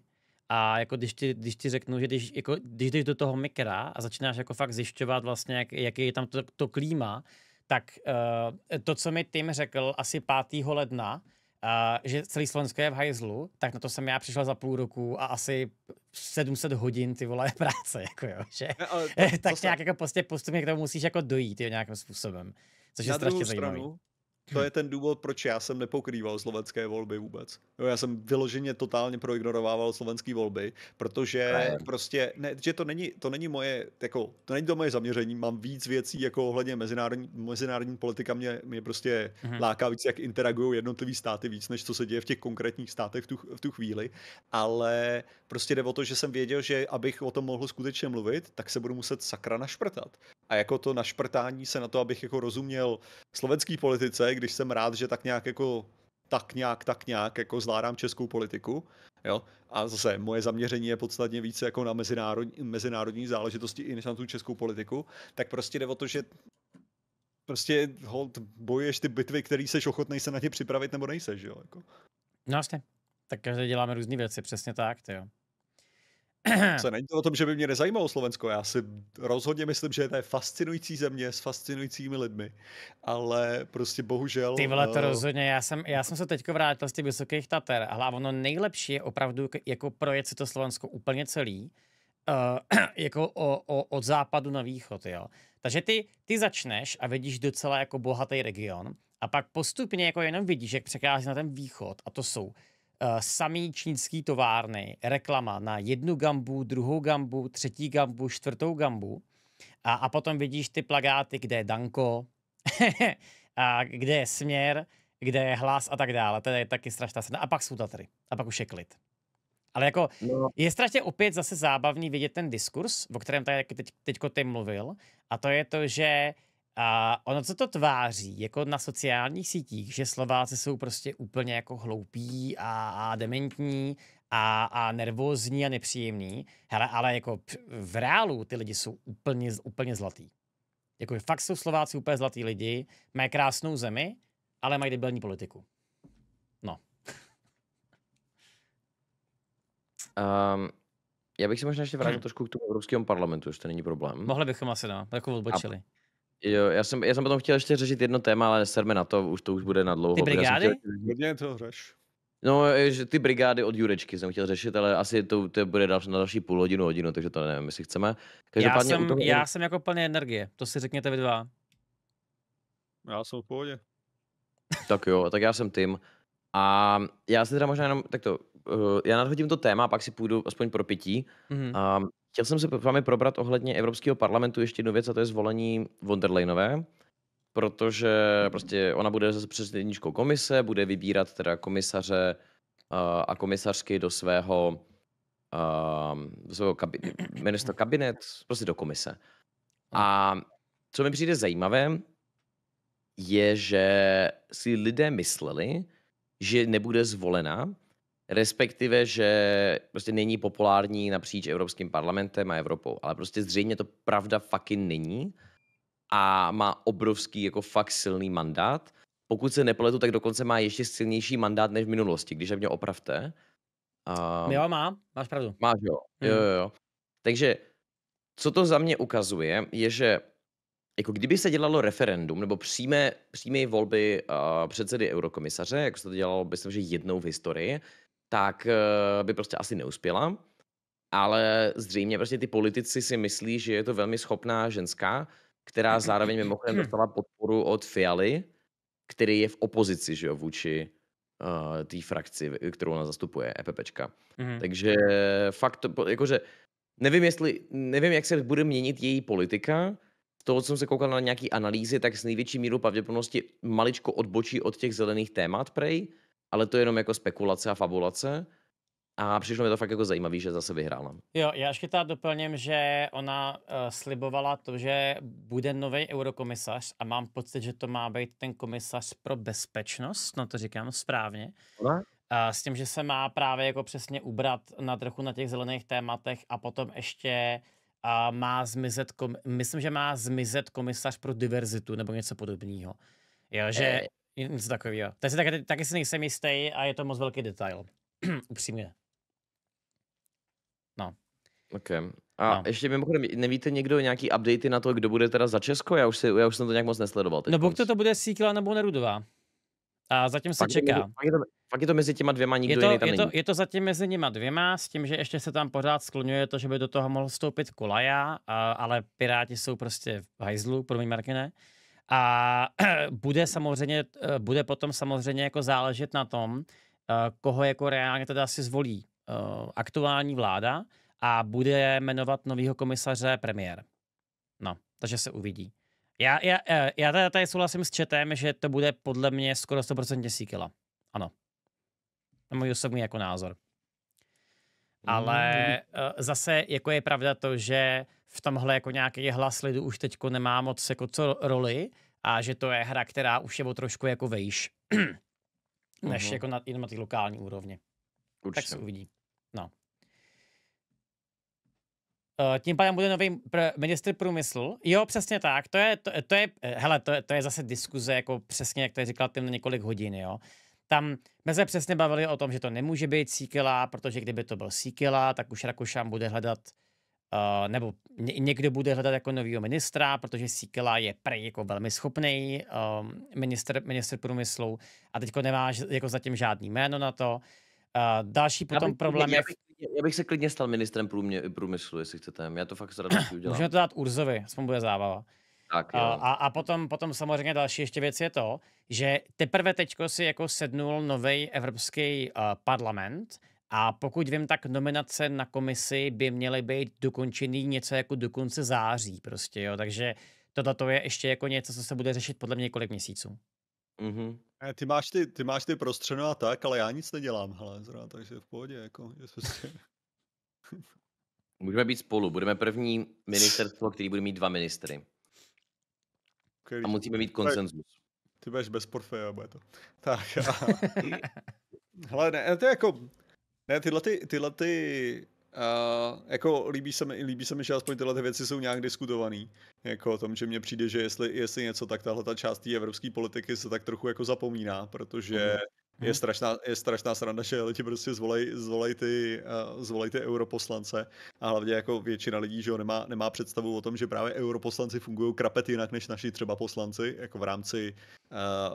A jako když ti, když ti řeknu, že když, jako, když jdeš do toho mikra a začínáš jako fakt zjišťovat vlastně, jak, jaký je tam to, to klíma, tak uh, to, co mi Tim řekl asi 5. ledna, Eh, že celý Slovensko je v hajzlu, tak na to jsem já přišel za půl roku a asi 700 hodin ty vole práce, jako jo, že? Eh, to, tak to nějak jsem... jako prostě postupně k tomu musíš jako dojít, jo, nějakým způsobem, což na je strašně zajímavé. To je ten důvod, proč já jsem nepokrýval slovenské volby vůbec. Jo, já jsem vyloženě totálně proignorovával slovenské volby, protože ne. prostě, ne, že to není, to není moje, jako, to není to moje zaměření, mám víc věcí, jako ohledně mezinárodní, mezinárodní politika mě, mě prostě mhm. láká víc, jak interagují jednotlivý státy víc, než co se děje v těch konkrétních státech v tu, v tu chvíli, ale prostě jde o to, že jsem věděl, že abych o tom mohl skutečně mluvit, tak se budu muset sakra našprtat a jako to našprtání se na to, abych jako rozuměl slovenský politice, když jsem rád, že tak nějak jako tak nějak, tak nějak jako zvládám českou politiku, jo, a zase moje zaměření je podstatně více jako na mezinárodní, mezinárodní záležitosti i než na tu českou politiku, tak prostě jde o to, že prostě hold, bojuješ ty bitvy, který seš ochotný se na ně připravit nebo nejseš, jo, jako. No jasně, tak každý děláme různé věci, přesně tak, ty jo. Co není to o tom, že by mě nezajímalo Slovensko. Já si rozhodně myslím, že to je fascinující země s fascinujícími lidmi, ale prostě bohužel... Ty vole, to uh... rozhodně. Já jsem, já jsem se teď vrátil z těch vysokých Tater. Ale ono nejlepší je opravdu jako projet si to Slovensko úplně celý, uh, jako o, o, od západu na východ, jo. Takže ty, ty začneš a vidíš docela jako bohatý region a pak postupně jako jenom vidíš, jak přechází na ten východ a to jsou Eh, samý čínský továrny reklama na jednu gambu, druhou gambu, třetí gambu, čtvrtou gambu a, a potom vidíš ty plagáty, kde je Danko, a kde je směr, kde je hlas a tak dále. To je taky strašná srna. A pak jsou tady A pak už je klid. Ale jako no. je strašně opět zase zábavný vidět ten diskurs, o kterém tady teď, teďko ty mluvil, a to je to, že a ono se to tváří jako na sociálních sítích, že Slováci jsou prostě úplně jako hloupí a, a dementní a, a nervózní a nepříjemní. Hele, ale jako v reálu ty lidi jsou úplně, úplně zlatý. Jako fakt jsou Slováci úplně zlatý lidi, mají krásnou zemi, ale mají debilní politiku. No. Um, já bych si možná ještě vrátil hmm. trošku k tomu Evropskému parlamentu, jestli to není problém. Mohli bychom asi, no, jako odbočili. A Jo, já jsem, já jsem potom chtěl ještě řešit jedno téma, ale serme na to, už to už bude na dlouho. Ty brigády? Hodně to hraš. No, že ty brigády od Jurečky jsem chtěl řešit, ale asi to, to bude na další půl hodinu, hodinu, takže to nevím, jestli chceme. Každopádně já jsem, toho... já jsem jako plný energie, to si řekněte vy dva. Já jsem v pohodě. tak jo, tak já jsem tým. A já si teda možná jenom, tak to, eh, já nadhodím to téma, pak si půjdu aspoň pro pití. Mm-hmm. Chtěl jsem se vámi probrat ohledně Evropského parlamentu ještě jednu věc, a to je zvolení von der Leyenové, protože prostě ona bude zase předsedničkou komise, bude vybírat teda komisaře a komisařky do svého, do svého kabinet, kabinet, prostě do komise. A co mi přijde zajímavé, je, že si lidé mysleli, že nebude zvolena, respektive, že prostě není populární napříč Evropským parlamentem a Evropou, ale prostě zřejmě to pravda fucking není a má obrovský jako fakt silný mandát. Pokud se nepletu, tak dokonce má ještě silnější mandát než v minulosti, když mě opravte. No um, jo, má, máš pravdu. Máš, jo. Hmm. jo, jo, jo. Takže co to za mě ukazuje, je, že jako kdyby se dělalo referendum nebo přímé, přímé volby uh, předsedy eurokomisaře, jako se to dělalo, myslím, že jednou v historii, tak eh, by prostě asi neuspěla. Ale zřejmě prostě ty politici si myslí, že je to velmi schopná ženská, která zároveň mimochodem dostala podporu od Fialy, který je v opozici že jo, vůči uh, té frakci, kterou ona zastupuje, EPPčka. Mm-hmm. Takže fakt, to, jakože nevím, jestli, nevím, jak se bude měnit její politika. Z toho, co jsem se koukal na nějaký analýzy, tak s největší mírou pravděpodobnosti maličko odbočí od těch zelených témat, prej, ale to je jenom jako spekulace a fabulace. A přišlo mi to fakt jako zajímavý, že zase vyhrála. Jo, já ještě teda doplním, že ona uh, slibovala to, že bude nový eurokomisař a mám pocit, že to má být ten komisař pro bezpečnost, no to říkám správně. Ona? Uh, s tím, že se má právě jako přesně ubrat na trochu na těch zelených tématech a potom ještě uh, má zmizet, kom- myslím, že má zmizet komisař pro diverzitu nebo něco podobného. Jo, že, eh, Něco takového. Taky, taky, taky si nejsem jistý a je to moc velký detail. Upřímně. No. Ok. A no. ještě mimochodem, nevíte někdo nějaký updaty na to, kdo bude teda za Česko? Já už, si, já už jsem to nějak moc nesledoval. Teď no buď to, to bude Síkla nebo Nerudová. A zatím se pak čeká. Je, pak, je to, pak je to mezi těma dvěma, nikdo je to, jiný tam je to, není. Je to zatím mezi nima dvěma, s tím, že ještě se tam pořád skloňuje to, že by do toho mohl vstoupit Kolaja, ale Piráti jsou prostě v hajzlu, pro mě Markine. Uh, a bude samozřejmě, eh, bude potom samozřejmě jako záležet na tom, eh, koho jako reálně teda si zvolí eh, aktuální vláda a bude jmenovat nového komisaře premiér. No, takže se uvidí. Já, já, já tady, tady souhlasím s četem, že to bude podle mě skoro 100% síkila. Ano. To můj osobní jako názor. Mm, Ale mm. zase jako je pravda to, že v tomhle jako nějaký hlas lidu už teďko nemá moc jako co roli a že to je hra, která už je o trošku jako vejš, než uhum. jako na, jenom na té lokální úrovni. Určitě. Tak se uvidí. No. Eh, tím pádem bude nový pr- ministr průmyslu. Jo, přesně tak. To je, to, to je hele, to je, to je zase diskuze, jako přesně, jak to říkal tím na několik hodin, jo. Tam jsme se přesně bavili o tom, že to nemůže být síkela, protože kdyby to byl síkela, tak už Rakušan bude hledat uh, Uh, nebo někdo bude hledat jako novýho ministra, protože Sikela je prý jako velmi schopný um, ehm, minister, minister průmyslu a teďko nemá jako zatím žádný jméno na to. Uh, další potom já bych, problém já bych, je... Já bych se klidně stal ministrem průmě, průmyslu, jestli chcete. Já to fakt s radostí udělám. Můžeme to dát Urzovi, aspoň bude zábava. Tak, eh, jo. Uh, a, a potom, potom samozřejmě další ještě věc je to, že teprve teďko si jako sednul nový evropský uh, parlament a pokud vím, tak nominace na komisi by měly být dokončený něco jako do konce září prostě, jo. Takže toto je ještě jako něco, co se bude řešit podle mě několik měsíců. Mm-hmm. Ty máš ty, ty, máš ty prostřeno a tak, ale já nic nedělám, hele, zrovna, takže v pohodě, jako, že prostě... Můžeme být spolu, budeme první ministerstvo, který bude mít dva ministry. Okay, a musíme mít konsenzus. Ty budeš bez portfeje, bude to. Tak. A... hele, ne, to je jako, ne, tyhle ty, tyhle ty uh, jako líbí se, mi, líbí se mi, že aspoň tyhle ty věci jsou nějak diskutovaný. Jako o tom, že mně přijde, že jestli, jestli něco, tak tahle ta část té evropské politiky se tak trochu jako zapomíná, protože mm je mhm. strašná, je strašná sranda, že lidi prostě zvolej, zvolej, ty, uh, zvolej ty europoslance a hlavně jako většina lidí, že jo, nemá, nemá představu o tom, že právě europoslanci fungují krapet jinak než naši třeba poslanci, jako v rámci,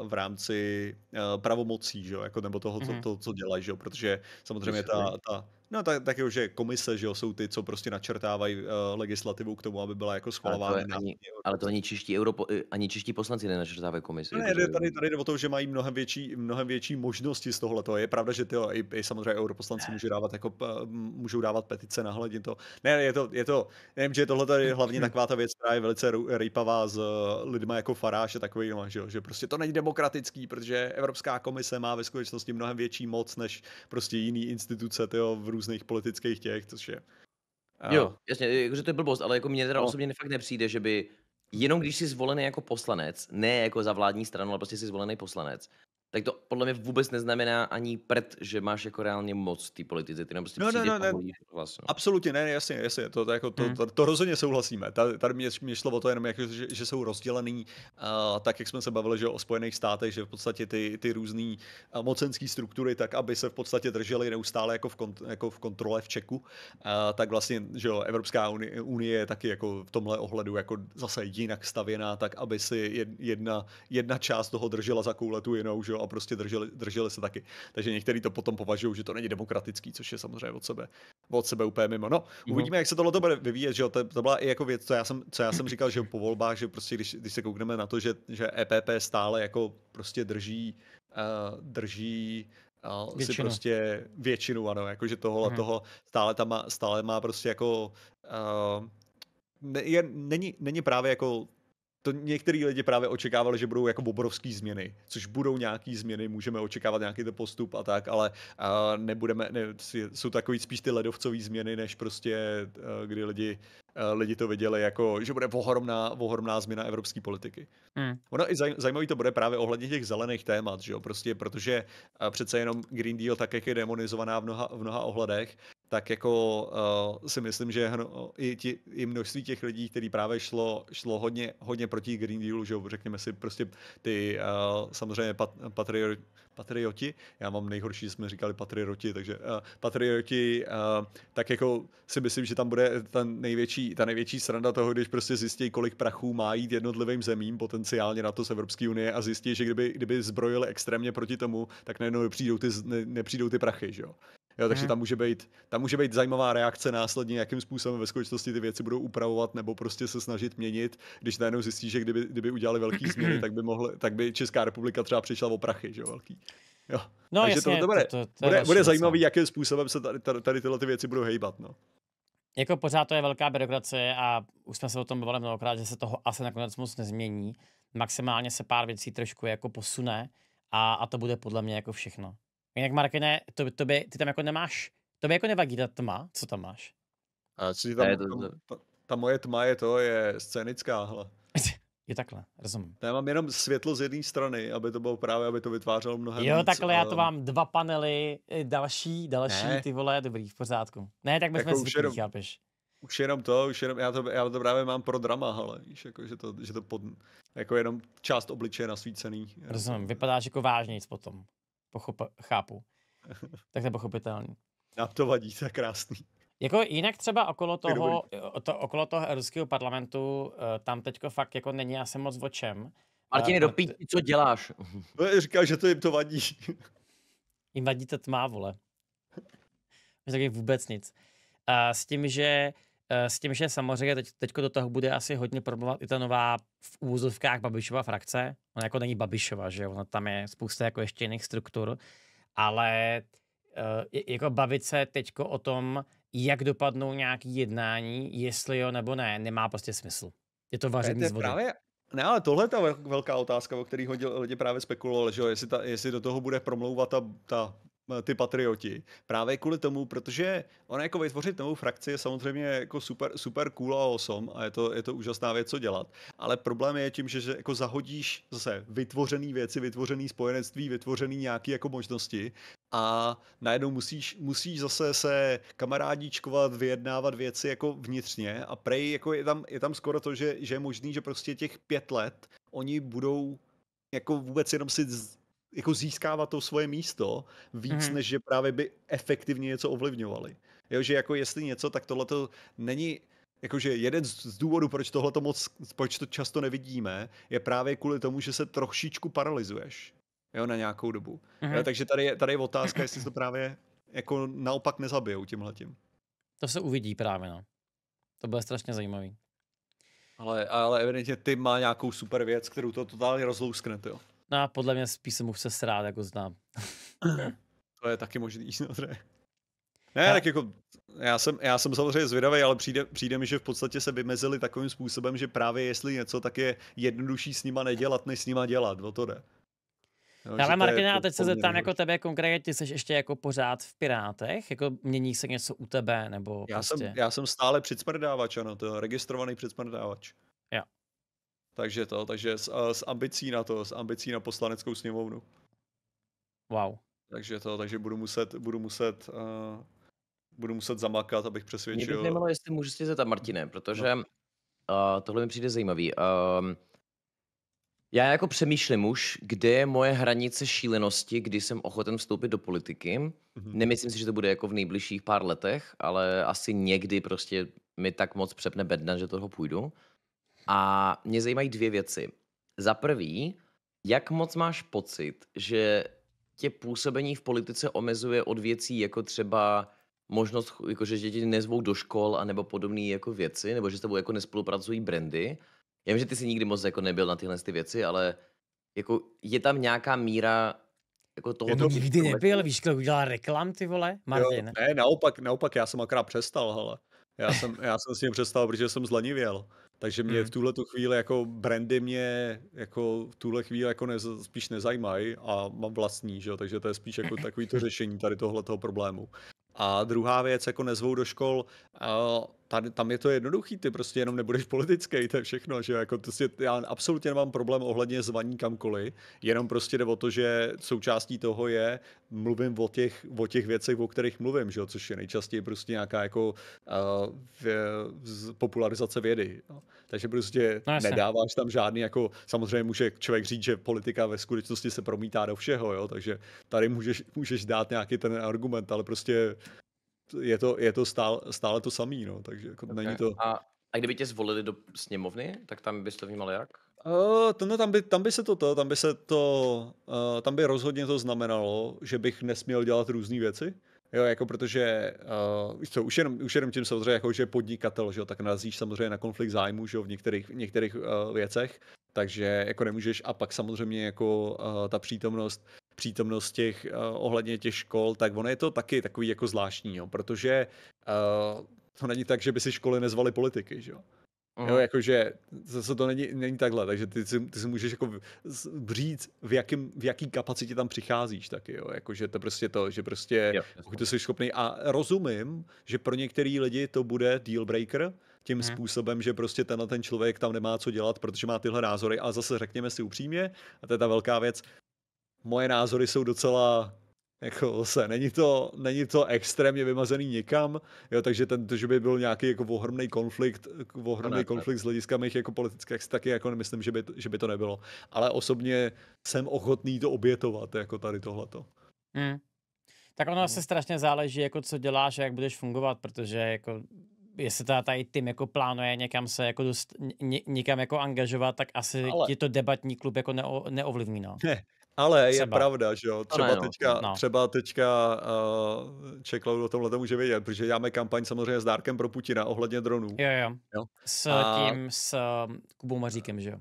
uh, v rámci uh, pravomocí, že jo, jako nebo toho, mm-hmm. co, mhm. to, co dělají, že jo, protože samozřejmě ta, ta, No tak, taky už je komise, že jo, jsou ty, co prostě načrtávají uh, legislativu k tomu, aby byla jako schvalována. Ale to, ani, ale to ani, čeští Europo, ani čeští poslanci nenačrtávají komisi. Ne, protože... tady, tady jde o to, že mají mnohem větší, mnohem větší možnosti z tohle. Je pravda, že ty i, i, samozřejmě europoslanci můžou dávat, jako, můžou dávat petice na hledě to. Ne, je to, je to, nevím, že tohle je hlavně hmm. taková ta věc, která je velice rýpavá s eh, lidma jako Faráš a takový, no, že, jo, že prostě to není demokratický, protože Evropská komise má ve skutečnosti mnohem větší moc než prostě jiný instituce jo, v Rus různých politických těch, což je... A... Jo, jasně, jakože to je blbost, ale jako mě teda no. osobně fakt nepřijde, že by jenom když jsi zvolený jako poslanec, ne jako za vládní stranu, ale prostě jsi zvolený poslanec, tak to podle mě vůbec neznamená ani pred, že máš jako reálně moc té politice. Ty prostě no, no, no, ne, vás, vlastně, no. Absolutně, ne, jasně, jasně, to, to, jako, to, hmm. to, to rozhodně souhlasíme. Tady, tady mě, mě šlo o to jenom, jako, že, že jsou rozdělený, uh, tak jak jsme se bavili, že o Spojených státech, že v podstatě ty, ty různé mocenské struktury, tak aby se v podstatě držely neustále jako v, kont, jako v kontrole v Čeku, uh, tak vlastně, že jo, Evropská unie, unie je taky jako v tomhle ohledu jako zase jinak stavěná, tak aby si jedna, jedna část toho držela za koule tu jinou, že jo, a prostě drželi, drželi se taky. Takže někteří to potom považují, že to není demokratický, což je samozřejmě od sebe, od sebe úplně mimo. No, no, uvidíme, jak se tohle to bude vyvíjet, že jo, to, to byla i jako věc, co já jsem, co já jsem říkal, že po volbách, že prostě když, když se koukneme na to, že, že EPP stále jako prostě drží, uh, drží eh, si prostě většinu, ano, jakože tohle a mhm. toho stále tam má, stále má prostě jako uh, ne, je, není, není právě jako to některý lidi právě očekávali, že budou jako obrovský změny, což budou nějaké změny, můžeme očekávat nějaký ten postup a tak, ale uh, nebudeme, ne, jsou takový spíš ty ledovcové změny, než prostě, uh, kdy lidi, uh, lidi to viděli jako, že bude ohromná, ohromná změna evropské politiky. Mm. Ono i zaj, zajímavý to bude právě ohledně těch zelených témat, že jo, prostě protože uh, přece jenom Green Deal, tak jak je demonizovaná v mnoha, v mnoha ohledech, tak jako uh, si myslím, že hno, i, ti, i množství těch lidí, který právě šlo, šlo hodně, hodně proti Green Dealu, že řekněme si prostě ty uh, samozřejmě pat, patriot, patrioti, já mám nejhorší, jsme říkali patrioti, takže uh, patrioti, uh, tak jako si myslím, že tam bude ta největší, ta největší sranda toho, když prostě zjistí, kolik prachů má jít jednotlivým zemím potenciálně na to z Evropské unie a zjistí, že kdyby, kdyby zbrojili extrémně proti tomu, tak najednou přijdou ty, ne, nepřijdou ty prachy, že jo. Jo, takže mhm. tam, může být, tam může být zajímavá reakce následně, jakým způsobem ve skutečnosti ty věci budou upravovat nebo prostě se snažit měnit, když najednou zjistí, že kdyby, kdyby udělali velký změny, tak by, mohl, tak by Česká republika třeba přišla o prachy, že jo, velký. Jo. No, takže jasně, to, to, bude, to, to, to bude, bude zajímavý, no. jakým způsobem se tady, tady tyhle ty věci budou hejbat. No. Jako pořád to je velká byrokracie a už jsme se o tom bavili mnohokrát, že se toho asi nakonec moc nezmění. Maximálně se pár věcí trošku jako posune a, a to bude podle mě jako všechno. Jinak, Markene, to, to by, ty tam jako nemáš, to by jako nevadí ta tma, co tam máš? A co tam, to. ta, ta moje tma je to, je scénická hla. Je takhle, rozumím. Já mám jenom světlo z jedné strany, aby to bylo právě, aby to vytvářelo mnohem Jo, víc, takhle, já to mám dva panely, další, další, ne. ty vole, dobrý, v pořádku. Ne, tak my jako jsme zvyklí, chápeš. Už jenom to, už jenom, já to, já to právě mám pro drama, ale víš, jako, že to, že to pod, jako jenom část obličeje nasvícený. Rozumím, vypadáš jako vážnějc potom pochop- chápu. tak to je pochopitelný. Nám to vadí, to je krásný. Jako jinak třeba okolo toho, to, okolo toho ruského parlamentu, eh, tam teďko fakt jako není asi moc o čem. Martin, eh, do co děláš? No, Říká, že to jim to vadí. jim vadí ta tmá, vole. Myslím, vůbec nic. A s tím, že Eh, s tím, že samozřejmě teď, teďko do toho bude asi hodně problémat i ta nová v úvozovkách Babišova frakce. Ona jako není Babišova, že Ona tam je spousta jako ještě jiných struktur, ale e, jako bavit se teďko o tom, jak dopadnou nějaký jednání, jestli jo nebo ne, nemá prostě smysl. Je to vaření z vody. Právě, ne, ale tohle je ta velká otázka, o který hodně lidi právě spekulovali, že jo, jestli, ta, jestli do toho bude promlouvat ta, ta Eh, ty patrioti. Právě kvůli tomu, protože ono jako vytvořit novou frakci je samozřejmě jako super, super cool a awesome a je to, je to úžasná věc, co dělat. Ale problém je tím, že, že jako zahodíš zase vytvořený věci, vytvořený spojenectví, vytvořený nějaký jako možnosti a najednou musíš, musíš zase se kamarádičkovat, vyjednávat věci jako vnitřně a prej jako je tam, je tam skoro to, že, že je možný, že prostě těch pět let oni budou jako vůbec jenom si jako získávat to svoje místo víc, mm-hmm. než že právě by efektivně něco ovlivňovali. Jo, že jako jestli něco, tak tohle to není, jakože jeden z důvodů, proč tohle to moc, proč to často nevidíme, je právě kvůli tomu, že se trošičku paralizuješ, jo, na nějakou dobu. Mm-hmm. Jo, mhm. takže tady je, tady je otázka, jestli to právě jako naopak nezabijou tímhletím. To se uvidí právě, no. To bude strašně zajímavý. Ale, ale evidentně ty má nějakou super věc, kterou to totálně rozlouskne, jo. No a podle mě spíš se mu chce srát, jako znám. to je taky možný, samozřejmě. No, ne, já... tak jako, já jsem, já jsem samozřejmě zvědavý, ale přijde, přijde mi, že v podstatě se vymezili takovým způsobem, že právě jestli něco, tak je jednodušší s nima nedělat, než s nima dělat, no to jde. No, ale Martina, jako teď se zeptám no. jako tebe konkrétně, ty jsi ještě jako pořád v Pirátech, jako mění se něco u tebe, nebo já prostě... jsem, já jsem stále předsmrdávač, ano, to je registrovaný předsmrdávač. Takže to, takže s, eh, s ambicí na to, s ambicí na poslaneckou sněmovnu. Wow. Takže to, takže budu muset, budu muset, uh, budu muset zamakat, abych přesvědčil. Mě bych nemalo, jestli můžu se zeptat, Martine, protože no. uh, tohle mi přijde zajímavý. uh, já jako přemýšlím už, kde je moje hranice šílenosti, kdy jsem ochoten vstoupit do politiky. Mm-hmm. Nemyslím si, že to bude jako v nejbližších pár letech, ale asi někdy prostě mi tak moc přepne bedna, že toho půjdu. A mě zajímají dvě věci. Za prvý, jak moc máš pocit, že tě působení v politice omezuje od věcí jako třeba možnost, jako že děti nezvou do škol a nebo podobné jako věci, nebo že s tebou jako nespolupracují brandy. Já vím, že ty jsi nikdy moc jako nebyl na tyhle ty věci, ale jako je tam nějaká míra jako toho. To nikdy nebyl, víš, kdo udělal reklam, ty vole, Martin. Jo, ne, naopak, naopak, já jsem akorát přestal, hele. Já jsem, já jsem s ním přestal, protože jsem zlenivěl. Takže mě hmm. v tuhle tu chvíli jako brandy mě jako v tuhle chvíli jako ne, spíš nezajímají a mám vlastní, že jo? takže to je spíš jako takový to řešení tady tohle problému. A druhá věc, jako nezvou do škol, uh, tady, tam je to jednoduchý, ty prostě jenom nebudeš politický, to je všechno, že jako si, já absolutně nemám problém ohledně zvaní kamkoliv, jenom prostě jde o to, že součástí toho je, mluvím o těch, o těch věcech, o kterých mluvím, že jo, což je nejčastěji prostě nějaká jako uh, v, popularizace vědy. No. Takže prostě no, nedáváš tam žádný jako, samozřejmě může člověk říct, že politika ve skutečnosti se promítá do všeho, jo, takže tady můžeš, můžeš dát nějaký ten argument, ale prostě je to, je to stále, stále to samý, no, takže jako okay. není to... A, a kdyby tě zvolili do sněmovny, tak tam bys to vnímal jak? Uh, to, no, tam, by, tam by se to, to tam by se to, uh, tam by rozhodně to znamenalo, že bych nesměl dělat různé věci. Jo, jako protože, uh, co, už, jenom, už jenom tím samozřejmě, jako, že podnikatel, že jo, tak narazíš samozřejmě na konflikt zájmu, že jo, v některých, v některých uh, věcech, takže jako nemůžeš a pak samozřejmě jako uh, ta přítomnost přítomnost těch uh, ohledně těch škol, tak ono je to taky takový jako zvláštní, jo, protože uh, to není tak, že by si školy nezvaly politiky, že jo. Jo, jakože zase to není, není takhle, takže ty si, ty si můžeš jako říct, v, jakým, v jaký kapacitě tam přicházíš taky, jo, jakože to prostě to, že prostě, jo, pokud to jsi schopný a rozumím, že pro některý lidi to bude deal breaker, tím hmm. způsobem, že prostě tenhle ten člověk tam nemá co dělat, protože má tyhle názory, ale zase řekněme si upřímně, a to je ta velká věc, moje názory jsou docela jako se, není to, není to extrémně vymazený nikam, jo, takže ten, to, že by byl nějaký jako ohromný konflikt, ohromný ne, konflikt ne. z hlediska mých jako politických, taky jako nemyslím, že by, že by to nebylo. Ale osobně jsem ochotný to obětovat, jako tady tohleto. Hmm. Tak ono hmm. No. se strašně záleží, jako co děláš a jak budeš fungovat, protože jako jestli ta tady tým jako plánuje někam se jako dost, ně, někam jako angažovat, tak asi Ale... ti to debatní klub jako neo, neovlivní, no. Ne, ale třeba. je pravda, že jo, třeba ne, no. teďka, no. třeba teďka uh, eh, Cloud o tomhle to může vědět, protože děláme kampaň samozřejmě s Dárkem pro Putina ohledně dronů. Jo, jo, jo. s a... tím, s uh, Kubou Maříkem, že jo.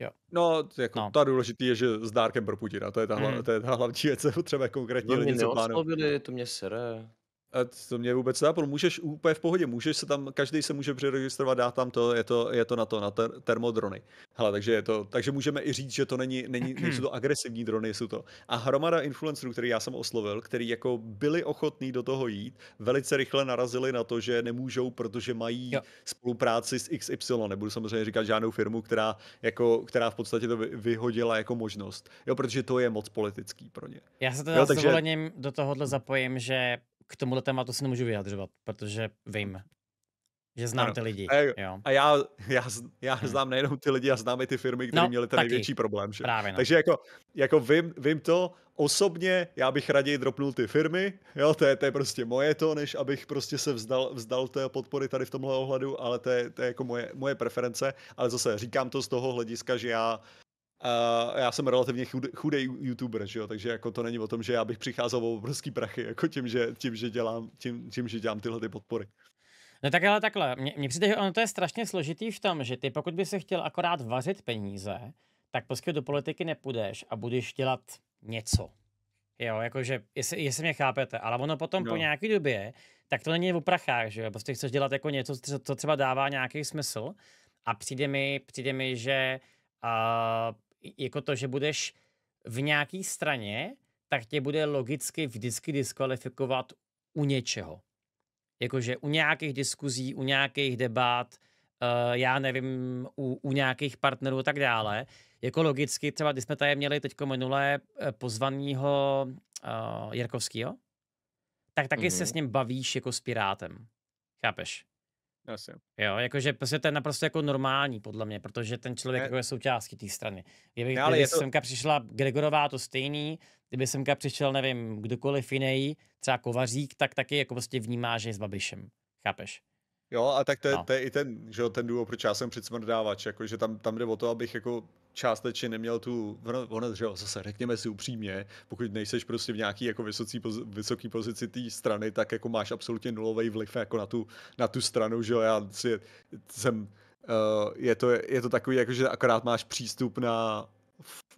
Jo. No, jako no. ta důležitý je, že s dárkem pro Putina, to je ta, hla, mm. to je ta hlavní věc, co třeba konkrétně no, lidi, co plánují. to mě sere. A to mě vůbec napol. Můžeš úplně v pohodě, můžeš se tam, každý se může přeregistrovat, dá tam to, je to, je to na to, na ter, termodrony. Hele, takže, je to, takže můžeme i říct, že to není, není, nejsou to agresivní drony, jsou to. A hromada influencerů, který já jsem oslovil, který jako byli ochotní do toho jít, velice rychle narazili na to, že nemůžou, protože mají jo. spolupráci s XY. Nebudu samozřejmě říkat žádnou firmu, která, jako, která v podstatě to vyhodila jako možnost. Jo, protože to je moc politický pro ně. Já se teda jo, takže... s do tohohle zapojím, že k tomuhle tématu se nemůžu vyjadřovat, protože vím, že znám ano. ty lidi. A, jo. a já, já, já hmm. znám nejenom ty lidi, já znám i ty firmy, které no, měly ten taky. největší problém. Že? Právě no. Takže jako, jako vím, vím to, osobně já bych raději dropnul ty firmy, jo, to je, to je prostě moje to, než abych prostě se vzdal, vzdal té podpory tady v tomhle ohledu, ale to je, to je jako moje, moje preference, ale zase říkám to z toho hlediska, že já Uh, já jsem relativně chudý, youtuber, že jo? takže jako to není o tom, že já bych přicházel o obrovský prachy, jako tím, že, tím, že, dělám, tím, tím, že dělám tyhle ty podpory. No tak ale takhle, mně přijde, že ono to je strašně složitý v tom, že ty pokud by se chtěl akorát vařit peníze, tak prostě do politiky nepůjdeš a budeš dělat něco. Jo, jakože, jestli, jestli mě chápete, ale ono potom no. po nějaké době, tak to není o prachách, že jo, prostě chceš dělat jako něco, co třeba dává nějaký smysl a přijde mi, přijde mi že uh, jako to, že budeš v nějaký straně, tak tě bude logicky vždycky diskvalifikovat u něčeho. Jakože u nějakých diskuzí, u nějakých debat, uh, já nevím, u, u nějakých partnerů a tak dále. Jako logicky, třeba když jsme tady měli teď minulé eh, pozvaného uh, eh, Jirkovského, tak taky mm-hmm. se mhm. s ním bavíš jako s Pirátem. Chápeš? Asi. Jo, jakože prostě to je naprosto jako normální podle mě, protože ten člověk jako je součástí té strany. Kdyby, ne, ale kdyby to... semka přišla Gregorová, to stejný, kdyby semka přišel, nevím, kdokoliv jiný, třeba Kovařík, tak taky jako prostě vnímá, že je s Babišem. Chápeš? Jo, a tak to je, no. to je i ten, že jo, ten důvod, proč já jsem předsmrdávač, jako, že tam, tam jde o to, abych jako částečně neměl tu, ono, ono že jo, zase řekněme si upřímně, pokud nejseš prostě v nějaký jako vysocí, vysoký pozici té strany, tak jako máš absolutně nulový vliv jako na tu, na tu stranu, že jo, já si, jsem, uh, je, to, je to takový, jako že akorát máš přístup na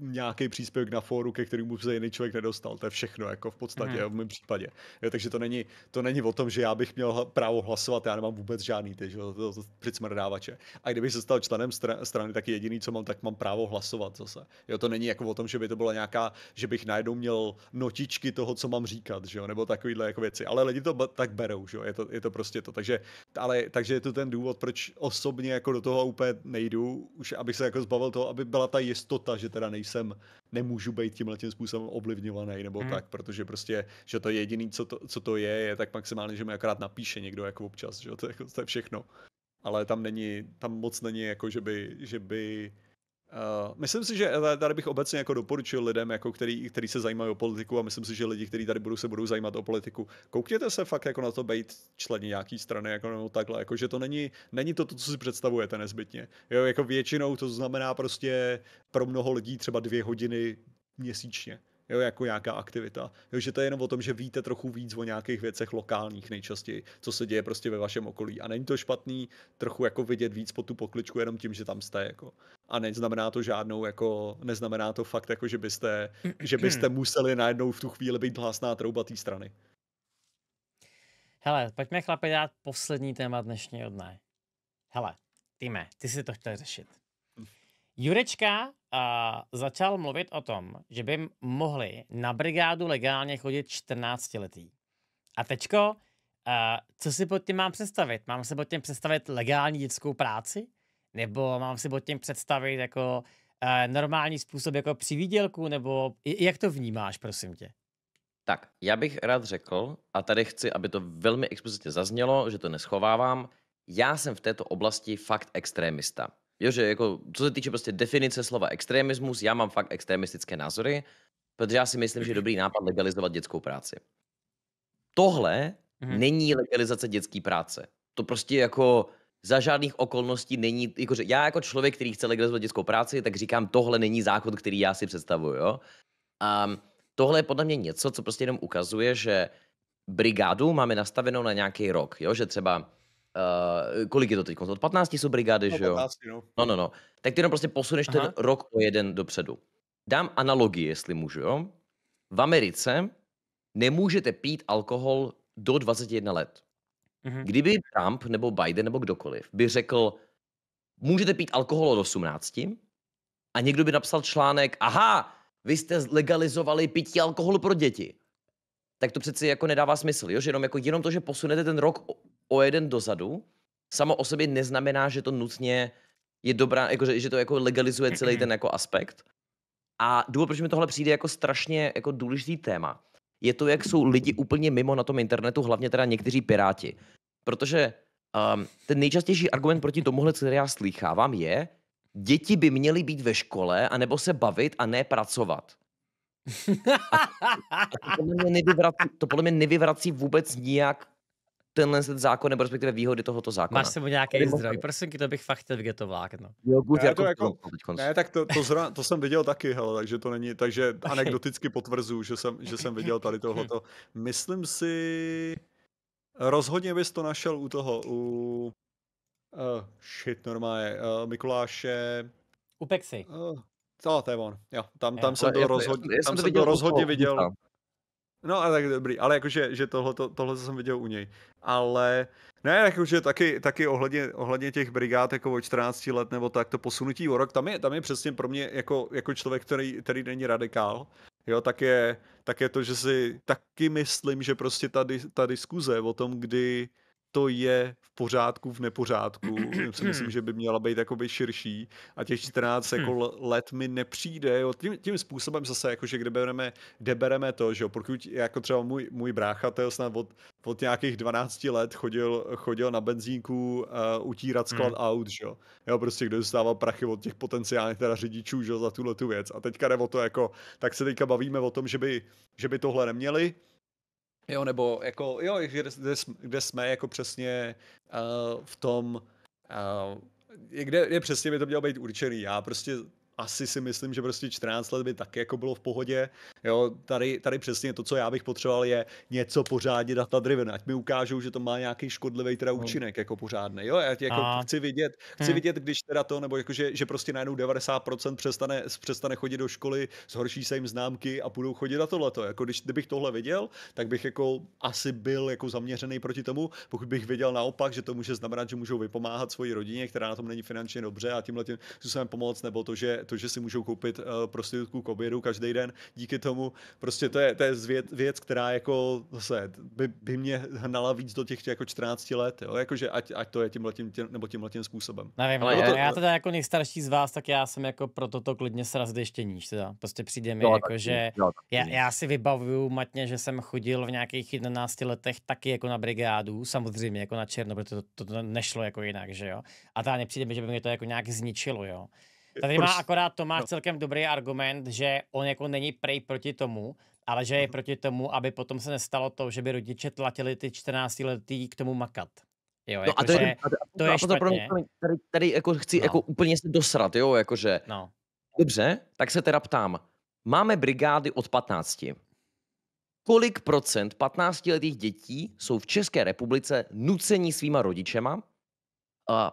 nějaký příspěvek na fóru, ke kterému se jiný člověk nedostal. To je všechno, jako v podstatě hmm. v mém případě. Jo, takže to není, to není o tom, že já bych měl právo hlasovat, já nemám vůbec žádný ty, že, to, to, to přicmrdávače. A kdybych se stal členem str- strany, tak jediný, co mám, tak mám právo hlasovat zase. Jo, to není jako o tom, že by to byla nějaká, že bych najednou měl notičky toho, co mám říkat, že jo, nebo takovýhle jako věci. Ale lidi to b- tak berou, že jo, je to, je to prostě to. Takže, ale, takže je to ten důvod, proč osobně jako do toho úplně nejdu, už abych se jako zbavil toho, aby byla ta jistota, že teda nejsem, nemůžu být tímhle tím způsobem ovlivňovaný nebo hmm. tak, protože prostě, že to jediný, co to, co to je, je tak maximálně, že mi akorát napíše někdo jako občas, že to, je jako, to je všechno. Ale tam není, tam moc není jako, že by, že by Uh, myslím si, že tady bych obecně jako doporučil lidem, jako který, který se zajímají o politiku a myslím si, že lidi, kteří tady budou se budou zajímat o politiku, koukněte se fakt jako na to být členi nějaký strany, jako nebo takhle, jako že to není, není to, to, co si představujete nezbytně. Jo, jako většinou to znamená prostě pro mnoho lidí třeba dvě hodiny měsíčně jo, jako nějaká aktivita. Jo, že to je jenom o tom, že víte trochu víc o nějakých věcech lokálních nejčastěji, co se děje prostě ve vašem okolí. A není to špatný trochu jako vidět víc po tu pokličku jenom tím, že tam jste. Jako. A neznamená to žádnou, jako, neznamená to fakt, jako, že, byste, že byste museli najednou v tu chvíli být hlasná trouba té strany. Hele, pojďme chlape dát poslední téma dnešního dne. Hele, Týme, ty si to chtěl řešit. Jurečka uh, začal mluvit o tom, že by mohli na brigádu legálně chodit 14 letý. A teďko, uh, co si pod tím mám představit? Mám si pod tím představit legální dětskou práci? Nebo mám si pod tím představit jako uh, normální způsob jako přivídělku? Nebo jak to vnímáš, prosím tě? Tak, já bych rád řekl, a tady chci, aby to velmi explicitně zaznělo, že to neschovávám, já jsem v této oblasti fakt extrémista. Jo, že jako, co se týče prostě definice slova extremismus, já mám fakt extremistické názory, protože já si myslím, že je dobrý nápad legalizovat dětskou práci. Tohle mm-hmm. není legalizace dětské práce. To prostě jako za žádných okolností není, jakože já jako člověk, který chce legalizovat dětskou práci, tak říkám, tohle není zákon, který já si představuju, jo. A tohle je podle mě něco, co prostě jenom ukazuje, že brigádu máme nastavenou na nějaký rok, jo, že třeba Uh, kolik je to teď? Od 15 jsou brigády, no, že jo? 15, no. no, no, no. Tak ty jenom prostě posuneš Aha. ten rok o jeden dopředu. Dám analogii, jestli můžu, jo? V Americe nemůžete pít alkohol do 21 let. Mhm. Kdyby Trump nebo Biden nebo kdokoliv by řekl, můžete pít alkohol od 18 a někdo by napsal článek, aha, vy jste legalizovali pití alkoholu pro děti tak to přeci jako nedává smysl, jo? že jenom, jako jenom to, že posunete ten rok o jeden dozadu, samo o sobě neznamená, že to nutně je dobrá, jako, že, to jako legalizuje celý ten jako aspekt. A důvod, proč mi tohle přijde jako strašně jako důležitý téma, je to, jak jsou lidi úplně mimo na tom internetu, hlavně teda někteří piráti. Protože um, ten nejčastější argument proti tomuhle, co já slýchávám, je, děti by měly být ve škole, anebo se bavit a ne pracovat. A to, a to, podle, mě nevyvrací, to podle mě nevyvrací vůbec nijak tenhle zákon, nebo respektive výhody tohoto zákona. Máš sebou nějaký zdroj, prosím, to bych fakt chtěl vidět to vlákno. Jo, good, jako, jako, ne, tak to, to, zra, to jsem viděl taky, hele, takže to není, takže anekdoticky potvrzu, že jsem, že jsem viděl tady tohoto. Myslím si, rozhodně bys to našel u toho, u uh, shit, normálně, uh, Mikuláše. U Pexy. Uh, eh, to, to je on, jo, tam, tam jsem to, je, rozhodně, tam jsem to rozhodně viděl. No a tak dobrý, ale jakože že tohle, to, tohle jsem viděl u něj. Ale ne, jakože taky, taky ohledně, ohledně těch brigád jako o 14 let nebo tak, to posunutí o rok, tam je, tam je přesně pro mě jako, jako člověk, který, který není radikál, jo, tak je, tak je to, že si taky myslím, že prostě ta, ta diskuze o tom, kdy to je v pořádku, v nepořádku. si myslím, že by měla být jakoby širší a těch 14 hm. jako let mi nepřijde. Jo. Tím, tím, způsobem zase, jako, že kde bereme, kde bereme to, že jo, pokud jako třeba můj, můj brácha, to je snad od, od nějakých 12 let chodil, chodil na benzínku uh, utírat hm. sklad mm. aut, že jo. jo. prostě kdo dostával prachy od těch potenciálních teda řidičů, že jo, za tuhle tu věc. A teďka jde o to, jako, tak se teďka bavíme o tom, že by, že by tohle neměli, Jo, nebo jako, jo, kde, kde jsme jako přesně uh, v tom, uh, kde, je přesně by to mělo být určený. Já prostě asi si myslím, že prostě 14 let by taky jako bylo v pohodě, Jo, tady, tady přesně to, co já bych potřeboval, je něco pořádně data driven, ať mi ukážou, že to má nějaký škodlivý teda no. účinek jako pořádný. Jo, já jako a... chci vidět, chci hmm. vidět, když teda to, nebo jako, že, že prostě najednou 90% přestane, přestane chodit do školy, zhorší se jim známky a budou chodit na tohleto. Jako když, kdybych tohle viděl, tak bych jako asi byl jako zaměřený proti tomu, pokud bych věděl naopak, že to může znamenat, že můžou vypomáhat svoji rodině, která na tom není finančně dobře a tímhle tím způsobem pomoct, nebo to, že, to, že si můžou koupit uh, prostitutku k obědu každý den díky tomu, tomu, prostě to je, to je věc, věc, která jako zase by, by mě hnala víc do těch jako 14 let, jo? jakože ať, ať to je tím letím, tě, nebo tím letím způsobem. Nevím, ale, já, to, já teda jako nejstarší z vás, tak já jsem jako pro toto klidně sraz ještě níž, teda. prostě přijde mi, no, jako, tak, že no, já, já, si vybavuju matně, že jsem chodil v nějakých 11 letech taky jako na brigádu, samozřejmě jako na černo, protože to, to, to nešlo jako jinak, že jo. A tady nepřijde mi, že by mě to jako nějak zničilo, jo. Tady má akorát Tomáš no. celkem dobrý argument, že on jako není prej proti tomu, ale že je proti tomu, aby potom se nestalo to, že by rodiče tlatili ty 14-letý k tomu makat. Jo, no jako, a to je, to, je a to pro mě, tady, tady jako chci no. jako úplně se dosrat, jo, jakože. No. Dobře, tak se teda ptám. Máme brigády od 15. Kolik procent 15-letých dětí jsou v České republice nuceni svýma rodičema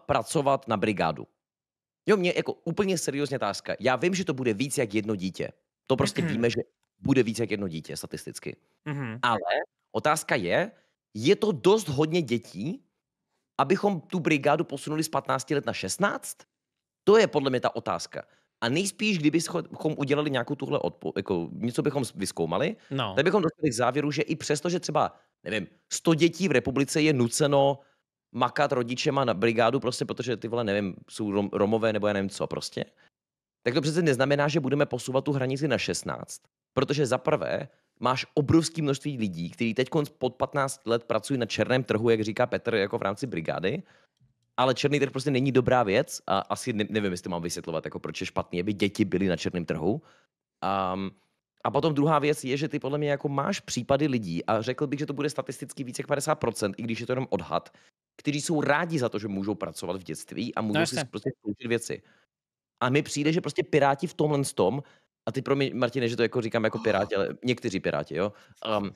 pracovat na brigádu? Jo, mě jako úplně seriózně otázka. Já vím, že to bude víc jak jedno dítě. To prostě mm-hmm. víme, že bude víc jak jedno dítě statisticky. Mm-hmm. Ale otázka je, je to dost hodně dětí, abychom tu brigádu posunuli z 15 let na 16? To je podle mě ta otázka. A nejspíš, kdybychom udělali nějakou tuhle odpo- jako něco bychom vyskoumali, no. tak bychom dostali k závěru, že i přesto, že třeba, nevím, 100 dětí v republice je nuceno makat rodičema na brigádu prostě, protože ty vole, nevím, jsou rom, Romové nebo já nevím co prostě, tak to přece neznamená, že budeme posouvat tu hranici na 16. Protože za prvé máš obrovské množství lidí, kteří teď pod 15 let pracují na černém trhu, jak říká Petr, jako v rámci brigády, ale černý trh prostě není dobrá věc a asi ne, nevím, jestli mám vysvětlovat, jako proč je špatný, aby děti byly na černém trhu. Um, a potom druhá věc je, že ty podle mě jako máš případy lidí a řekl bych, že to bude statisticky více jak 50%, i když je to jenom odhad, kteří jsou rádi za to, že můžou pracovat v dětství a no můžou no, si prostě zkoušet věci. A mi přijde, že prostě piráti v tomhle tom, a ty pro mě, Martine, že to jako říkám jako piráti, ale někteří piráti, jo, um,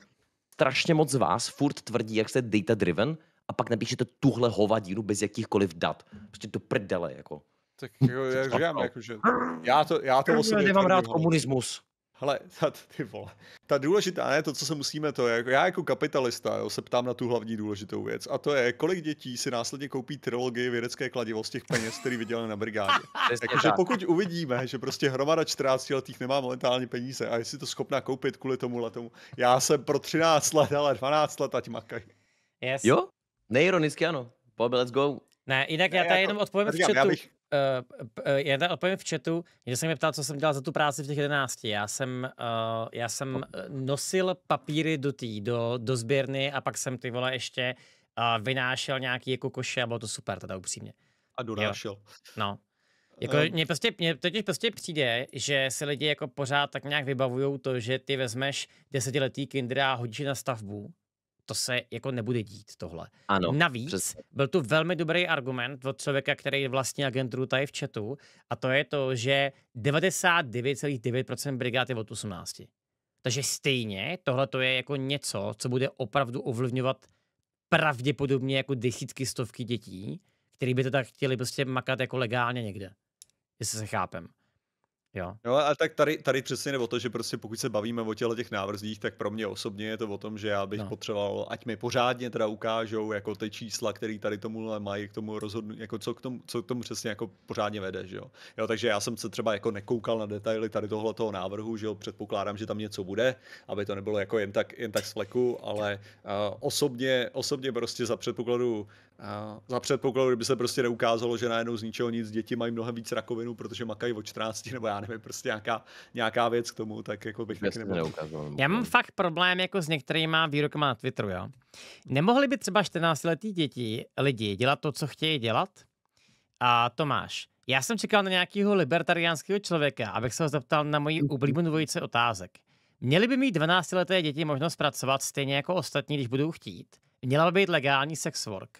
strašně moc z vás furt tvrdí, jak jste data driven a pak napíšete tuhle hovadíru bez jakýchkoliv dat. Prostě to prdele, jako. Tak jo, jako, já říkám, jako, že já to, já to osobně... Já Nemám rád komunismus hele, ta, ty vole, ta důležitá, ne to, co se musíme, to je, jako já jako kapitalista jo, se ptám na tu hlavní důležitou věc a to je, kolik dětí si následně koupí trilogii vědecké kladivo z těch peněz, který vydělali na brigádě. Jakože pokud uvidíme, že prostě hromada 14 letých nemá momentálně peníze a jestli to schopná koupit kvůli tomu tomu, já jsem pro 13 let, ale 12 let, ať makaj. Yes. Jo? Nejironicky ano. Pojď, let's go. Ne, jinak ne, já tady jako, jenom odpovím v chatu. Já bych, Eh, eh, já tady odpovím v chatu, že jsem mě ptal, co jsem dělal za tu práci v těch jedenácti. Já jsem, uh, já jsem nosil papíry do tý, do, do sběrny a pak jsem ty vole ještě uh, vynášel nějaký jako koše a bylo to super, teda upřímně. A donášel. No. Jako um. Ehm. mě, prostě, mě totiž prostě přijde, že si lidi jako pořád tak nějak vybavují to, že ty vezmeš desetiletý kinder a hodíš na stavbu to se jako nebude dít tohle. Ano, Navíc přes... byl tu velmi dobrý argument od člověka, který vlastně agenturu tady v chatu, a to je to, že 99,9% brigád je od 18. Takže stejně tohle to je jako něco, co bude opravdu ovlivňovat pravděpodobně jako desítky, stovky dětí, který by to tak chtěli prostě makat jako legálně někde, jestli se chápem. Jo. Jo. Ale tak tady, tady přesně nebo to, že prostě pokud se bavíme o těle těch návrzích, tak pro mě osobně je to o tom, že já bych no. potřeboval, ať mi pořádně teda ukážou jako ty čísla, které tady tomu mají k tomu rozhodnu, jako co k tomu, co k tomu přesně jako pořádně vede, že jo. jo. takže já jsem se třeba jako nekoukal na detaily tady tohle toho návrhu, že jo, předpokládám, že tam něco bude, aby to nebylo jako jen tak, jen tak z fleku, ale uh, osobně, osobně prostě za předpokladu a za předpokladu, kdyby se prostě neukázalo, že najednou z ničeho nic děti mají mnohem víc rakovinu, protože makají od 14, nebo já nevím, prostě nějaká, nějaká věc k tomu, tak jako bych taky nemohl. Já mám fakt problém jako s některýma výrokama na Twitteru, jo. Nemohli by třeba 14-letí děti, lidi dělat to, co chtějí dělat? A Tomáš, já jsem čekal na nějakého libertariánského člověka, abych se ho zeptal na moji oblíbenou dvojice otázek. Měly by mít 12-leté děti možnost pracovat stejně jako ostatní, když budou chtít. Měla by být legální sex work.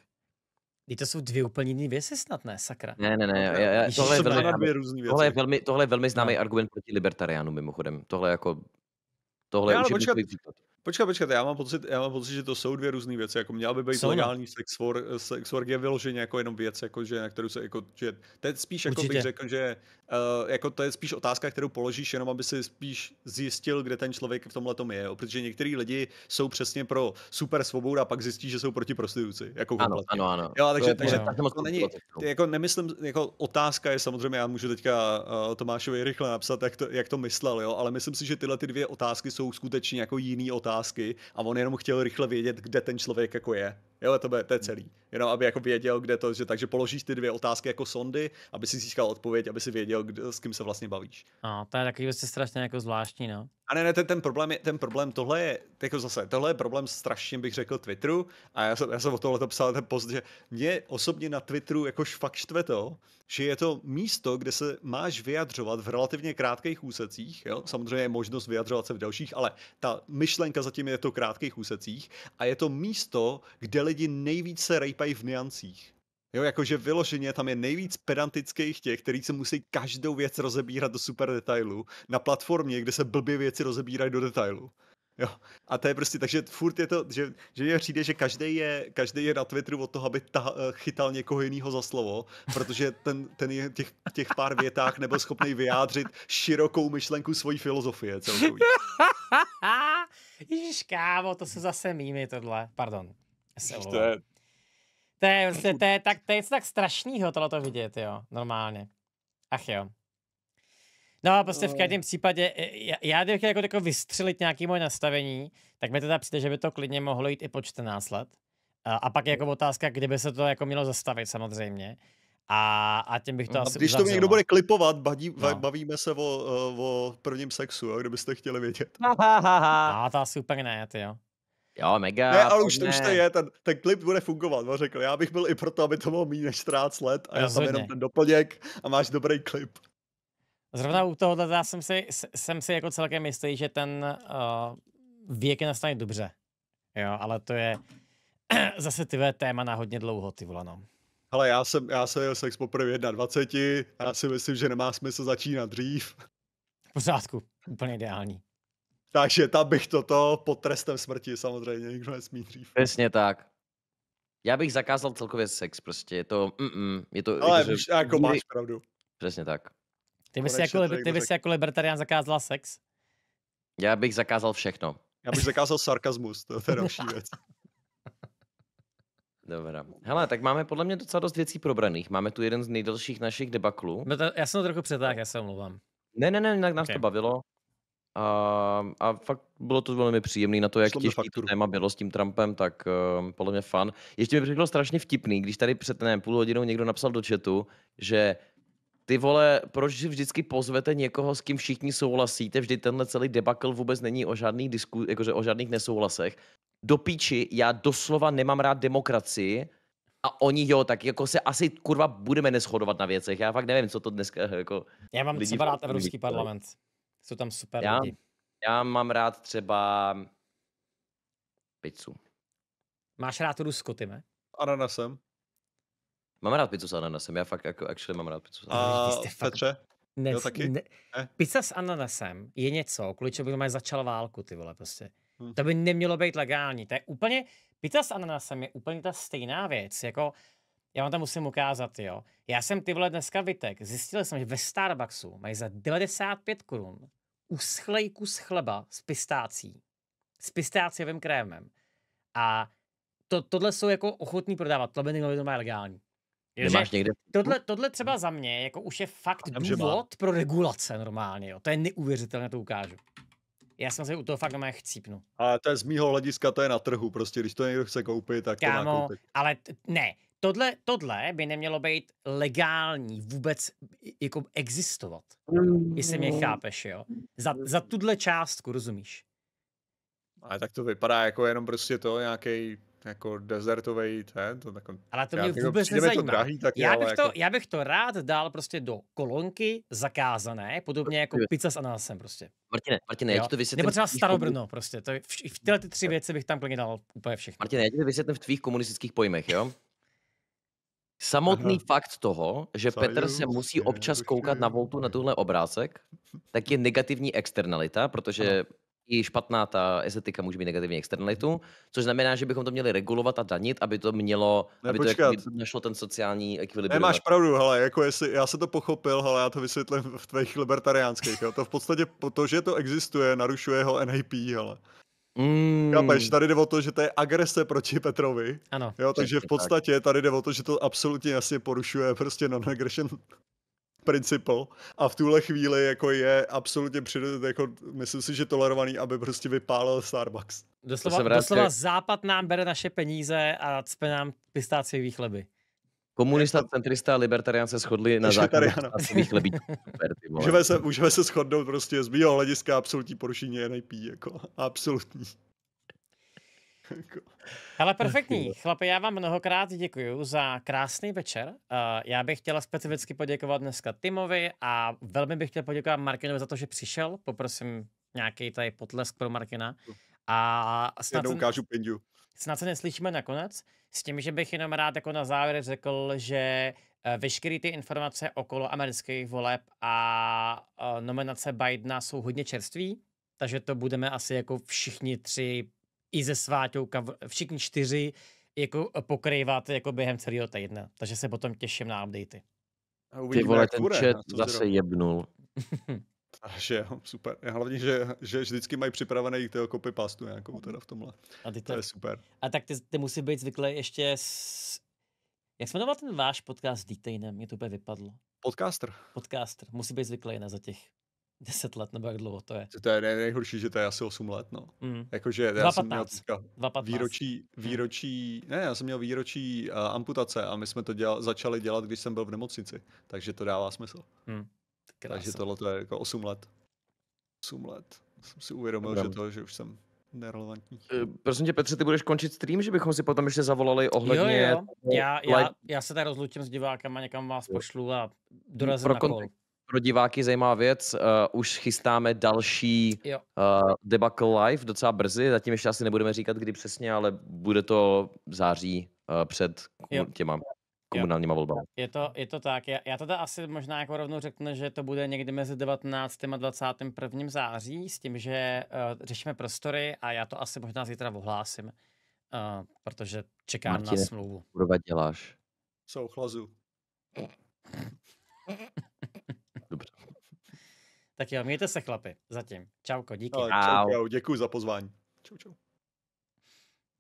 Teď to jsou dvě úplně jiné věci snad, ne? Sakra. Ne, ne, ne. Já, já, tohle, je velmi, věci. tohle, je velmi, tohle je velmi známý no. argument proti libertariánům, mimochodem. Tohle jako... Tohle já, je ale počkat, Počkej, počkej, já mám, pocit, já mám pocit, že to jsou dvě různé věci, jako měl by být jsou no. legální sex work, sex work je vyloženě jako jenom věc, jako že, na kterou se, jako, že, to je spíš, jako bych řekl, že uh, jako to je spíš otázka, kterou položíš, jenom aby si spíš zjistil, kde ten člověk v tomhle tom je, jo? protože některý lidi jsou přesně pro super svobodu a pak zjistí, že jsou proti prostituci, jako ano, ano, ano, ano. Jo, takže, to, takže jo. To, to není, no. jako nemyslím, jako otázka je samozřejmě, já můžu teďka uh, Tomášovi rychle napsat, jak to, jak to myslel, jo? ale myslím si, že tyhle ty dvě otázky jsou skutečně jako jiný otázky otázky a on jenom chtěl rychle vědět, kde ten člověk jako je. Jo, to, bude, to je celý. Jenom aby jako věděl, kde to, že takže položíš ty dvě otázky jako sondy, aby si získal odpověď, aby si věděl, kde, s kým se vlastně bavíš. No, to je taky vlastně prostě strašně jako zvláštní, no. A ne, ne, ten, ten problém, je, ten problém, tohle je, jako zase, tohle je problém strašně, bych řekl, Twitteru a já jsem, já jsem o tohle to psal ten post, že mě osobně na Twitteru jakož fakt štve to, že je to místo, kde se máš vyjadřovat v relativně krátkých úsecích, jo? samozřejmě je možnost vyjadřovat se v dalších, ale ta myšlenka zatím je to krátkých úsecích a je to místo, kde lidi nejvíce rejpají v niancích. Jo, jakože vyloženě tam je nejvíc pedantických těch, který se musí každou věc rozebírat do super detailu na platformě, kde se blbě věci rozebírají do detailu. Jo. A to je prostě, takže furt je to, že, že mě přijde, že každý je, každý je na Twitteru od toho, aby ta, eh, chytal někoho jiného za slovo, protože ten, ten je těch, těch pár větách nebyl schopný vyjádřit širokou myšlenku svojí filozofie celkový. Ježiš, kámo, to se zase mými tohle, pardon to je... To je, to prostě- je, to je, tak, to je tak strašného tohle to vidět, jo, normálně. Ach jo. No a prostě v no. každém případě, e, já, já kdybych jako, jako vystřelit nějaký moje nastavení, tak mi teda přijde, že by to klidně mohlo jít i po 14 let. A, a pak je jako otázka, kdyby se to jako mělo zastavit samozřejmě. A, a tím bych to no, asi Když uzavřil. to někdo no. bude klipovat, badí, no. bavíme se o, o prvním sexu, jo, kdybyste chtěli vědět. Ha, No, to asi úplně ne, ty jo. Jo, mega. Ne, ale už, ne. už to je, ten, ten klip bude fungovat, on řekl. Já bych byl i proto, aby to bylo méně než 14 let a já jsem tam jenom ten doplněk a máš dobrý klip. Zrovna u toho já jsem si, jsem si jako celkem jistý, že ten uh, věk je nastane dobře. Jo, ale to je zase ty téma na hodně dlouho, ty vole, no. Hele, já jsem, já jsem jel sex poprvé 21, já si myslím, že nemá smysl začínat dřív. V pořádku, úplně ideální. Takže tam bych toto pod trestem smrti samozřejmě, nikdo nesmí dřív. Přesně tak. Já bych zakázal celkově sex, prostě je to... Mm-mm, je to Ale jako, že... jako máš pravdu. Přesně tak. Ty bys, jako, ty bys jako libertarián zakázala sex? Já bych zakázal všechno. Já bych zakázal sarkazmus, to, to je další věc. Dobrá. Hele, tak máme podle mě docela dost věcí probraných. Máme tu jeden z nejdelších našich debaklů. No to, já jsem to trochu přetáhl, já se omlouvám. Ne, ne, ne, nás okay. to bavilo. A, ehm, a fakt bylo to velmi příjemné na to, jak těžký fakturu. to téma bylo s tím Trumpem, tak uh, podle mě fan. Ještě mi přišlo strašně vtipný, když tady před ne, půl hodinou někdo napsal do chatu, že ty vole, proč si vždycky pozvete někoho, s kým všichni souhlasíte, vždy tenhle celý debakl vůbec není o žádných, disku, jakože o žádných nesouhlasech. Do píči, já doslova nemám rád demokracii, a oni jo, tak jako se asi kurva budeme neschodovat na věcech. Já fakt nevím, co to dneska jako... Já mám třeba rád Evropský no. parlament. Jsou tam super já, lidi. Já mám rád třeba pizzu. Máš rád Rusko, ty ne? Ananasem. Mám rád pizzu s ananasem, já fakt jako actually mám rád pizzu s ananasem. A Petře? Ne, jo, taky? Ne, ne. Pizza s ananasem je něco, kvůli čemu by začal válku, ty vole, prostě. Hmm. To by nemělo být legální. To je úplně, pizza s ananasem je úplně ta stejná věc, jako já vám to musím ukázat, jo. Já jsem ty vole dneska vytek, zjistil jsem, že ve Starbucksu mají za 95 korun uschlej kus chleba s pistácí, s pistáciovým krémem. A to, tohle jsou jako ochotní prodávat, to by někdo má legální. Nemáš někde... tohle, tohle třeba za mě jako už je fakt důvod pro regulace normálně, jo. To je neuvěřitelné, to ukážu. Já jsem se u toho fakt normálně chcípnu. Ale to je z mýho hlediska, to je na trhu, prostě když to někdo chce koupit, tak Kámo, to má koupit. ale t- ne, tohle, tohle by nemělo být legální vůbec jako existovat. Jestli mě mm-hmm. chápeš, jo? Za, za mm-hmm. tuhle částku, rozumíš? Ale tak to vypadá jako jenom prostě to nějaký jako desertový ten, to tak. Jako ale to mě vůbec jako, nezajímá. To drahý, taky, já, bych to, jako... já bych to rád dal prostě do kolonky zakázané, podobně jako prostě- pizza s ananasem prostě. Martine, Martine, jo? já ti to vysvětlím. Nebo třeba Starobrno prostě, to je, v, v tyhle ty tři věci bych tam plně dal úplně všechno. Martine, já ti to vysvětlím v tvých komunistických pojmech, jo? Samotný Aha. fakt toho, že Sajus, Petr se musí vlastně občas jako koukat na voltu na tuhle obrázek, tak je negativní externalita, protože ano. i špatná ta estetika může být negativní externalitu, což znamená, že bychom to měli regulovat a danit, aby to mělo, ne, aby počkat. to jak, našlo ten sociální ekvilibrium. Nemáš pravdu, hele, jako jestli, já se to pochopil, hele, já to vysvětlím v tvých libertariánských, jo. to v podstatě, to, že to existuje, narušuje ho NAP, hele. Mm. Chápeš, tady jde o to, že to je agrese proti Petrovi. Ano. Jo, takže v podstatě tady jde o to, že to absolutně jasně porušuje prostě non-aggression principle a v tuhle chvíli jako je absolutně přirozit, jako myslím si, že tolerovaný, aby prostě vypálil Starbucks. Doslova, doslova západ nám bere naše peníze a cpe nám pistáciový chleby. Komunista, jako centrista a libertarián se shodli na základních můžeme, se, můžeme se shodnout prostě z mého hlediska absolutní porušení NIP, jako absolutní. Ale jako- perfektní. Chlapi, já vám mnohokrát děkuji za krásný večer. Eh, já bych chtěla specificky poděkovat dneska Timovi a velmi bych chtěl poděkovat Markinovi za to, že přišel. Poprosím nějaký tady potlesk pro Markina. A snad... Jednou ukážu pindu snad se neslyšíme nakonec, s tím, že bych jenom rád jako na závěr řekl, že eh, veškeré ty informace okolo amerických voleb a eh, nominace Bidena jsou hodně čerství, takže to budeme asi jako všichni tři i ze Sváťou, všichni čtyři jako pokrývat jako během celého týdne. Takže se potom těším na updaty. Ty vole, ten chat zase jebnul. že jo, super. Hlavně, že, že vždycky mají připravené ty kopy pastu nějakou teda v tomhle. A ty to, je super. A tak ty, ty musí být zvyklý ještě s... Jak se jmenoval ten váš podcast s Detainem? Mě to úplně vypadlo. Podcaster. Podcaster. Musí být zvyklý na za těch deset let, nebo jak dlouho to je. To je nejhorší, že to je asi 8 let, no. Mm. Jakože já 2, jsem měl výročí, mm. výročí, ne, já jsem měl výročí uh, amputace a my jsme to děla, začali dělat, když jsem byl v nemocnici, takže to dává smysl. Mm. Krása. Takže tohle je jako 8 let. 8 let. Jsem si uvědomil, že to, že už jsem nerelevantní. Eh, prosím tě, Petře, ty budeš končit stream, že bychom si potom ještě zavolali ohledně... Jo, jo. Já, já, já se tady rozlučím s divákama, někam vás pošlu a dorazím pro na Pro diváky zajímavá věc, uh, už chystáme další uh, eh, Debacle Live docela brzy, zatím ještě asi nebudeme říkat, kdy přesně, ale bude to září uh, před jo. těma komunálníma volbama. Je to, je to tak. Já, já teda asi možná jako rovnou řeknu, že to bude někdy mezi 19. a 21. září s tím, že uh, řešíme prostory a já to asi možná zítra ohlásím, uh, protože čekám Martine, na smlouvu. Kurva děláš? Souchlazu. chlazu. Dobře. Tak jo, mějte se chlapi. zatím. Čauko, díky. Ale čau, čau, děkuji za pozvání. Čau, čau.